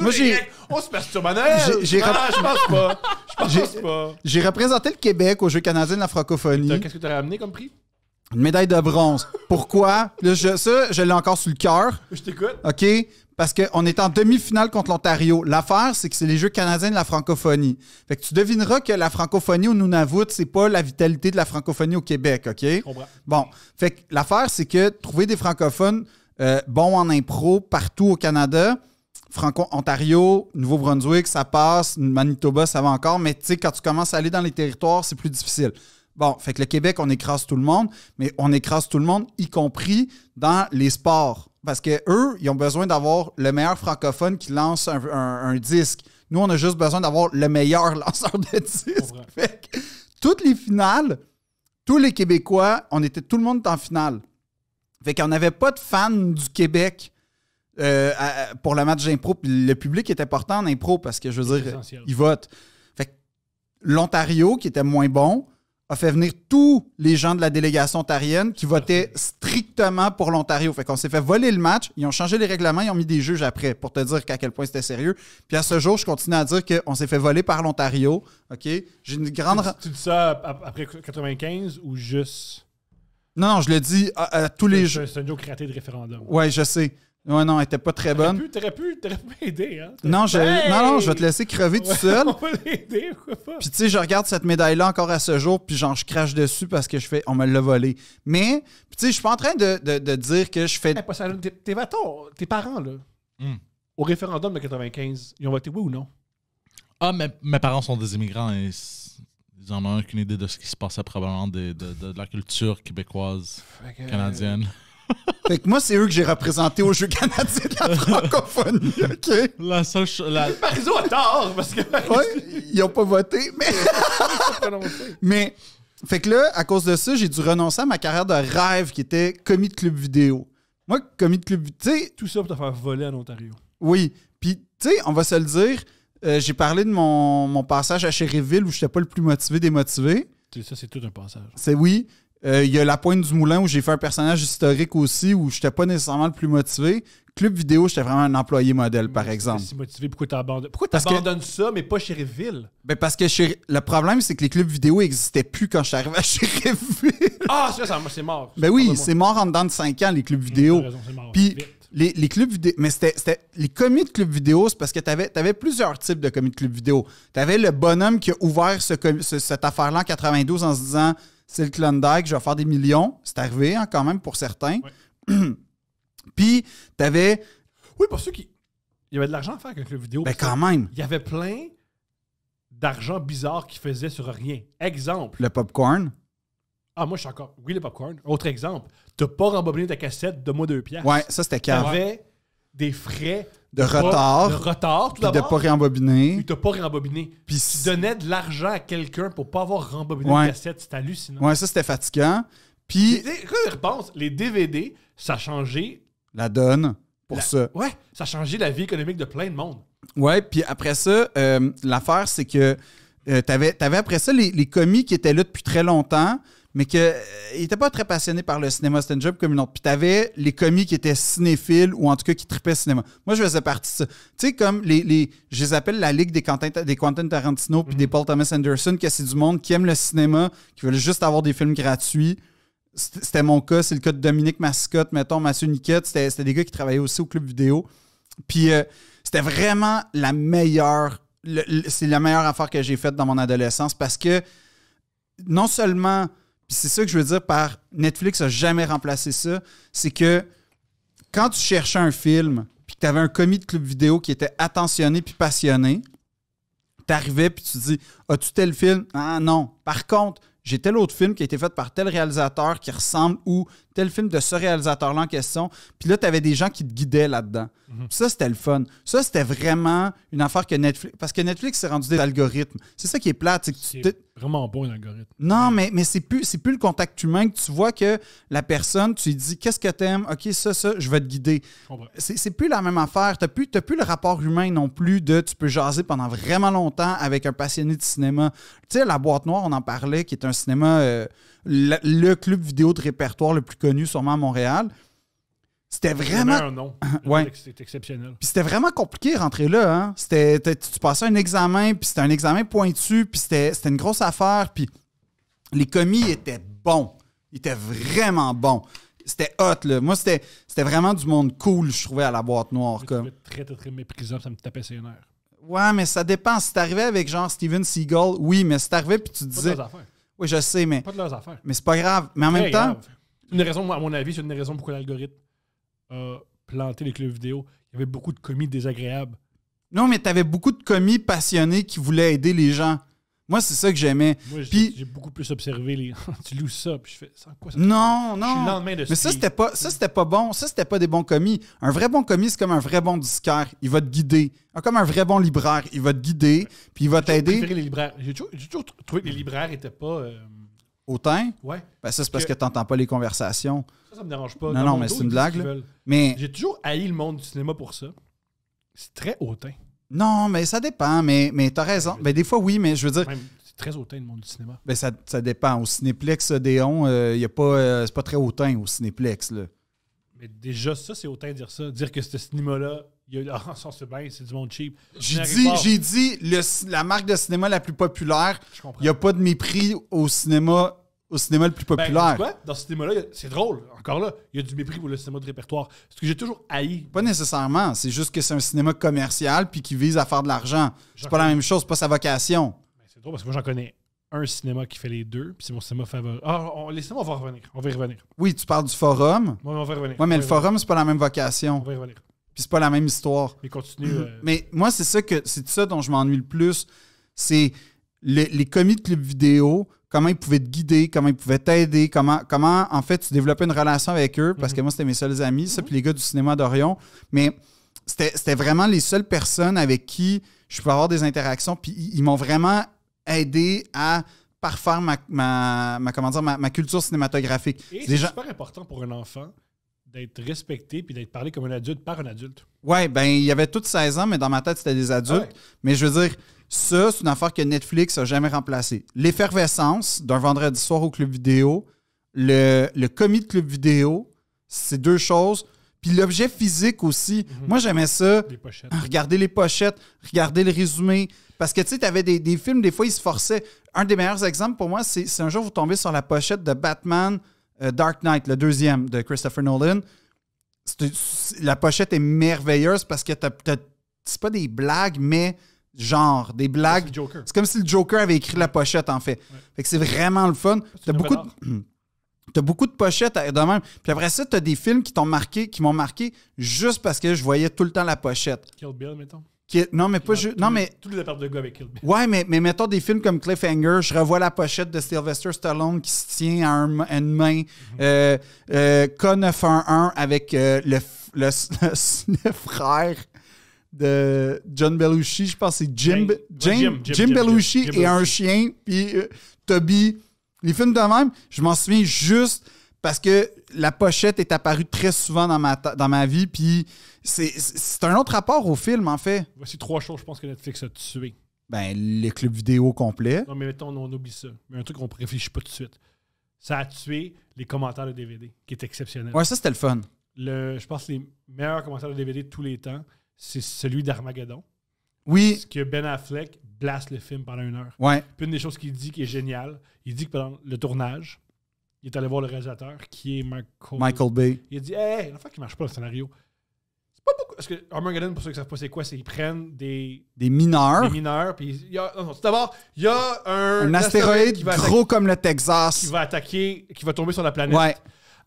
Speaker 2: Moi, les On se passe sur Manel. J'ai je pense pas. Je pense pas. J'ai
Speaker 1: représenté le Québec au jeu canadien de la francophonie.
Speaker 2: Qu'est-ce que t'aurais amené comme prix?
Speaker 1: Une médaille de bronze. Pourquoi? ça, je l'ai encore sous le cœur. Je t'écoute. OK? parce qu'on est en demi-finale contre l'Ontario. L'affaire, c'est que c'est les Jeux canadiens de la francophonie. Fait que tu devineras que la francophonie au Nunavut, c'est pas la vitalité de la francophonie au Québec, OK? Bon. Fait que l'affaire, c'est que trouver des francophones euh, bons en impro partout au Canada, Franco-Ontario, Nouveau-Brunswick, ça passe, Manitoba, ça va encore, mais tu sais, quand tu commences à aller dans les territoires, c'est plus difficile. Bon, fait que le Québec, on écrase tout le monde, mais on écrase tout le monde, y compris dans les sports parce que eux, ils ont besoin d'avoir le meilleur francophone qui lance un, disque. Nous, on a juste besoin d'avoir le meilleur *laughs* lanceur de disque. toutes les finales, tous les Québécois, on était tout le monde en finale. Fait qu'on n'avait pas de fans du Québec euh, pour le match d'impro. Le public était important en impro parce que, je veux dire, ils votent. l'Ontario, qui était moins bon, a fait venir tous les gens de la délégation ontarienne qui votaient strictement pour l'Ontario. Fait qu'on s'est fait voler le match, ils ont changé les règlements, ils ont mis des juges après pour te dire à quel point c'était sérieux. Puis à ce jour, je continue à dire qu'on s'est fait voler
Speaker 2: par l'Ontario.
Speaker 1: OK? J'ai
Speaker 2: une grande. Tu, dis ça après 95 ou juste. Non, je le dis à, tous les. C'est un raté de référendum. Ouais,
Speaker 1: je sais. Ouais, non, elle était pas très bonne.
Speaker 2: T'aurais pu, pu, m'aider, hein? Non, je, non, je vais te laisser crever tout seul. *laughs* on va l'aider, Puis tu sais, je
Speaker 1: regarde cette médaille-là encore à ce jour, puis genre, je crache dessus parce que je fais, on me l'a volé. Mais, tu sais, je suis pas en train de, dire que je fais. tes,
Speaker 2: tes, tes parents, là, hmm. au référendum de 95, ils ont voté oui ou non?
Speaker 3: Ah, mes parents sont des immigrants et ils en ont aucune idée de ce qui se passait probablement de, de la culture québécoise, canadienne. Fait que moi, c'est eux que j'ai
Speaker 1: représenté au jeu canadien de la francophonie, OK? La seule chose... La... a tort, parce que... ouais, ils ont pas voté, mais... *laughs* mais, fait que là, à cause de ça, j'ai dû renoncer à ma carrière de rêve qui était commis de club vidéo. Moi, commis de club...
Speaker 2: Tu sais... Tout ça pour te faire voler en Ontario.
Speaker 1: Oui. Puis, tu sais, on va se le dire, euh, j'ai parlé de mon, mon passage à Sherryville où j'étais pas le plus motivé des motivés.
Speaker 2: Ça, c'est tout un passage.
Speaker 1: C'est oui. Euh, il y a La Pointe du Moulin où j'ai fait un personnage historique aussi où j'étais pas nécessairement le plus motivé. Club vidéo, j'étais vraiment un employé modèle, par exemple. Si
Speaker 2: motivé, pourquoi t'abandonnes Pourquoi t'abandonnes ça, mais pas chez
Speaker 1: Ben parce que le problème, c'est que les clubs vidéo n'existaient plus quand je suis arrivé à
Speaker 2: Ah, ça, c'est mort.
Speaker 1: Ben oui, c'est mort en dedans de 5 ans, les clubs vidéo. Puis les, clubs Mais les commis de clubs vidéo, c'est parce que tu avais, plusieurs types de commis de clubs vidéo. Tu avais le bonhomme qui a ouvert cette affaire-là en 92 en se disant c'est le Klondike, je vais faire des millions. C'est arrivé hein, quand même pour certains. *clears throat* Puis, Puis, avais...
Speaker 2: Oui, pour ceux qui. Il y avait de l'argent à faire avec le vidéo. Ben, quand même. Il y avait plein d'argent bizarre qui faisait sur rien. Exemple.
Speaker 1: Le popcorn.
Speaker 2: Ah, moi, je suis encore. Oui, le popcorn. Autre exemple. T'as pas rembobiné ta cassette de moi de pièces. Ouais, ça, c'était carré. T'avais des frais de retard. de retard, tout d'abord. De pas rembobiner. – Tu t'as pas rembobiné. Puis tu donnais de l'argent à quelqu'un pour pas avoir rembobiné une cassette. C'est hallucinant. Ouais, ça,
Speaker 1: c'était fatigant. Puis.
Speaker 2: Quand je les DVD, ça a changé.
Speaker 1: La donne pour ça.
Speaker 2: Ouais, ça a changé la vie économique de plein de monde.
Speaker 1: Ouais, puis après ça, euh, l'affaire, c'est que. Euh, tu t'avais, après ça les, les commis qui étaient là depuis très longtemps, mais qu'ils euh, n'étaient pas très passionné par le cinéma. stand up comme une autre. Puis t'avais les commis qui étaient cinéphiles ou en tout cas qui tripaient cinéma. Moi, je faisais partie de ça. Tu sais, comme les, je les appelle la ligue des Quentin, des Tarantino puis des mhm. Paul Thomas Anderson, que c'est du monde qui aime le cinéma, qui veulent juste avoir des films gratuits. C'était mon cas. C'est le cas de Dominique Mascotte, mettons, Mathieu Niquette. C'était des gars qui travaillaient aussi au club vidéo. Puis euh, c'était vraiment la meilleure c'est la meilleure affaire que j'ai faite dans mon adolescence parce que non seulement puis c'est ça que je veux dire par Netflix a jamais remplacé ça. C'est que quand tu cherchais un film, puis que tu avais un commis de club vidéo qui était attentionné puis passionné, t'arrivais puis tu dis As-tu tel film Ah non. Par contre, j'ai tel autre film qui a été fait par tel réalisateur qui ressemble ou tel film de ce réalisateur-là en question. Puis là, tu avais des gens qui te guidaient là-dedans. Mhm. Ça, c'était le fun. Ça, c'était vraiment une affaire que Netflix. Parce que Netflix s'est rendu des algorithmes. C'est ça qui est plate. C'est vraiment bon un algorithme. Non, mais, mais c'est plus, plus le contact humain que tu vois que la personne, tu lui dis qu'est-ce que t'aimes, ok, ça, ça, je vais te guider. C'est plus la même affaire. T'as plus, plus le rapport humain non plus de tu peux jaser pendant vraiment longtemps avec un passionné de cinéma. Tu sais, la boîte noire, on en parlait, qui est un cinéma. Euh, le, club vidéo de répertoire le plus connu sûrement à Montréal. C'était vraiment. *laughs* ouais. C'était exceptionnel. Puis c'était vraiment compliqué rentrer là. Hein. C'était, tu passais un examen, puis c'était un examen pointu, puis c'était, une grosse affaire. Puis les commis étaient bons. Ils étaient vraiment bons. C'était hot, là. Moi, c'était, vraiment du monde cool, je trouvais, à la boîte noire. comme.
Speaker 2: Très, très, méprisant, ça me tapait ses nerfs.
Speaker 1: Ouais, mais ça dépend. Si t'arrivais avec genre Steven Seagal, oui, mais si t'arrivais, puis tu disais. Oui, je sais, mais. Pas de leurs affaires. Mais c'est pas grave. Mais en même temps.
Speaker 2: Une raison, à mon avis, c'est une raison pourquoi l'algorithme a planté les clubs vidéo. Il y avait beaucoup de commis désagréables.
Speaker 1: Non, mais tu avais beaucoup de commis passionnés qui voulaient aider les gens. Moi, c'est ça que j'aimais. Moi, puis j'ai beaucoup plus observé les. *laughs*
Speaker 2: tu loues ça, puis je fais. non, non. Mais ça, c'était
Speaker 1: pas, ça, c'était pas bon. Ça, c'était pas des bons commis. Un vrai bon commis, c'est comme un vrai bon disquaire. Il va te guider. Ah, comme un vrai bon libraire, il va te guider, puis il va t'aider. J'ai
Speaker 2: les toujours, trouvé que les libraires n'étaient pas. Euh...
Speaker 1: Autant? Ouais. Ben, ça, c'est parce que, tu n'entends pas les conversations. Ça, ça me dérange pas. Non, non, mais c'est une blague. J'ai
Speaker 2: toujours haï le monde du cinéma pour ça. C'est très hautain.
Speaker 1: Non, mais ça dépend, mais, mais t'as raison. Ben, des fois, oui, mais je veux dire.
Speaker 2: C'est très hautain le monde du cinéma.
Speaker 1: Ben, ça, ça dépend. Au Cinéplex euh, Déon, euh, pas, euh, c'est pas très hautain au Cinéplex. Là.
Speaker 2: Mais déjà, ça, c'est hautain de dire ça. Dire que ce cinéma-là, il a oh, se bien, c'est du monde cheap. J'ai dit, dit
Speaker 1: la marque de cinéma la plus populaire. Il n'y a pas de mépris au cinéma au cinéma le plus ben, populaire. Quoi?
Speaker 2: dans ce cinéma-là, c'est drôle, encore là, il y a du mépris pour le cinéma de répertoire. Ce que j'ai toujours
Speaker 1: haï. Pas nécessairement, c'est juste que c'est un cinéma commercial puis qui vise à faire de l'argent. C'est pas la même chose, c'est pas sa
Speaker 2: vocation. Ben, c'est drôle parce que moi j'en connais un cinéma qui fait les deux, puis c'est mon cinéma favori. Ah, on, les cinémas, on va revenir, on va y revenir. Oui, tu parles du forum. Oui, on va revenir. Oui, mais le forum,
Speaker 1: c'est pas la même vocation. On va y revenir. Puis c'est pas la même histoire. Mais continue. Euh, mais moi, c'est ça que c'est ça dont je m'ennuie le plus, c'est les commis de club vidéo comment ils pouvaient te guider, comment ils pouvaient t'aider, comment, comment en fait tu développais une relation avec eux, parce que mhm. moi c'était mes seuls amis, ça, mhm. puis les gars du cinéma d'Orion. Mais c'était vraiment les seules personnes avec qui je pouvais avoir des interactions, puis ils, m'ont vraiment aidé à parfaire ma, ma, culture cinématographique. C'est super
Speaker 2: important pour un enfant d'être respecté puis d'être parlé comme un adulte par un adulte.
Speaker 1: Ouais, ben il y avait toutes 16 ans, mais dans ma tête, c'était des adultes. Mais je veux dire, ça, c'est une affaire que Netflix n'a jamais remplacée. L'effervescence d'un vendredi soir au club vidéo, le, le commis de club vidéo, c'est deux choses. Puis l'objet physique aussi. Mhm. Moi, j'aimais ça. Les pochettes. Regarder les pochettes, regarder le résumé. Parce que tu sais, tu avais des, films, des fois, ils se forçaient. Un des meilleurs exemples pour moi, c'est un jour vous tombez sur la pochette de Batman euh, Dark Knight, le deuxième de Christopher Nolan. la pochette est merveilleuse parce que c'est pas des blagues, mais genre, des blagues. C'est comme si le Joker avait écrit la pochette, en fait. c'est vraiment le fun. *clears throat* T'as beaucoup, de... as beaucoup de pochettes de même. Puis après ça, t'as des films qui t'ont marqué, qui m'ont marqué juste parce que je voyais tout le temps la pochette.
Speaker 2: Kill Bill, mettons.
Speaker 1: non, mais pas juste. Non, mais. Tous
Speaker 2: les apparts de gars avec Kill Bill.
Speaker 1: Ouais, mais, mais mettons des films comme Cliffhanger, je revois la pochette de Sylvester Stallone qui se tient à, un... une main. Mm-hmm. Euh, euh, K911 avec euh, le... *laughs* le frère de John Belushi, je pense c'est Jim, Jim, Belushi et un chien, puis euh, Toby. Les films de même, je m'en souviens juste parce que la pochette est apparue très souvent dans ma, dans ma vie, puis
Speaker 2: c'est un autre rapport au film, en fait. Voici trois choses, je pense que Netflix a tué.
Speaker 1: Ben, les clubs vidéo complets.
Speaker 2: Non, mais mettons, on oublie ça. Mais un truc qu'on ne réfléchit pas tout de suite. Ça a tué les commentaires de DVD, qui est exceptionnel. Ouais, ça, c'était le fun. je pense les meilleurs commentaires de DVD de tous les temps, c'est celui d'Armageddon. Oui. Parce que Ben Affleck blast le film pendant une heure. Ouais. Puis une des choses qu'il dit qui est géniale, il dit que pendant le tournage, il est allé voir le réalisateur qui est Michael, Bay. Il a dit Hey, fois qui marche pas le scénario. C'est pas beaucoup. Parce que Armageddon, pour ceux qui savent pas c'est quoi, c'est qu'ils prennent des. Des mineurs. Des mineurs. Puis il y a. Non, tout d'abord, il y a un. Un astéroïde, gros
Speaker 1: comme le Texas. Qui va attaquer,
Speaker 2: qui va tomber sur la planète. Ouais.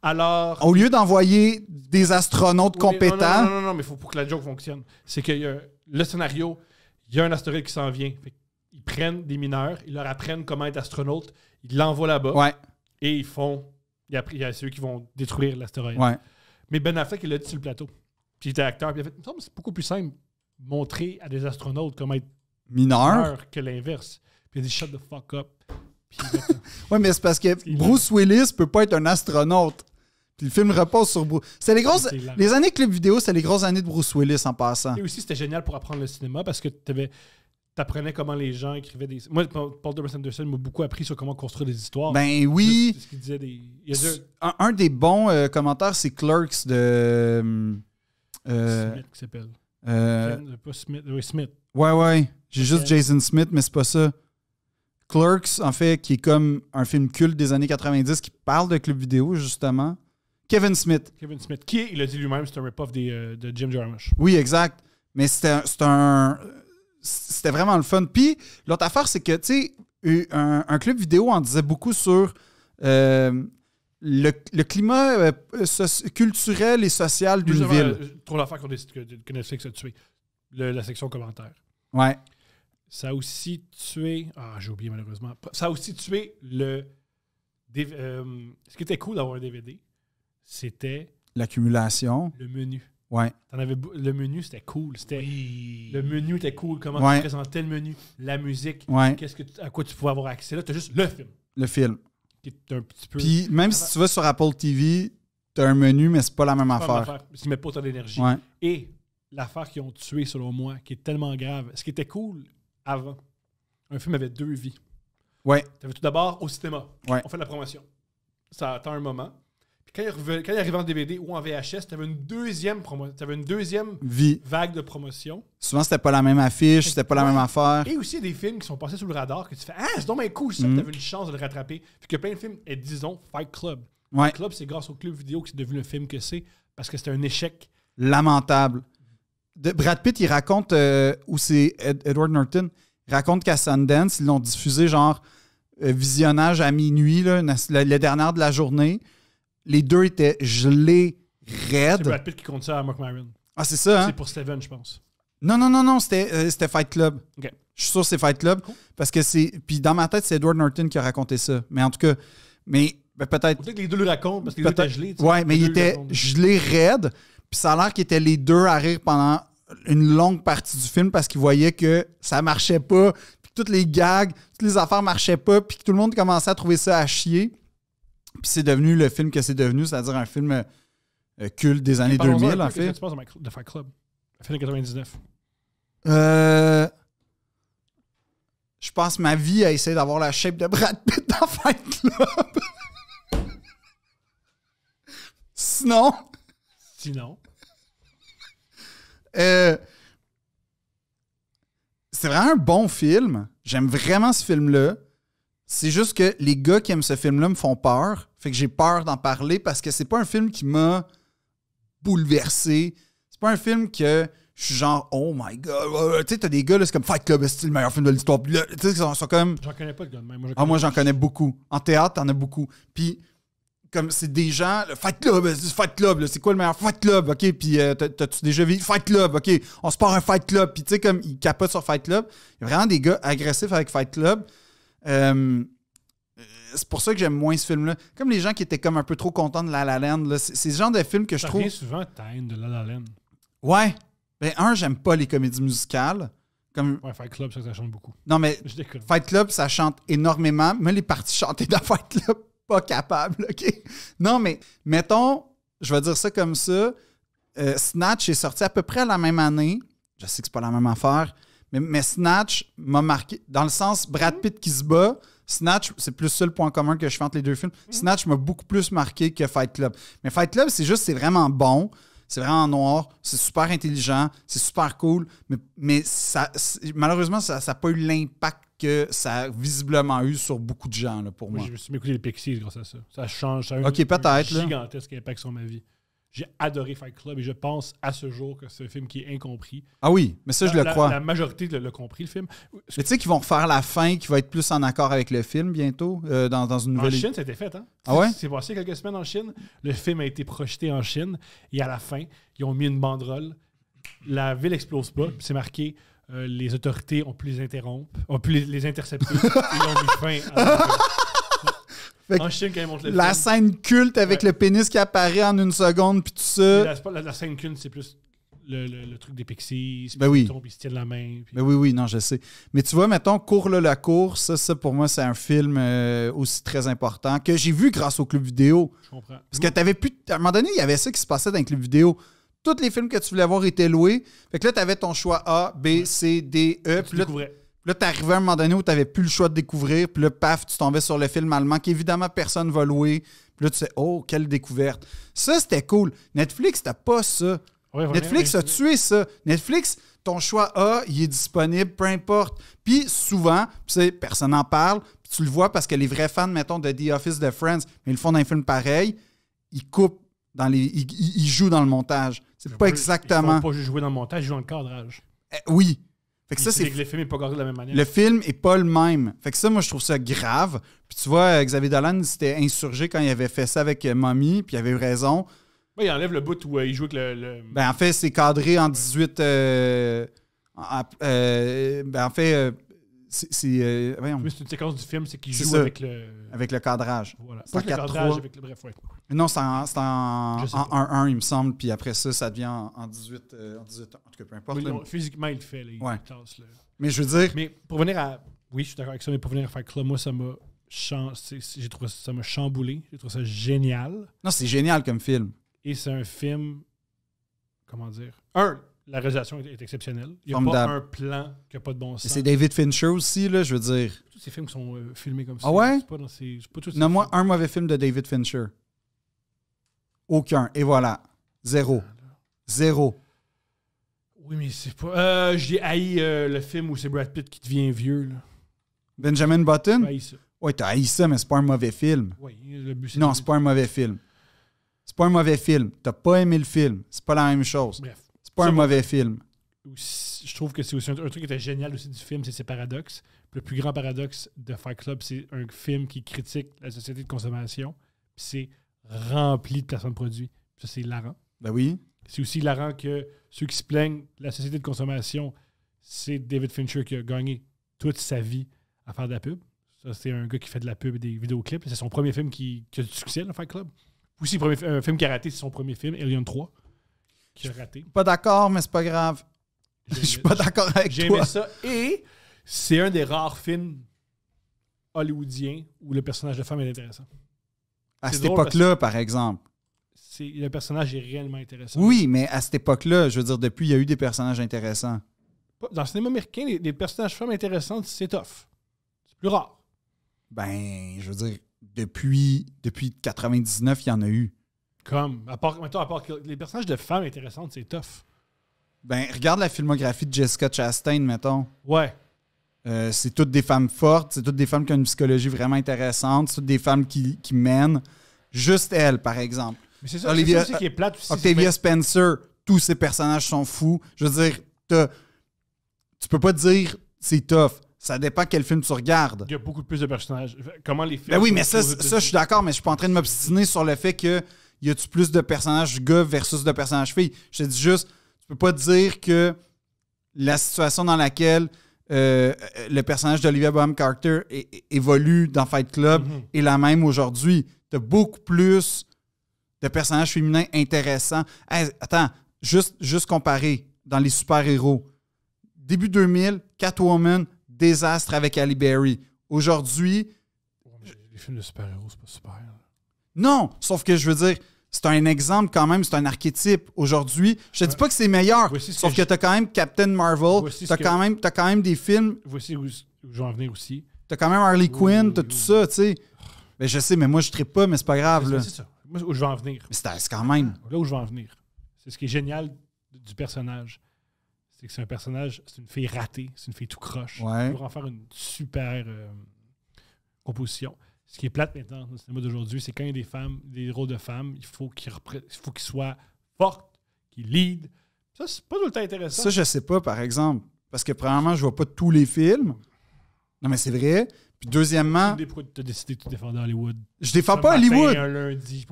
Speaker 2: Alors.
Speaker 1: Au lieu d'envoyer des astronautes compétents. Non,
Speaker 2: non, non, mais faut, pour que la joke fonctionne, c'est que euh, le scénario, il y a un astéroïde qui s'en vient. ils prennent des mineurs, ils leur apprennent comment être astronaute, ils l'envoient là-bas. Ouais. Et ils font. Il y, a ceux qui vont détruire l'astéroïde. Ouais. Mais Ben Affleck, il l'a dit sur le plateau. Puis il était acteur. Puis il a fait c'est beaucoup plus simple montrer à des astronautes comment être mineurs que l'inverse. Puis il a dit Shut the fuck up.
Speaker 1: *laughs* oui, mais c'est parce que Bruce Willis peut pas être un astronaute le film repose sur Bruce. C'est les grosses. Les années Club vidéo, c'est les grosses années de Bruce Willis en passant. Et
Speaker 2: aussi, c'était génial pour apprendre le cinéma parce que tu apprenais comment les gens écrivaient des. Moi, Paul Thomas Anderson m'a beaucoup appris sur comment construire des histoires. Ben oui.
Speaker 1: un, des bons euh, commentaires, c'est Clerks de. Euh, Smith qui s'appelle. Euh, Smith. Oui, Smith. J'ai juste Jason Smith, mais c'est pas ça. Clerks, en fait, qui est comme un film culte des années 90 qui parle de club vidéo, justement.
Speaker 2: Kevin Smith. Kevin Smith, qui il a dit lui-même, c'est un rip-off euh, de Jim Jarmusch.
Speaker 1: Oui, exact. Mais c'était un. C'était vraiment le fun. Puis, l'autre affaire, c'est que, tu sais, un, club vidéo en disait beaucoup sur euh, le, climat euh, culturel et social d'une ville.
Speaker 2: trop l'affaire qu'on décide que, que Netflix a tué. la section commentaires. Ouais. Ça a aussi tué. Ah, j'ai oublié malheureusement. Ça a aussi tué le. ce qui était cool d'avoir un DVD, c'était.
Speaker 1: L'accumulation.
Speaker 2: Le menu. Ouais. le menu, c'était cool. C'était, Le menu était cool. Comment tu présentais le menu, la musique, ouais. qu'est-ce que, à quoi tu pouvais avoir accès. Là, tu as juste le film.
Speaker 1: Le film. Qui est un petit peu. Puis même si tu vas sur Apple TV, tu as un menu, mais c'est pas la même affaire. Pas affaire. Tu mets pas autant d'énergie.
Speaker 2: Et l'affaire qui ont tué, selon moi, qui est tellement grave, ce qui était cool avant, un film avait deux vies. Ouais. Tu tout d'abord au cinéma. On fait la promotion. Ça attend un moment. Quand il, arrivait en DVD ou en VHS, tu avais une deuxième promo, une deuxième vague de promotion.
Speaker 1: Souvent, c'était pas la même affiche, c'était pas la même affaire. Et
Speaker 2: aussi des films qui sont passés sous le radar que tu fais Ah, c'est donc bien cool, ça, mm. tu une chance de le rattraper. Puis que plein de films, et disons, Fight Club. Fight Club, c'est grâce au club vidéo qui c'est devenu le film que c'est parce que c'était un échec.
Speaker 1: Lamentable. De, Brad Pitt, il raconte, euh, ou c'est Edward Norton, il raconte qu'à Sundance, ils l'ont diffusé genre euh, visionnage à minuit, là, la dernière de la journée les deux étaient gelés raides. C'est Brad Pitt
Speaker 2: qui compte ça à Mark Maron. Ah, c'est ça, hein? C'est pour Steven, je pense.
Speaker 1: Non, non, non, non, c'était euh, Fight Club. Je suis sûr que c'est Fight Club. Parce que c'est. Puis dans ma tête, c'est Edward Norton qui a raconté ça. Mais en tout cas, mais ben, peut-être.
Speaker 2: Peut-être que les deux le racontent parce que les deux étaient gelés. Ouais,
Speaker 1: mais ils étaient gelés raides. Puis ça a l'air qu'ils étaient les deux à rire pendant une longue partie du film parce qu'ils voyaient que ça marchait pas. Puis toutes les gags, toutes les affaires marchaient pas. Puis que tout le monde commençait à trouver ça à chier. Puis c'est devenu le film que c'est devenu, c'est-à-dire un film euh, culte des années 2000, en fait. quest
Speaker 2: que tu de Fight Club? Un 99.
Speaker 1: Euh, je passe ma vie à essayer d'avoir la shape de Brad Pitt dans Fight Club. Sinon. Sinon. Euh, c'est vraiment un bon film. J'aime vraiment ce film-là. C'est juste que les gars qui aiment ce film-là me font peur fait que j'ai peur d'en parler parce que c'est pas un film qui m'a bouleversé. C'est pas un film que je suis genre, oh my god. Tu sais, t'as des gars, c'est comme Fight Club, c'est le meilleur film de l'histoire. Tu sais, ils sont, comme. J'en
Speaker 2: connais pas de gars, même. Moi, j'en ah, connais
Speaker 1: beaucoup. En théâtre, t'en as beaucoup. Puis, comme c'est des gens, le Fight Club, Fight Club, c'est quoi le meilleur Fight Club, ok? Puis, euh, t'as-tu déjà vu Fight Club, ok? On se part un Fight Club. Puis, tu sais, comme ils capotent sur Fight Club. Il y a vraiment des gars agressifs avec Fight Club. Euh, euh, c'est pour ça que j'aime moins ce film-là. Comme les gens qui étaient comme un peu trop contents de La La Land, c'est, ce genre de film que je trouve.
Speaker 2: souvent de La La
Speaker 1: Ouais. Ben, un, j'aime pas les comédies musicales. Comme... Ouais, Fight Club, ça, chante beaucoup. Non, mais Fight Club, ça chante énormément. Mais les parties chantées dans Fight Club, pas capable, OK? Non, mais mettons, je vais dire ça comme ça. Euh, Snatch est sorti à peu près la même année. Je sais que c'est pas la même affaire. mais Snatch m'a marqué. Dans le sens, Brad Pitt qui se bat, Snatch, c'est plus ça le point commun que je fais entre les deux films. Mhm. Snatch m'a beaucoup plus marqué que Fight Club. Mais Fight Club, c'est juste, c'est vraiment bon. C'est vraiment noir, c'est super intelligent, c'est super cool, mais, ça, malheureusement, ça n'a pas eu l'impact que ça a visiblement eu sur beaucoup de gens là, pour moi. Je me suis mis écouté les Pixies grâce à ça.
Speaker 2: Ça change, Ok, a eu okay, gigantesque impact sur ma vie. J'ai adoré Fight Club et je pense à ce jour que c'est un film qui est incompris. Ah oui, mais ça, je le crois. La, majorité l'a compris, le film. Mais tu
Speaker 1: sais qu'ils vont refaire la fin qui va être plus en accord avec le film bientôt, euh, dans, une nouvelle. En Chine, c'était fait, hein?
Speaker 2: Ah ouais? C'est passé quelques semaines en Chine. Le film a été projeté en Chine et à la fin, ils ont mis une banderole. La ville explose pas, c'est marqué. Euh, les autorités ont pu les interrompre, ont pu les, intercepter. *laughs* ils ont mis fin à en Chine, quand la scène
Speaker 1: culte avec le pénis qui apparaît en une seconde, puis tout ça.
Speaker 2: La, scène culte, c'est plus le, truc des pixies, ben oui. ils se la main.
Speaker 1: Ben oui, oui, non, je sais. Mais tu vois, mettons, Cours-le la course, ça, pour moi, c'est un film euh, aussi très important que j'ai vu grâce au club vidéo. Je comprends. Parce que t'avais plus. À un moment donné, il y avait ça qui se passait dans le Club vidéo tous les films que tu voulais avoir étaient loués. Fait que là, tu avais ton choix A, B, C, D, E. Puis Là, t'arrivais à un moment donné où tu t'avais plus le choix de découvrir, puis là, paf, tu tombais sur le film allemand évidemment personne va louer. Puis là, tu sais, oh, quelle découverte. Ça, c'était cool. Netflix, t'as pas ça. Netflix a tué ça. Netflix, ton choix A, il est disponible, peu importe. Puis souvent, sais, personne n'en parle, tu le vois parce que les vrais fans, mettons, de The Office de Friends, mais ils font un film pareil, ils coupent dans les. ils, jouent dans le montage. C'est pas
Speaker 2: exactement. Ils font pas jouer dans le montage, ils jouent dans le cadrage. Eh, oui. Le film n'est pas gardé de la même manière. Le
Speaker 1: film est pas le même. Fait que ça, moi, je trouve ça grave. Puis tu vois, euh, Xavier Dolan s'était insurgé quand il avait fait ça avec euh, Mommy, puis il avait eu raison.
Speaker 2: il enlève le bout où euh, il joue avec le,
Speaker 1: Ben, en fait, c'est cadré en 18... ben, en fait euh, c'est une séquence du film, c'est qu'il joue avec le avec le cadrage. Voilà. C'est le cadrage avec le bref, Non, c'est en, 1-1, il me semble, puis après ça, ça devient en, 18, euh, en en tout cas, peu importe. physiquement, il le fait, les il Mais je veux dire... Mais pour
Speaker 2: venir à... Oui, je suis d'accord avec ça, mais pour venir à faire Club, moi, ça m'a j'ai trouvé ça m'a chamboulé. J'ai trouvé ça génial.
Speaker 1: Non, c'est génial comme film.
Speaker 2: Et c'est un film... Comment dire? Un, la réalisation est, exceptionnelle. Il n'y a pas un plan qui n'a pas de bon sens. C'est David Fincher
Speaker 1: aussi, là, je veux dire.
Speaker 2: Tous ces films sont euh, filmés comme ah ça. Ah ouais? Pas
Speaker 1: non, moi, un mauvais film de David Fincher. Aucun. Et voilà. Zéro. Ah, Zéro.
Speaker 2: Oui, mais c'est pas. Euh, J'ai haï euh, le film où c'est Brad Pitt qui devient vieux.
Speaker 1: Benjamin Button? Oui, ça. Ouais, t'as haï ça, mais c'est pas un mauvais film.
Speaker 2: Oui, le but, Non, c'est
Speaker 1: pas un mauvais film. C'est pas un mauvais film. T'as pas aimé le film. C'est pas la même chose. Bref pas un mauvais film.
Speaker 2: je trouve que c'est aussi un, truc qui était génial aussi du film, c'est ses paradoxes. Le plus grand paradoxe de Fight Club, c'est un film qui critique la société de consommation, puis c'est rempli de personnes de produits. Ça, c'est hilarant. Ben oui. C'est aussi hilarant que ceux qui se plaignent de la société de consommation, c'est David Fincher qui a gagné toute sa vie à faire de la pub. Ça, c'est un gars qui fait de la pub et des vidéoclips. C'est son premier film qui, a du succès, le Fight Club. Aussi, premier, un film qui a raté, c'est son premier film, Alien 3. Je suis Pas d'accord, mais c'est pas grave. Je suis pas d'accord avec toi. J'aimais ça. Et c'est un des rares films hollywoodiens où le personnage de femme est intéressant. À cette époque-là,
Speaker 1: par exemple.
Speaker 2: Le personnage est réellement intéressant.
Speaker 1: Oui, mais à cette époque-là, je veux dire, depuis, il y a eu des personnages intéressants.
Speaker 2: Dans le cinéma américain, les, personnages femmes intéressants, c'est tough. C'est plus rare.
Speaker 1: Ben, je veux dire, depuis, depuis 99, il y en a eu.
Speaker 2: Comme, mettons, les personnages de femmes intéressantes, c'est tough.
Speaker 1: Ben, regarde la filmographie de Jessica Chastain, mettons. Ouais. Euh, c'est toutes des femmes fortes, c'est toutes des femmes qui ont une psychologie vraiment intéressante, c'est toutes des femmes qui, mènent. Juste elle, par exemple. Mais c'est ça, Olivia, qui est plate. Octavia Spencer, tous ces personnages sont fous. Je veux dire, tu peux pas dire c'est tough. Ça
Speaker 2: dépend quel film tu regardes. Il y a beaucoup plus de personnages. Comment les ben films. Ben oui, mais ça, ça,
Speaker 1: je suis d'accord, mais je suis pas en train de m'obstiner sur le fait que y a-tu plus de personnages gars versus de personnages filles? Je te dis juste, tu peux pas dire que la situation dans laquelle euh, euh, le personnage d'Olivia bohème Carter évolue dans Fight Club mhm. est la même aujourd'hui. Tu as beaucoup plus de personnages féminins intéressants. attends, juste, juste comparer dans les super-héros. Début 2000, Catwoman, désastre avec Ali Berry. Aujourd'hui.
Speaker 2: Les films de super-héros, c'est pas super.
Speaker 1: Non, sauf que je veux dire, c'est un exemple quand même, c'est un archétype. Aujourd'hui, je te dis pas que c'est meilleur, sauf que, tu as quand même Captain Marvel, tu as, quand même des films.
Speaker 2: Voici où, je vais en venir aussi.
Speaker 1: Tu as quand même Harley Quinn, tu as tout ça, tu sais. Mais je sais, mais moi je ne pas, mais c'est pas grave. C'est ça.
Speaker 2: Moi, où je vais en venir. c'est quand même. Là où je vais en venir. C'est ce qui est génial du personnage. C'est que c'est un personnage, c'est une fille ratée, c'est une fille tout croche. Pour en faire une super euh, composition ce qui est plate maintenant dans le cinéma d'aujourd'hui, c'est quand il y a des femmes, des rôles de femmes, il faut qu'ils soient fortes, qu'ils lead. Ça, c'est pas tout le temps intéressant. Ça, je sais
Speaker 1: pas, par exemple. Parce que, premièrement, je vois pas tous les films. Non, mais c'est vrai. Puis, deuxièmement. Pourquoi tu as décidé de défendre à Hollywood Je défends pas Hollywood.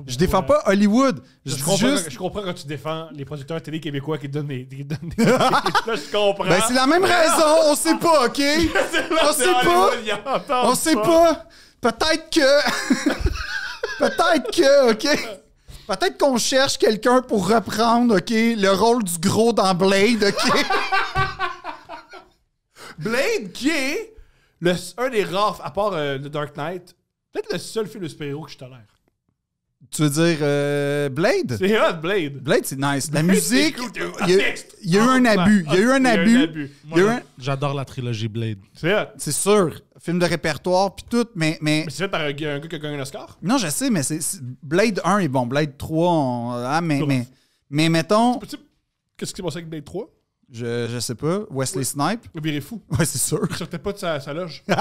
Speaker 1: je, défends pas Hollywood. Je,
Speaker 2: comprends, quand tu défends les producteurs télé québécois qui donnent des. donnent des... Là, *laughs* je comprends. Ben, c'est la même raison. On sait pas, OK *laughs* On sait pas. On sait pas peut-être que.
Speaker 1: *laughs* peut-être que, OK? Peut-être qu'on cherche quelqu'un pour reprendre, OK, le rôle du gros dans Blade, OK?
Speaker 2: *laughs* Blade qui est le, un des rares, à part le euh, Dark Knight, peut-être le seul film de super-héros que je tolère.
Speaker 1: Tu veux dire euh, Blade? C'est hot, Blade. Blade, c'est nice. La *laughs* musique, il y a, eu un abus. Il y a eu un abus.
Speaker 3: J'adore la trilogie Blade.
Speaker 1: C'est hot. C'est sûr. Film de répertoire, puis tout, mais... Mais, c'est
Speaker 2: fait par un, gars qui a gagné un Oscar?
Speaker 1: Non, je sais, mais c'est Blade 1 est bon. Blade 3, on... ah, mais, mais, mais mettons... Qu'est-ce
Speaker 2: qui s'est passé avec Blade 3?
Speaker 1: Je, je sais pas. Wesley Snipes. Snipe. Il est fou. Ouais, c'est sûr. Il sortait
Speaker 2: pas de sa, sa loge. *laughs*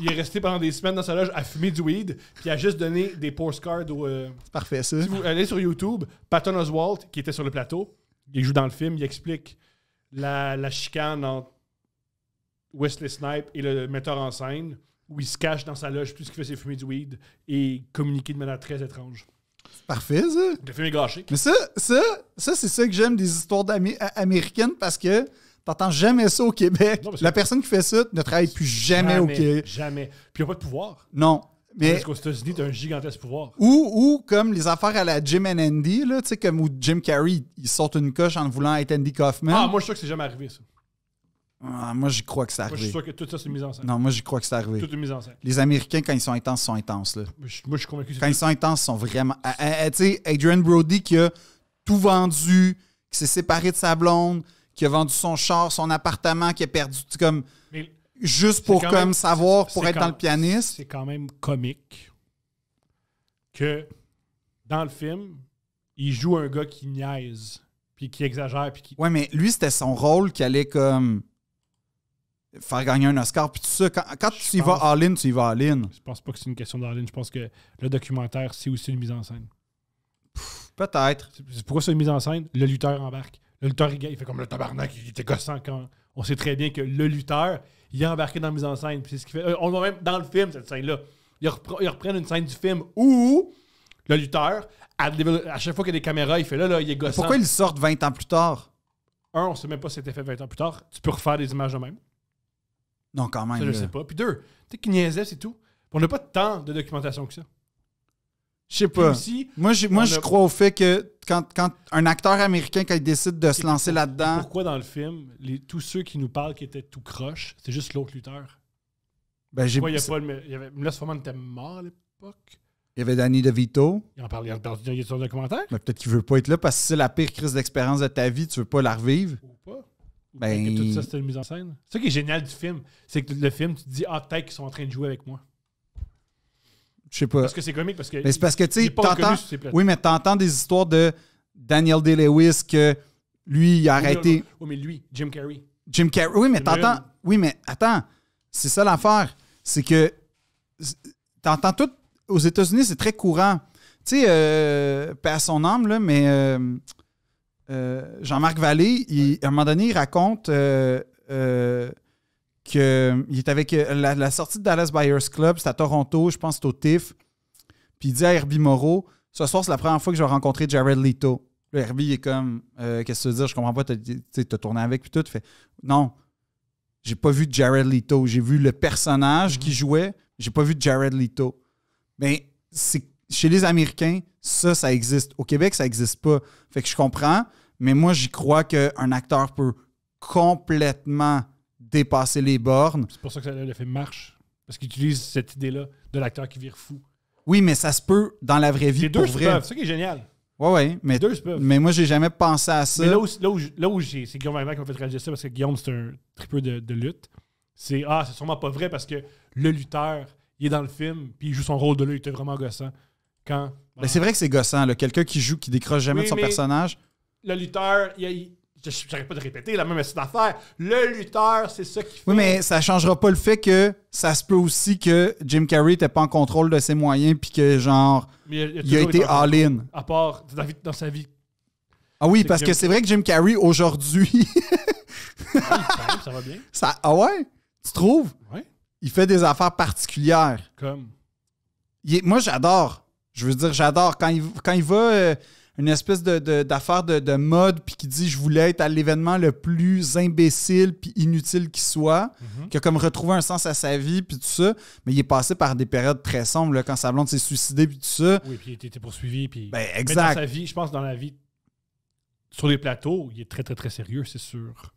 Speaker 2: il est resté pendant des semaines dans sa loge à fumer du weed, puis a juste donné des postcards au. Euh, c'est parfait, ça. Si vous allez sur YouTube, Patton Oswalt, qui était sur le plateau, il joue dans le film, il explique la, chicane entre Wesley Snipe et le metteur en scène, où il se cache dans sa loge, tout ce qu'il fait, c'est fumer du weed et communiquer de manière très étrange.
Speaker 1: C'est Parfait, ça.
Speaker 2: Le film est gâché.
Speaker 1: Mais ça, ça, ça c'est ça que j'aime des histoires euh, américaines parce que T'entends jamais ça au Québec. la personne qui fait ça ne travaille plus jamais, au Québec.
Speaker 2: Jamais. Puis il n'y a pas de pouvoir.
Speaker 1: Non. Mais, Parce
Speaker 2: qu'aux États-Unis, t'as un gigantesque pouvoir.
Speaker 1: Ou, comme les affaires à la Jim and Andy, là, comme où Jim Carrey, il sort une coche en voulant être Andy Kaufman. Ah,
Speaker 2: moi, je suis sûr que c'est jamais arrivé, ça.
Speaker 1: Ah, moi, j'y crois que c'est arrivé. Moi, je suis sûr que tout ça, c'est mis en scène. Non, moi, j'y crois que c'est arrivé. Tout est mis en scène. Les Américains, quand ils sont intenses, sont intenses. Là. Moi,
Speaker 2: je suis convaincu. Quand ils
Speaker 1: sont intenses, ils sont vraiment. Eh, eh, eh, tu sais, Adrian Brody qui a tout vendu, qui s'est séparé de sa blonde qui a vendu son char, son appartement, qui a perdu comme juste pour comme savoir pour être dans le
Speaker 2: pianiste. C'est quand même comique que dans le film, il joue un gars qui niaise, puis qui exagère, puis qui.
Speaker 1: Ouais, mais lui c'était son rôle qui allait comme faire gagner un Oscar. Puis tout ça, quand, tu y vas all-in, tu y vas all Je
Speaker 2: pense pas que c'est une question dall Je pense que le documentaire, c'est aussi une mise en scène. Peut-être. pourquoi c'est une mise en scène? Le lutteur embarque. Le lutteur, il fait comme le tabarnak, il était gossant quand on sait très bien que le lutteur, il est embarqué dans la mise en scène. Euh, on le voit même dans le film, cette scène-là. Ils, reprennent une scène du film où le lutteur, à, chaque fois qu'il y a des caméras, il fait là, là, il est gossant. Pourquoi ils sortent 20 ans plus tard? Un, on ne sait même pas si c'était fait 20 ans plus tard. Tu peux refaire des images de même. Non, quand même. Ça, je sais pas. Puis deux, tu sais qu'il niaisait, c'est tout. On n'a pas tant de documentation que ça.
Speaker 1: Je sais pas. moi, moi je crois au fait que quand, quand, un acteur américain, quand il décide de se lancer là-dedans. Pourquoi
Speaker 2: dans le film, tous ceux qui nous parlent qui étaient tout croche, c'est juste l'autre lutteur
Speaker 1: Ben, j'ai il y a pas
Speaker 2: Il y avait, était mort à l'époque.
Speaker 1: Il y avait Danny DeVito.
Speaker 2: Il en parle, il y a sur le documentaire.
Speaker 1: Mais ben, peut-être qu'il veut pas être là parce que c'est la pire crise d'expérience de ta vie, tu veux pas la revivre. Ou pas. Ben, que tout ça, c'était
Speaker 2: une mise en scène. C'est ça qui est génial du film. C'est que le film, tu te dis, ah, peut-être qu'ils sont en train de jouer avec moi.
Speaker 1: Je sais pas. Parce que c'est comique, parce que. Mais c'est parce que, tu sais, Oui, mais t'entends des histoires de Daniel Day-Lewis que lui, il a arrêté.
Speaker 2: Oui, mais lui, Jim Carrey.
Speaker 1: Jim Carrey. Oui, mais t'entends. Oui, mais attends. C'est ça l'affaire. C'est que. T'entends tout. Aux États-Unis, c'est très courant. Tu sais, euh, pas à son âme, là, mais. Euh, euh, Jean-Marc Vallée, à un moment donné, il raconte euh, euh, il est avec euh, la, sortie de Dallas Buyers Club, c'est à Toronto, je pense c'est au TIFF. Puis il dit à Herbie Moreau Ce soir, c'est la première fois que je vais rencontrer Jared Leto. Herbie est comme euh, Qu'est-ce que tu veux dire Je comprends pas, t'as tourné avec, puis tout. fait Non, j'ai pas vu Jared Leto. J'ai vu le personnage qui mhm. jouait, j'ai pas vu Jared Leto. Mais chez les Américains, ça, ça existe. Au Québec, ça existe pas. Fait que je comprends, mais moi, j'y crois qu'un acteur peut complètement dépasser les bornes. C'est
Speaker 2: pour ça que le film marche. Parce qu'il utilise cette idée-là de l'acteur qui vire fou.
Speaker 1: Oui, mais ça se peut dans la vraie vie. pour C'est ça qui est génial. Ouais, ouais. Mais, deux se Mais moi, j'ai jamais pensé
Speaker 2: à ça. Mais là où, là c'est Guillaume qui m'a fait réaliser ça parce que Guillaume, c'est un triple de, lutte. C'est Ah, c'est sûrement pas vrai parce que le lutteur, il est dans le film, puis il joue son rôle de lutteur vraiment gossant. Quand. Mais ben,
Speaker 1: c'est ah. vrai que c'est gossant, quelqu'un qui joue, qui décroche jamais de son personnage.
Speaker 2: Le lutteur, il, J'arrête pas de répéter la même affaire. Le lutteur, c'est ça qui
Speaker 1: fait. Oui, mais ça changera pas le fait que ça se peut aussi que Jim Carrey n'était pas en contrôle de ses moyens puis que, genre, il, a, été all-in.
Speaker 2: À part dans, sa vie.
Speaker 1: Ah oui, parce que, c'est vrai que Jim Carrey, aujourd'hui. *laughs*
Speaker 2: Ah ça va bien.
Speaker 1: Ah ouais? Tu trouves? Oui. Il fait des affaires particulières. Comme. Moi, j'adore. Je veux dire, j'adore. Quand il, quand il va. Euh, une espèce d'affaire de, de, mode, puis qui dit je voulais être à l'événement le plus imbécile puis inutile qui soit, mhm. qui a comme retrouvé un sens à sa vie, puis tout ça. Mais il est passé par des périodes très sombres, quand sa blonde s'est suicidée, puis tout ça.
Speaker 2: Oui, puis il était poursuivi, puis. exact. Ben, Mais dans sa vie, je pense dans la vie, sur les plateaux, il est très, très, très sérieux, c'est sûr.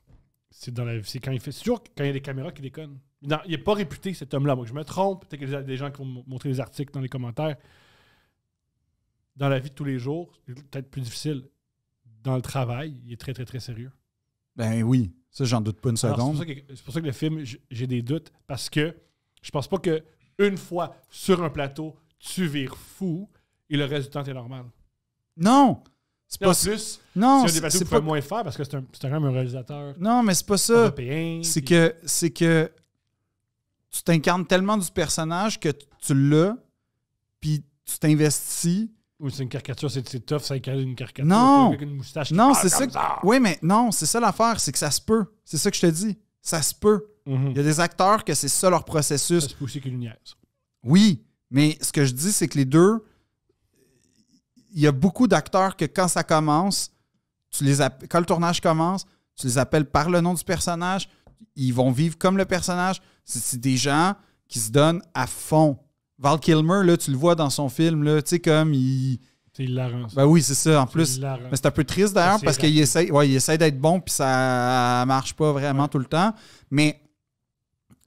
Speaker 2: C'est dans la C'est quand il fait. C'est toujours quand il y a des caméras qui déconnent. Non, il n'est pas réputé, cet homme-là. Moi, je me trompe. Peut-être qu'il y a des gens qui vont montrer des articles dans les commentaires dans la vie de tous les jours, c'est peut-être plus difficile. Dans le travail, il est très, très, très sérieux.
Speaker 1: Ben oui, ça, j'en doute pas une seconde.
Speaker 2: C'est pour, ça que le film, j'ai des doutes, parce que je pense pas que une fois sur un plateau, tu vires fou et le reste du temps, t'es normal. Non! C'est pas plus. Non, c'est un des pas... moins faire parce que c'est quand un réalisateur. Non, mais c'est pas ça. C'est
Speaker 1: que c'est que tu t'incarnes tellement du personnage que tu l'as, puis tu t'investis,
Speaker 2: ou c'est une caricature, c'est tough, ça écrit une caricature. Avec une moustache non, c'est ça.
Speaker 1: Oui, mais non, c'est ça l'affaire, c'est que ça se peut. C'est ça que je te dis. Ça se peut. Mhm. Il y a des acteurs que c'est ça leur processus. aussi qu'une Oui, mais ce que je dis, c'est que les deux, il y a beaucoup d'acteurs que quand ça commence, tu les quand le tournage commence, tu les appelles par le nom du personnage, ils vont vivre comme le personnage. C'est des gens qui se donnent à fond. Val Kilmer, tu le vois dans son film, là, tu sais, comme il. C'est ben oui, c'est ça. En plus, mais c'est un peu triste d'ailleurs parce qu'il essaie, d'être bon puis ça marche pas vraiment tout le temps. Mais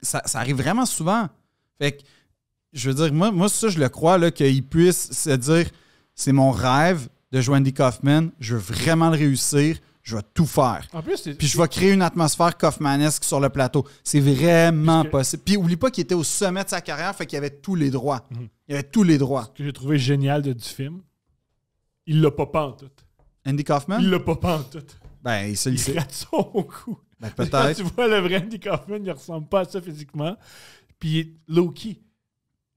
Speaker 1: ça, arrive vraiment souvent. Fait je veux dire, moi, moi ça, je le crois, là, qu'il puisse se dire c'est mon rêve de jouer Andy Kaufman, je veux vraiment le réussir, je vais tout faire. puis je vais créer une atmosphère Kaufmanesque sur le plateau. C'est vraiment possible. Puis oublie pas qu'il était au sommet de sa carrière, fait qu'il avait tous les droits. Mhm. Il avait tous les droits. Ce que j'ai trouvé génial de, du
Speaker 2: film, il l'a pas pas en tout. Andy Kaufman? Il l'a pas pas en tout. Ben, il se le rate son coup. Ben, *laughs* peut-être. tu vois le vrai Andy Kaufman, il ressemble pas à ça physiquement. Puis il est low-key.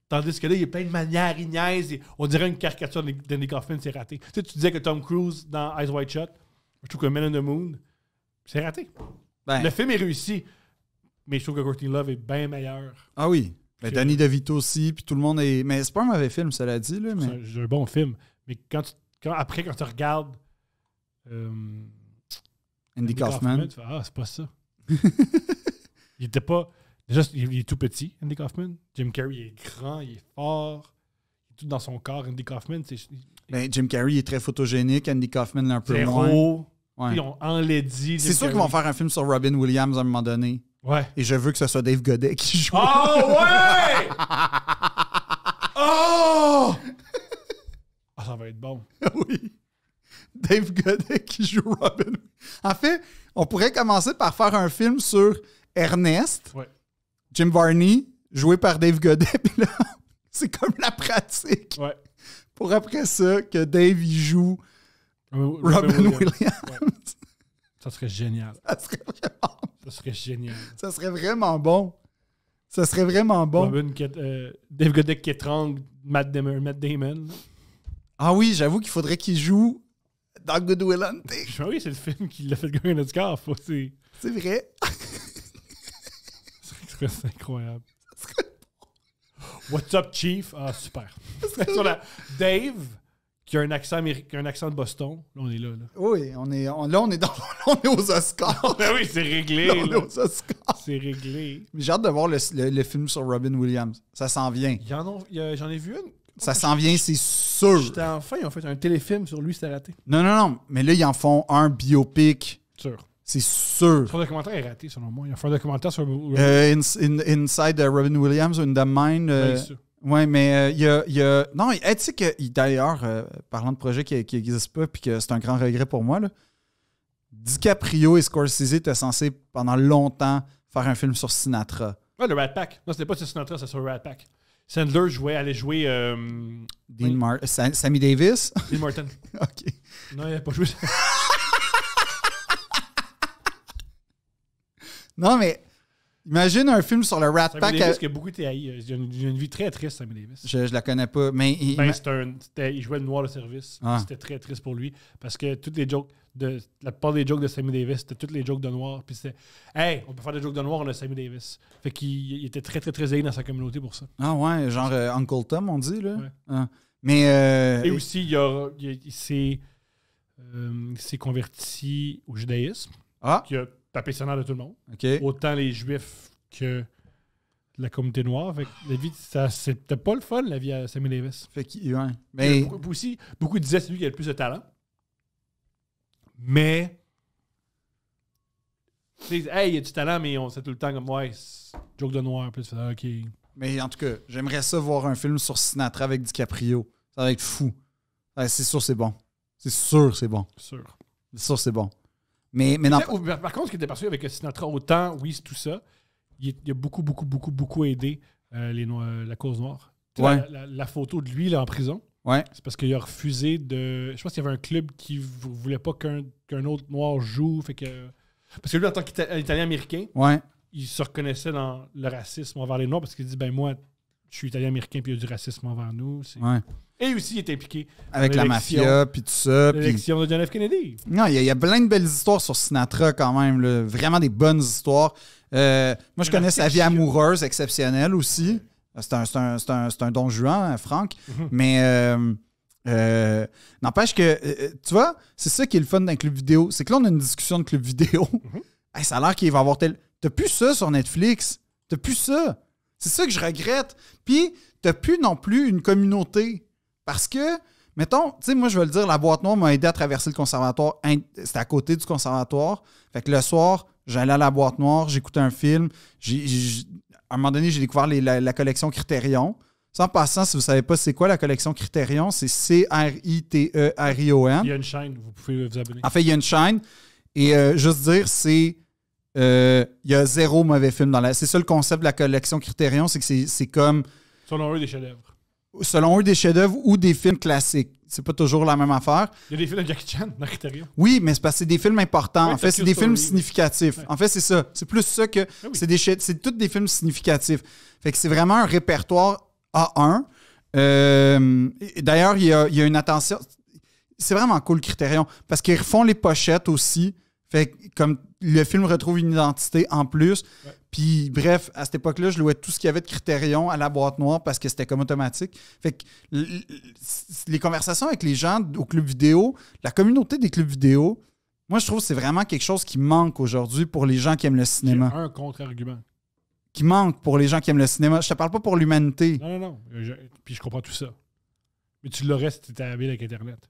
Speaker 2: Tandis que là, il a plein de manières, il on dirait une caricature d'Andy Kaufman, c'est raté. Tu sais, tu disais que Tom Cruise dans Eyes Wide Shut, je trouve que Men in the Moon, c'est raté. Ben. Le film est réussi, mais je trouve que Courtney Love est bien meilleur.
Speaker 1: Ah oui. Mais ben, Danny DeVito aussi, puis tout le monde est. Mais c'est pas un mauvais film, cela dit. Là, mais... C'est un, bon
Speaker 2: film. Mais quand, après, quand tu regardes. Euh, Andy, Kaufman. tu fais Ah, c'est pas ça. *laughs* il était pas. Déjà, il est tout petit, Andy Kaufman. Jim Carrey, est grand, il est fort. Il est tout dans son corps. Andy Kaufman, c'est.
Speaker 1: Ben, Jim Carrey, est très photogénique. Andy Kaufman, est un peu moins on,
Speaker 2: C'est sûr qu'ils vont faire
Speaker 1: un film sur Robin Williams à un moment donné. Ouais. Et je veux que ce soit Dave Godet qui joue.
Speaker 2: Ah *laughs* oh ouais! oh! ça va être bon. *laughs* oui.
Speaker 1: Dave Godet qui joue Robin. En fait, on pourrait commencer par faire un film sur Ernest, ouais. Jim Varney, joué par Dave Godet. *laughs* c'est comme la pratique. Ouais. Pour après ça, que Dave y joue Robin, Williams.
Speaker 2: Ça serait génial. Ça serait vraiment Ça serait génial. Ça serait vraiment bon. Ça serait vraiment bon. Robin, euh, Dave Goddick qui Matt Damon. Matt Damon. Ah oui, j'avoue qu'il faudrait qu'il joue dans Good Will Hunting. Ah oui, c'est le film qui l'a fait gagner un Oscar. C'est vrai. *laughs* c'est incroyable. What's up, Chief? Ah, super. Sur la... Dave, qui a un accent américain, un accent de Boston. Là, on est là. Oui, on est, là, on est, dans, *laughs* on est aux Oscars. *laughs* Ben oui, c'est réglé. Là, on est aux Oscars. C'est réglé.
Speaker 1: J'ai hâte de voir le, film sur Robin Williams. Ça s'en vient.
Speaker 2: J'en ai vu une.
Speaker 1: Ça s'en vient, c'est sûr. J'étais
Speaker 2: enfin, ils ont fait un téléfilm sur lui, c'était raté.
Speaker 1: Non, non, non. Mais là, ils en font un biopic. Sûr. C'est sûr.
Speaker 2: Son documentaire est raté, selon moi. Ils ont fait un documentaire sur. Euh,
Speaker 1: inside Robin Williams, In the Mine. Oui, mais euh, il y, a, Non, tu sais que d'ailleurs, euh, parlant de projets qui n'existent pas, puis que c'est un grand regret pour moi, là, DiCaprio et Scorsese étaient censés pendant longtemps faire un film sur Sinatra.
Speaker 2: Ouais, le Rat Pack. Non, c'était pas sur Sinatra, c'était sur le Rat Pack. Sandler jouait, allait jouer. Euh, Dean Martin, Sammy Davis. Dean Martin. *laughs* OK. Non, il n'a pas joué *laughs*
Speaker 1: non, mais Imagine un film sur le Rat Sammy Pack. Davis, que
Speaker 2: beaucoup été haï. J'ai une, une, vie très triste, Sammy Davis. Je, je la connais pas. Mais il, ben, il jouait le noir de service. Ah. C'était très triste pour lui parce que toutes les jokes, de, la plupart des jokes de Sammy Davis, c'était toutes les jokes de noir. Puis c'était, hey, on peut faire des jokes de noir, on a Sammy Davis. Fait qu'il était très, très, très haï dans sa communauté pour ça. Ah
Speaker 1: ouais, genre euh, Uncle Tom, on dit, là. Ah. Mais. Euh, Et
Speaker 2: aussi, il, a, euh, il, s'est converti au judaïsme. Ah taper sur de tout le monde. Autant les Juifs que la communauté noire. c'était pas le fun, la vie à Sammy Davis. Fait que ouais. Mais... Beaucoup, aussi, beaucoup disaient c'est lui qui a le plus de talent. Mais. il y a du talent, mais on sait tout le temps comme, ouais, joke de noir. OK.
Speaker 1: Mais en tout cas, j'aimerais ça voir un film sur Sinatra avec DiCaprio. Ça va être fou. c'est sûr, c'est bon. C'est sûr, c'est bon. Sûr. C'est sûr, c'est bon. Mais, Par
Speaker 2: contre, ce qui était perçu avec Sinatra, autant, oui, tout ça, il, a beaucoup, beaucoup, beaucoup, beaucoup aidé euh, les euh, la cause noire. La, photo de lui là, en prison, ouais. c'est parce qu'il a refusé de. Je pense qu'il y avait un club qui voulait pas qu'un autre noir joue. Fait que... Parce que lui, en tant qu'Italien-américain, ouais. il se reconnaissait dans le racisme envers les noirs parce qu'il dit ben moi, je suis italien-américain, puis il y a du racisme envers nous. Et aussi, il est impliqué.
Speaker 1: Avec la mafia, puis tout ça. L'élection
Speaker 2: de John F. Kennedy.
Speaker 1: Non, il y, a plein de belles histoires sur Sinatra quand même. Vraiment des bonnes histoires. Euh, moi, je connais sa vie amoureuse exceptionnelle aussi. C'est un, don juan, hein, Franck. Mhm. Mais euh, euh, n'empêche que, tu vois, c'est ça qui est le fun d'un club vidéo. C'est que là, on a une discussion de club vidéo. Mhm. *laughs* ça a l'air qu'il va avoir tel. T'as plus ça sur Netflix. T'as plus ça. C'est ça que je regrette. Puis, t'as plus non plus une communauté. Parce que, mettons, tu sais, moi, je vais le dire, la boîte noire m'a aidé à traverser le conservatoire. C'était à côté du conservatoire. Fait que le soir, j'allais à la boîte noire, j'écoutais un film. à un moment donné, j'ai découvert la, collection Criterion. Sans passant, si vous ne savez pas c'est quoi la collection Criterion, c'est C-R-I-T-E-R-I-O-N. Il y
Speaker 2: a une chaîne, vous pouvez vous abonner. En
Speaker 1: fait, il y a une chaîne. Et euh, juste dire, c'est il euh, y a zéro mauvais film dans la. C'est ça le concept de la collection Criterion, c'est que c'est comme.
Speaker 2: Selon eux, des chefs-d'œuvre.
Speaker 1: Selon eux, des chefs-d'œuvre ou des films classiques. C'est pas toujours la même affaire.
Speaker 2: Il y a des films de Jackie Chan dans Criterion.
Speaker 1: Oui, mais c'est parce que c'est des films importants. en fait, c'est des films significatifs. En fait, c'est ça. C'est plus ça que. Ah c'est C'est tous des films significatifs. Fait que c'est vraiment un répertoire A1. Euh, d'ailleurs, il y a, y a une attention. C'est vraiment cool, Criterion. Parce qu'ils refont les pochettes aussi. Fait que, comme le film retrouve une identité en plus. Puis bref, à cette époque-là, je louais tout ce qu'il y avait de Critérion à la boîte noire parce que c'était comme automatique. Fait que les conversations avec les gens au club vidéo, la communauté des clubs vidéo, moi je trouve que c'est vraiment quelque chose qui manque aujourd'hui pour les gens qui aiment le cinéma.
Speaker 2: un contre-argument.
Speaker 1: Qui manque pour les gens qui aiment le cinéma. Je te parle pas pour l'humanité. Non, non, non. puis je comprends tout ça.
Speaker 2: Mais tu l'aurais si tu es habillé avec Internet.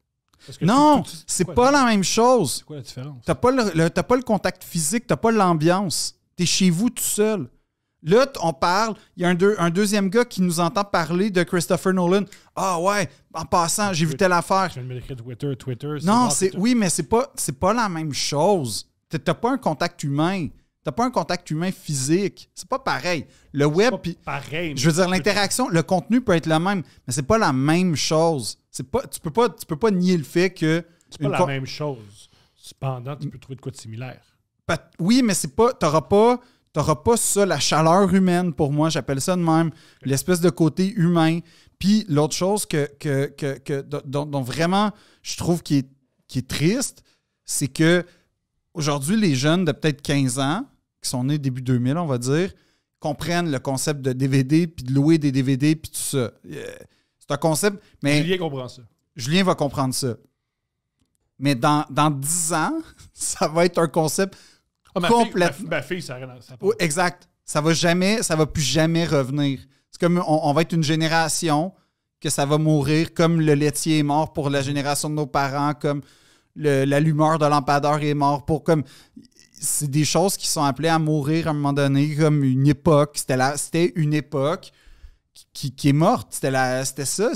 Speaker 2: Non, c'est pas la même chose. C'est quoi la différence?
Speaker 1: T'as pas le, pas le contact physique, t'as pas l'ambiance. T'es chez vous tout seul. Là, on parle, il y a un, deuxième gars qui nous entend parler de Christopher Nolan. Ah ouais, en passant, j'ai vu
Speaker 2: telle affaire. Je me de Twitter, Twitter. Non, c'est
Speaker 1: oui, mais c'est pas, pas la même chose. T'as pas un contact humain. T'as pas un contact humain physique. C'est pas pareil. Le web,
Speaker 2: Pareil. Je veux dire,
Speaker 1: l'interaction, le contenu peut être le même, mais c'est pas la même chose. C'est pas, tu peux pas, tu peux pas nier le fait que. C'est pas la même chose.
Speaker 2: Cependant, tu peux trouver de quoi de similaire.
Speaker 1: oui, mais c'est pas. T'auras pas. pas ça, la chaleur humaine pour moi, j'appelle ça de même, l'espèce de côté humain. Puis l'autre chose que, que, que, dont, vraiment je trouve qui est, qui est triste, c'est que aujourd'hui, les jeunes de peut-être 15 ans, qui sont nés début 2000, on va dire, comprennent le concept de DVD, puis de louer des DVD, puis tout ça. Euh, c'est un concept, mais... Julien comprend ça. Julien va comprendre ça. Mais dans, dans 10 ans, *laughs* ça va être un concept
Speaker 2: ah, complètement... ça,
Speaker 1: Exact. Ça va jamais, ça va plus jamais revenir. C'est comme on, va être une génération que ça va mourir, comme le laitier est mort pour la génération de nos parents, comme la l'allumeur de lampadaire est mort pour comme c'est des choses qui sont appelées à mourir à un moment donné comme une époque c'était là c'était une époque qui, est morte c'était la c'était ça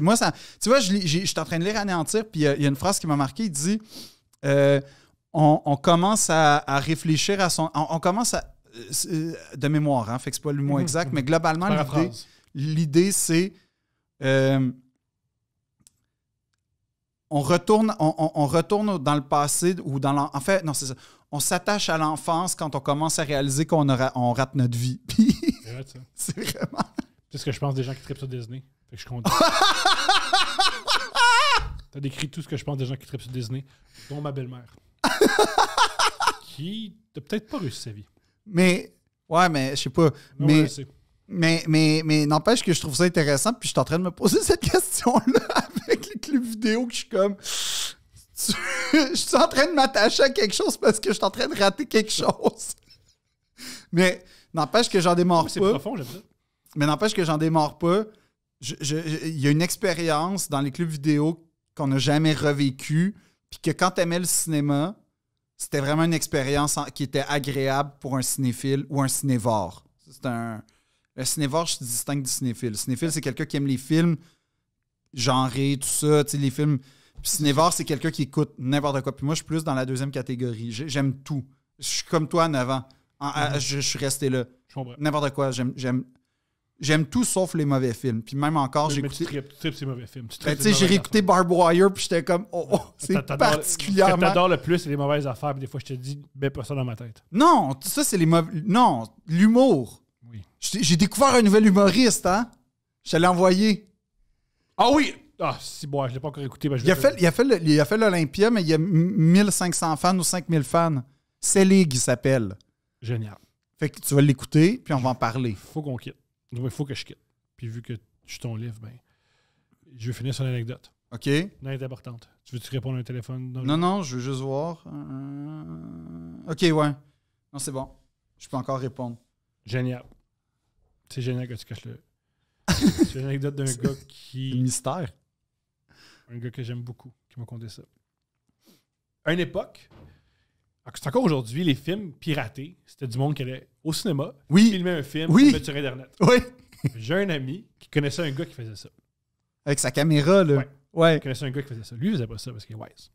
Speaker 1: moi ça tu vois je suis en train de lire anéantir puis il y, a une phrase qui m'a marqué il dit euh, on, commence à, réfléchir à son on, commence à euh, de mémoire hein, fait c'est pas le mot exact *laughs* mais globalement l'idée c'est euh, on retourne, on, retourne dans le passé ou dans l'en... En fait, non, c'est ça. On s'attache à l'enfance quand on commence à réaliser qu'on on rate notre vie.
Speaker 2: *laughs* c'est vraiment. C'est ce que je pense des gens qui trippent sur Disney. Fait que je compte. *laughs* T'as décrit tout ce que je pense des gens qui trippent sur Disney, dont ma belle-mère. *laughs* qui n'a peut-être pas réussi sa vie. Mais, ouais, mais je sais pas. mais,
Speaker 1: mais, mais, n'empêche que je trouve ça intéressant, puis je suis en train de me poser cette question-là *laughs* avec les clubs vidéo que je suis comme. *laughs* je suis en train de m'attacher à quelque chose parce que je suis en train de rater quelque chose. *laughs* mais n'empêche que j'en démarre pas. Profond, ça. Mais n'empêche que j'en démarre pas. Il y a une expérience dans les clubs vidéo qu'on n'a jamais revécue, puis que quand tu le cinéma, c'était vraiment une expérience qui était agréable pour un cinéphile ou un cinévore. C'est un le cinévore, je distingue du cinéphile. Le cinéphile, c'est quelqu'un qui aime les films genrés, tout ça, tu sais, les films. Puis cinévore, c'est quelqu'un qui écoute n'importe quoi. Puis moi, je suis plus dans la deuxième catégorie. J'aime tout. Je suis comme toi à mm-hmm. je, suis resté là. N'importe quoi. J'aime J'aime tout sauf les mauvais films. Puis même encore, j'ai écouté.
Speaker 2: Tu tripes mauvais films. Ben, j'ai réécouté
Speaker 1: Barb Wire, puis j'étais comme, oh, oh c'est particulièrement. Ce que t'adores
Speaker 2: le plus, c'est les mauvaises affaires, puis des fois, je te dis, mets pas ça dans ma tête.
Speaker 1: Non, ça, c'est les mauvais. Non, l'humour. J'ai découvert un nouvel humoriste, hein? Je te l'ai envoyé. Ah oui!
Speaker 2: Ah, si bon, je l'ai pas encore écouté. Ben, il, a fait,
Speaker 1: il, a fait, l'Olympia, mais il y a 1500 fans ou 5000 fans.
Speaker 2: C'est Ligue, il s'appelle. Génial. Fait que tu vas l'écouter, puis on va en parler. Faut qu'on quitte. Il faut que je quitte. Puis vu que je suis ton livre, ben, je vais finir son anecdote. OK. Non, elle importante. Tu veux-tu répondre à un téléphone? Non, non, je veux juste voir.
Speaker 1: Euh, OK, ouais. Non, c'est bon. Je peux encore répondre. Génial.
Speaker 2: C'est génial que tu caches le. *laughs* C'est une anecdote d'un gars qui. mystère. Un gars que j'aime beaucoup, qui m'a conté ça. À une époque, ah, c'est encore aujourd'hui, les films piratés, c'était du monde qui allait au cinéma, oui. filmer un film, oui. met sur Internet. Oui. J'ai un ami qui connaissait un gars qui faisait ça.
Speaker 1: Avec sa caméra, là.
Speaker 2: Ouais. Il connaissait un gars qui faisait ça. Lui, il faisait pas ça parce qu'il est wise.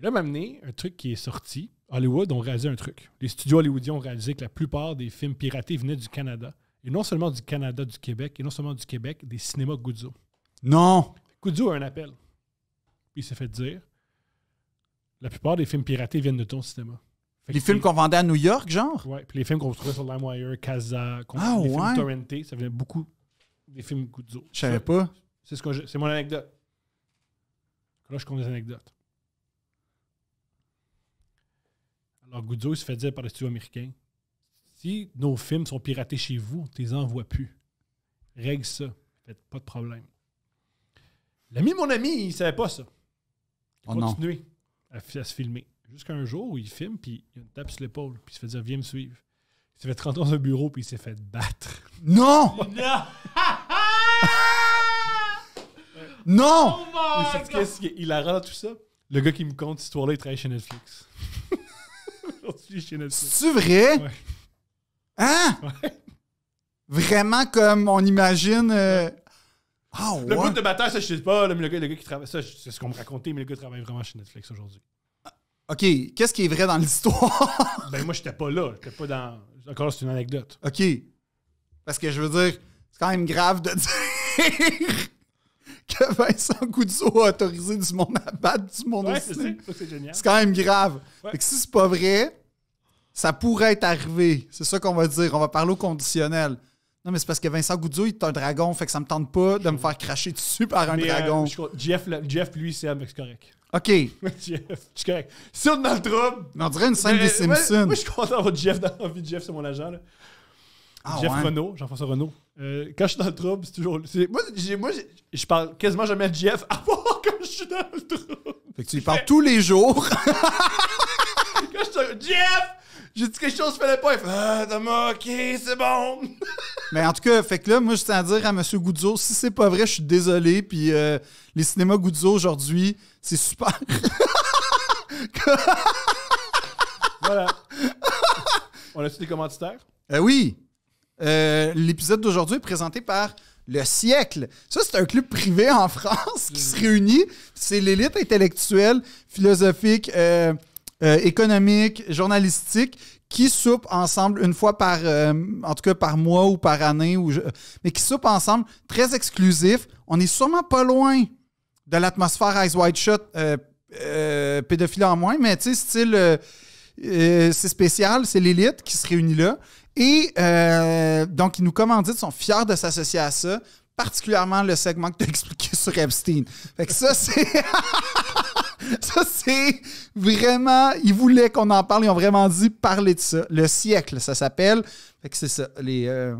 Speaker 2: Il a amené un truc qui est sorti, Hollywood ont réalisé un truc. Les studios hollywoodiens ont réalisé que la plupart des films piratés venaient du Canada. Et non seulement du Canada, du Québec, et non seulement du Québec, des cinémas Guzzo. Non! Guzzo a un appel. Il s'est fait dire la plupart des films piratés viennent de ton cinéma. les films qu'on vendait à New York, genre? Oui, puis les films qu'on trouvait sur LimeWire, Casa, ah, les films ça venait beaucoup des films Guzzo. Je savais pas. C'est ce c'est mon anecdote. Là, je compte des anecdotes. Alors, ah, il se fait dire par les studio américain si nos films sont piratés chez vous, tu les envoies plus. Règle ça. Faites pas de problème. L'ami mon ami, il savait pas ça. Il oh a à, se filmer. Jusqu'à un jour où il filme, puis il tape sur l'épaule, puis il se fait dire Viens me suivre. Il s'est fait rentrer dans un bureau, puis il s'est fait battre. Non *laughs* Non oh il, a tout ça. Le gars qui me compte cette histoire-là, il travaille chez Netflix. C'est vrai? Hein?
Speaker 1: *laughs* Vraiment comme on imagine. Euh, ah, le bout de
Speaker 2: bataille, ça, je sais pas. Le, le, gars, qui travaille, ça, c'est ce qu'on me racontait, mais le gars travaille vraiment chez Netflix aujourd'hui.
Speaker 1: Ah, OK. Qu'est-ce qui est vrai dans
Speaker 2: l'histoire? *laughs* ben, moi, j'étais pas là. J'étais pas dans. Encore, c'est une anecdote. OK. Parce que je veux dire, c'est quand même grave de *laughs* dire
Speaker 1: que Vincent Goudzo a autorisé du monde à battre du monde ouais, aussi. C'est, génial. C'est quand même grave. Ouais. Fait que si c'est pas vrai, ça pourrait être arrivé. C'est ça qu'on va dire. On va parler au conditionnel. Non, mais c'est parce que Vincent Goudzou, il est un dragon, fait que ça me tente pas de me faire cracher dessus par un euh, dragon.
Speaker 2: Jeff, Jeff, lui, c'est correct. OK. *laughs* Jeff, suis correct. Si on est dans le trouble. On dirait une scène des Simpsons. Moi, je suis content d'avoir Jeff dans la vie. Jeff, c'est mon agent. Là. Ah, Jeff Renault, Jean-François Renault. Euh, quand je suis dans le trouble, c'est toujours. Moi, moi je parle quasiment jamais de Jeff avant *laughs* quand je suis
Speaker 1: dans le trouble. Fait que tu lui parles tous les jours. *laughs*
Speaker 2: quand je suis Jeff! J'ai dit quelque chose, je faisais pas. Il fait Ah, ok, c'est bon.
Speaker 1: *laughs* Mais en tout cas, fait que là, moi, je tiens à dire à M. Goudzo, si c'est pas vrai, je suis désolé. Puis euh, les cinémas Goudzo aujourd'hui, c'est super. *laughs* voilà. On a-tu des commentitaires? Euh, oui. Euh, l'épisode d'aujourd'hui est présenté par le siècle. Ça, c'est un club privé en France qui se mm. réunit. C'est l'élite intellectuelle, philosophique, économiques, euh, économique, journalistique, qui soupent ensemble une fois par, euh, en tout cas par mois ou par année, ou mais qui soupent ensemble, très exclusif. On n'est sûrement pas loin de l'atmosphère Ice White Shot, euh, pédophile en moins, mais tu sais, style, c'est spécial, c'est l'élite qui se réunit là. Et donc, ils nous commanditent, sont fiers de s'associer à ça, particulièrement le segment que tu as *laughs* expliqué sur Epstein. Fait que ça, c'est. *laughs* *laughs* Ça, c'est vraiment. Ils voulaient qu'on en parle. Ils ont vraiment dit parler de ça. Le siècle, ça s'appelle. c'est ça. Euh,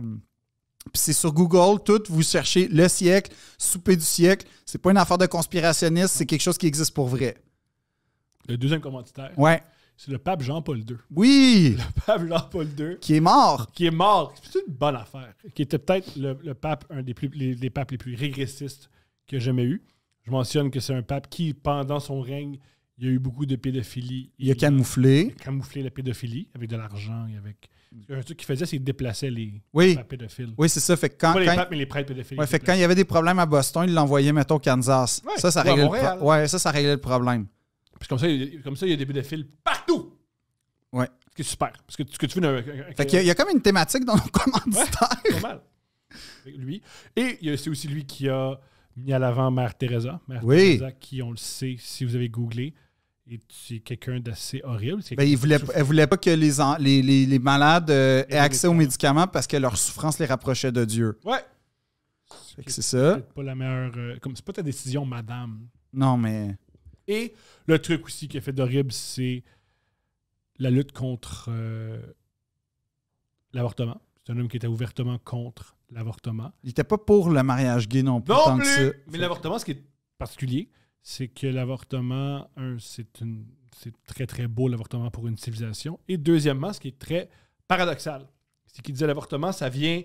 Speaker 1: puis c'est sur Google, tout, vous cherchez le siècle, souper du siècle. C'est pas une affaire de conspirationniste, c'est quelque chose qui existe pour vrai.
Speaker 2: Le deuxième commentateur. Ouais. C'est le pape Jean-Paul II. Oui! Le pape Jean-Paul II. Qui est mort. Qui est mort. C'est une bonne affaire. Qui était peut-être le, pape, un des plus, papes les plus régressistes que j'ai jamais eu. Je mentionne que c'est un pape qui, pendant son règne, il y a eu beaucoup de pédophilie. Il a camouflé. Il camouflé la pédophilie avec de l'argent avec. Un truc qu'il faisait, c'est qu'il déplaçait les, oui. pédophiles. Oui, c'est ça. quand, Pas les mais les prêtres pédophiles. fait quand il y avait des
Speaker 1: problèmes à Boston, il l'envoyait, mettons, au
Speaker 2: Kansas. ça, ça réglait le ouais, ça, ça réglait le problème. Puis comme ça, il, y a des pédophiles partout. Ouais. Ce qui est super. Parce que tu y, a
Speaker 1: comme une thématique dans nos commanditaires.
Speaker 2: c'est normal. Lui. Et c'est aussi lui qui a mis à l'avant Mère Teresa. Mère oui. qui, on le sait, si vous avez googlé, c'est quelqu'un d'assez horrible. Ben, il voulait, elle
Speaker 1: ne voulait pas que les, les, malades euh, aient accès aux médicaments parce que leur souffrance les rapprochait de Dieu. Ouais. C'est ça.
Speaker 2: pas la euh, comme pas ta décision, madame. Non, mais. Et le truc aussi qui a fait d'horrible, c'est la lutte contre euh, l'avortement. C'est un homme qui était ouvertement contre l'avortement. Il n'était pas pour le mariage gay non plus. Non Mais l'avortement, ce qui est particulier, c'est que l'avortement, un, c'est une c'est très très beau l'avortement pour une civilisation. Et deuxièmement, ce qui est très paradoxal, c'est qu'il disait l'avortement, ça vient,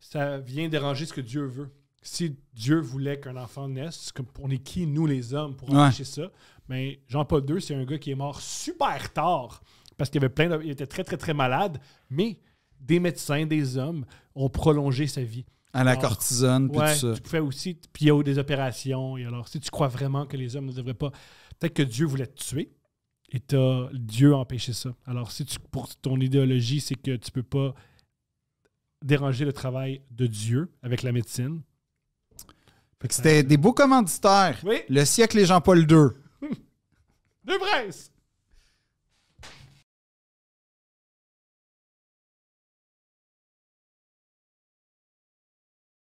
Speaker 2: ça vient déranger ce que Dieu veut. Si Dieu voulait qu'un enfant naisse, on est qui, nous les hommes, pour empêcher ça? Mais ben, Jean-Paul II, c'est un gars qui est mort super tard parce qu'il avait plein il était très très très malade, mais des médecins, des hommes ont prolongé sa vie. À la cortisone, puis tout ça. Tu fais aussi, puis il y a eu des opérations. Et alors, si tu crois vraiment que les hommes ne devraient pas, peut-être que Dieu voulait te tuer et as Dieu a empêché ça. Alors, si tu, pour ton idéologie, c'est que tu ne peux pas déranger le travail de Dieu avec la médecine. c'était euh, des beaux commanditaires. Le siècle et Jean-Paul II. De Bresse.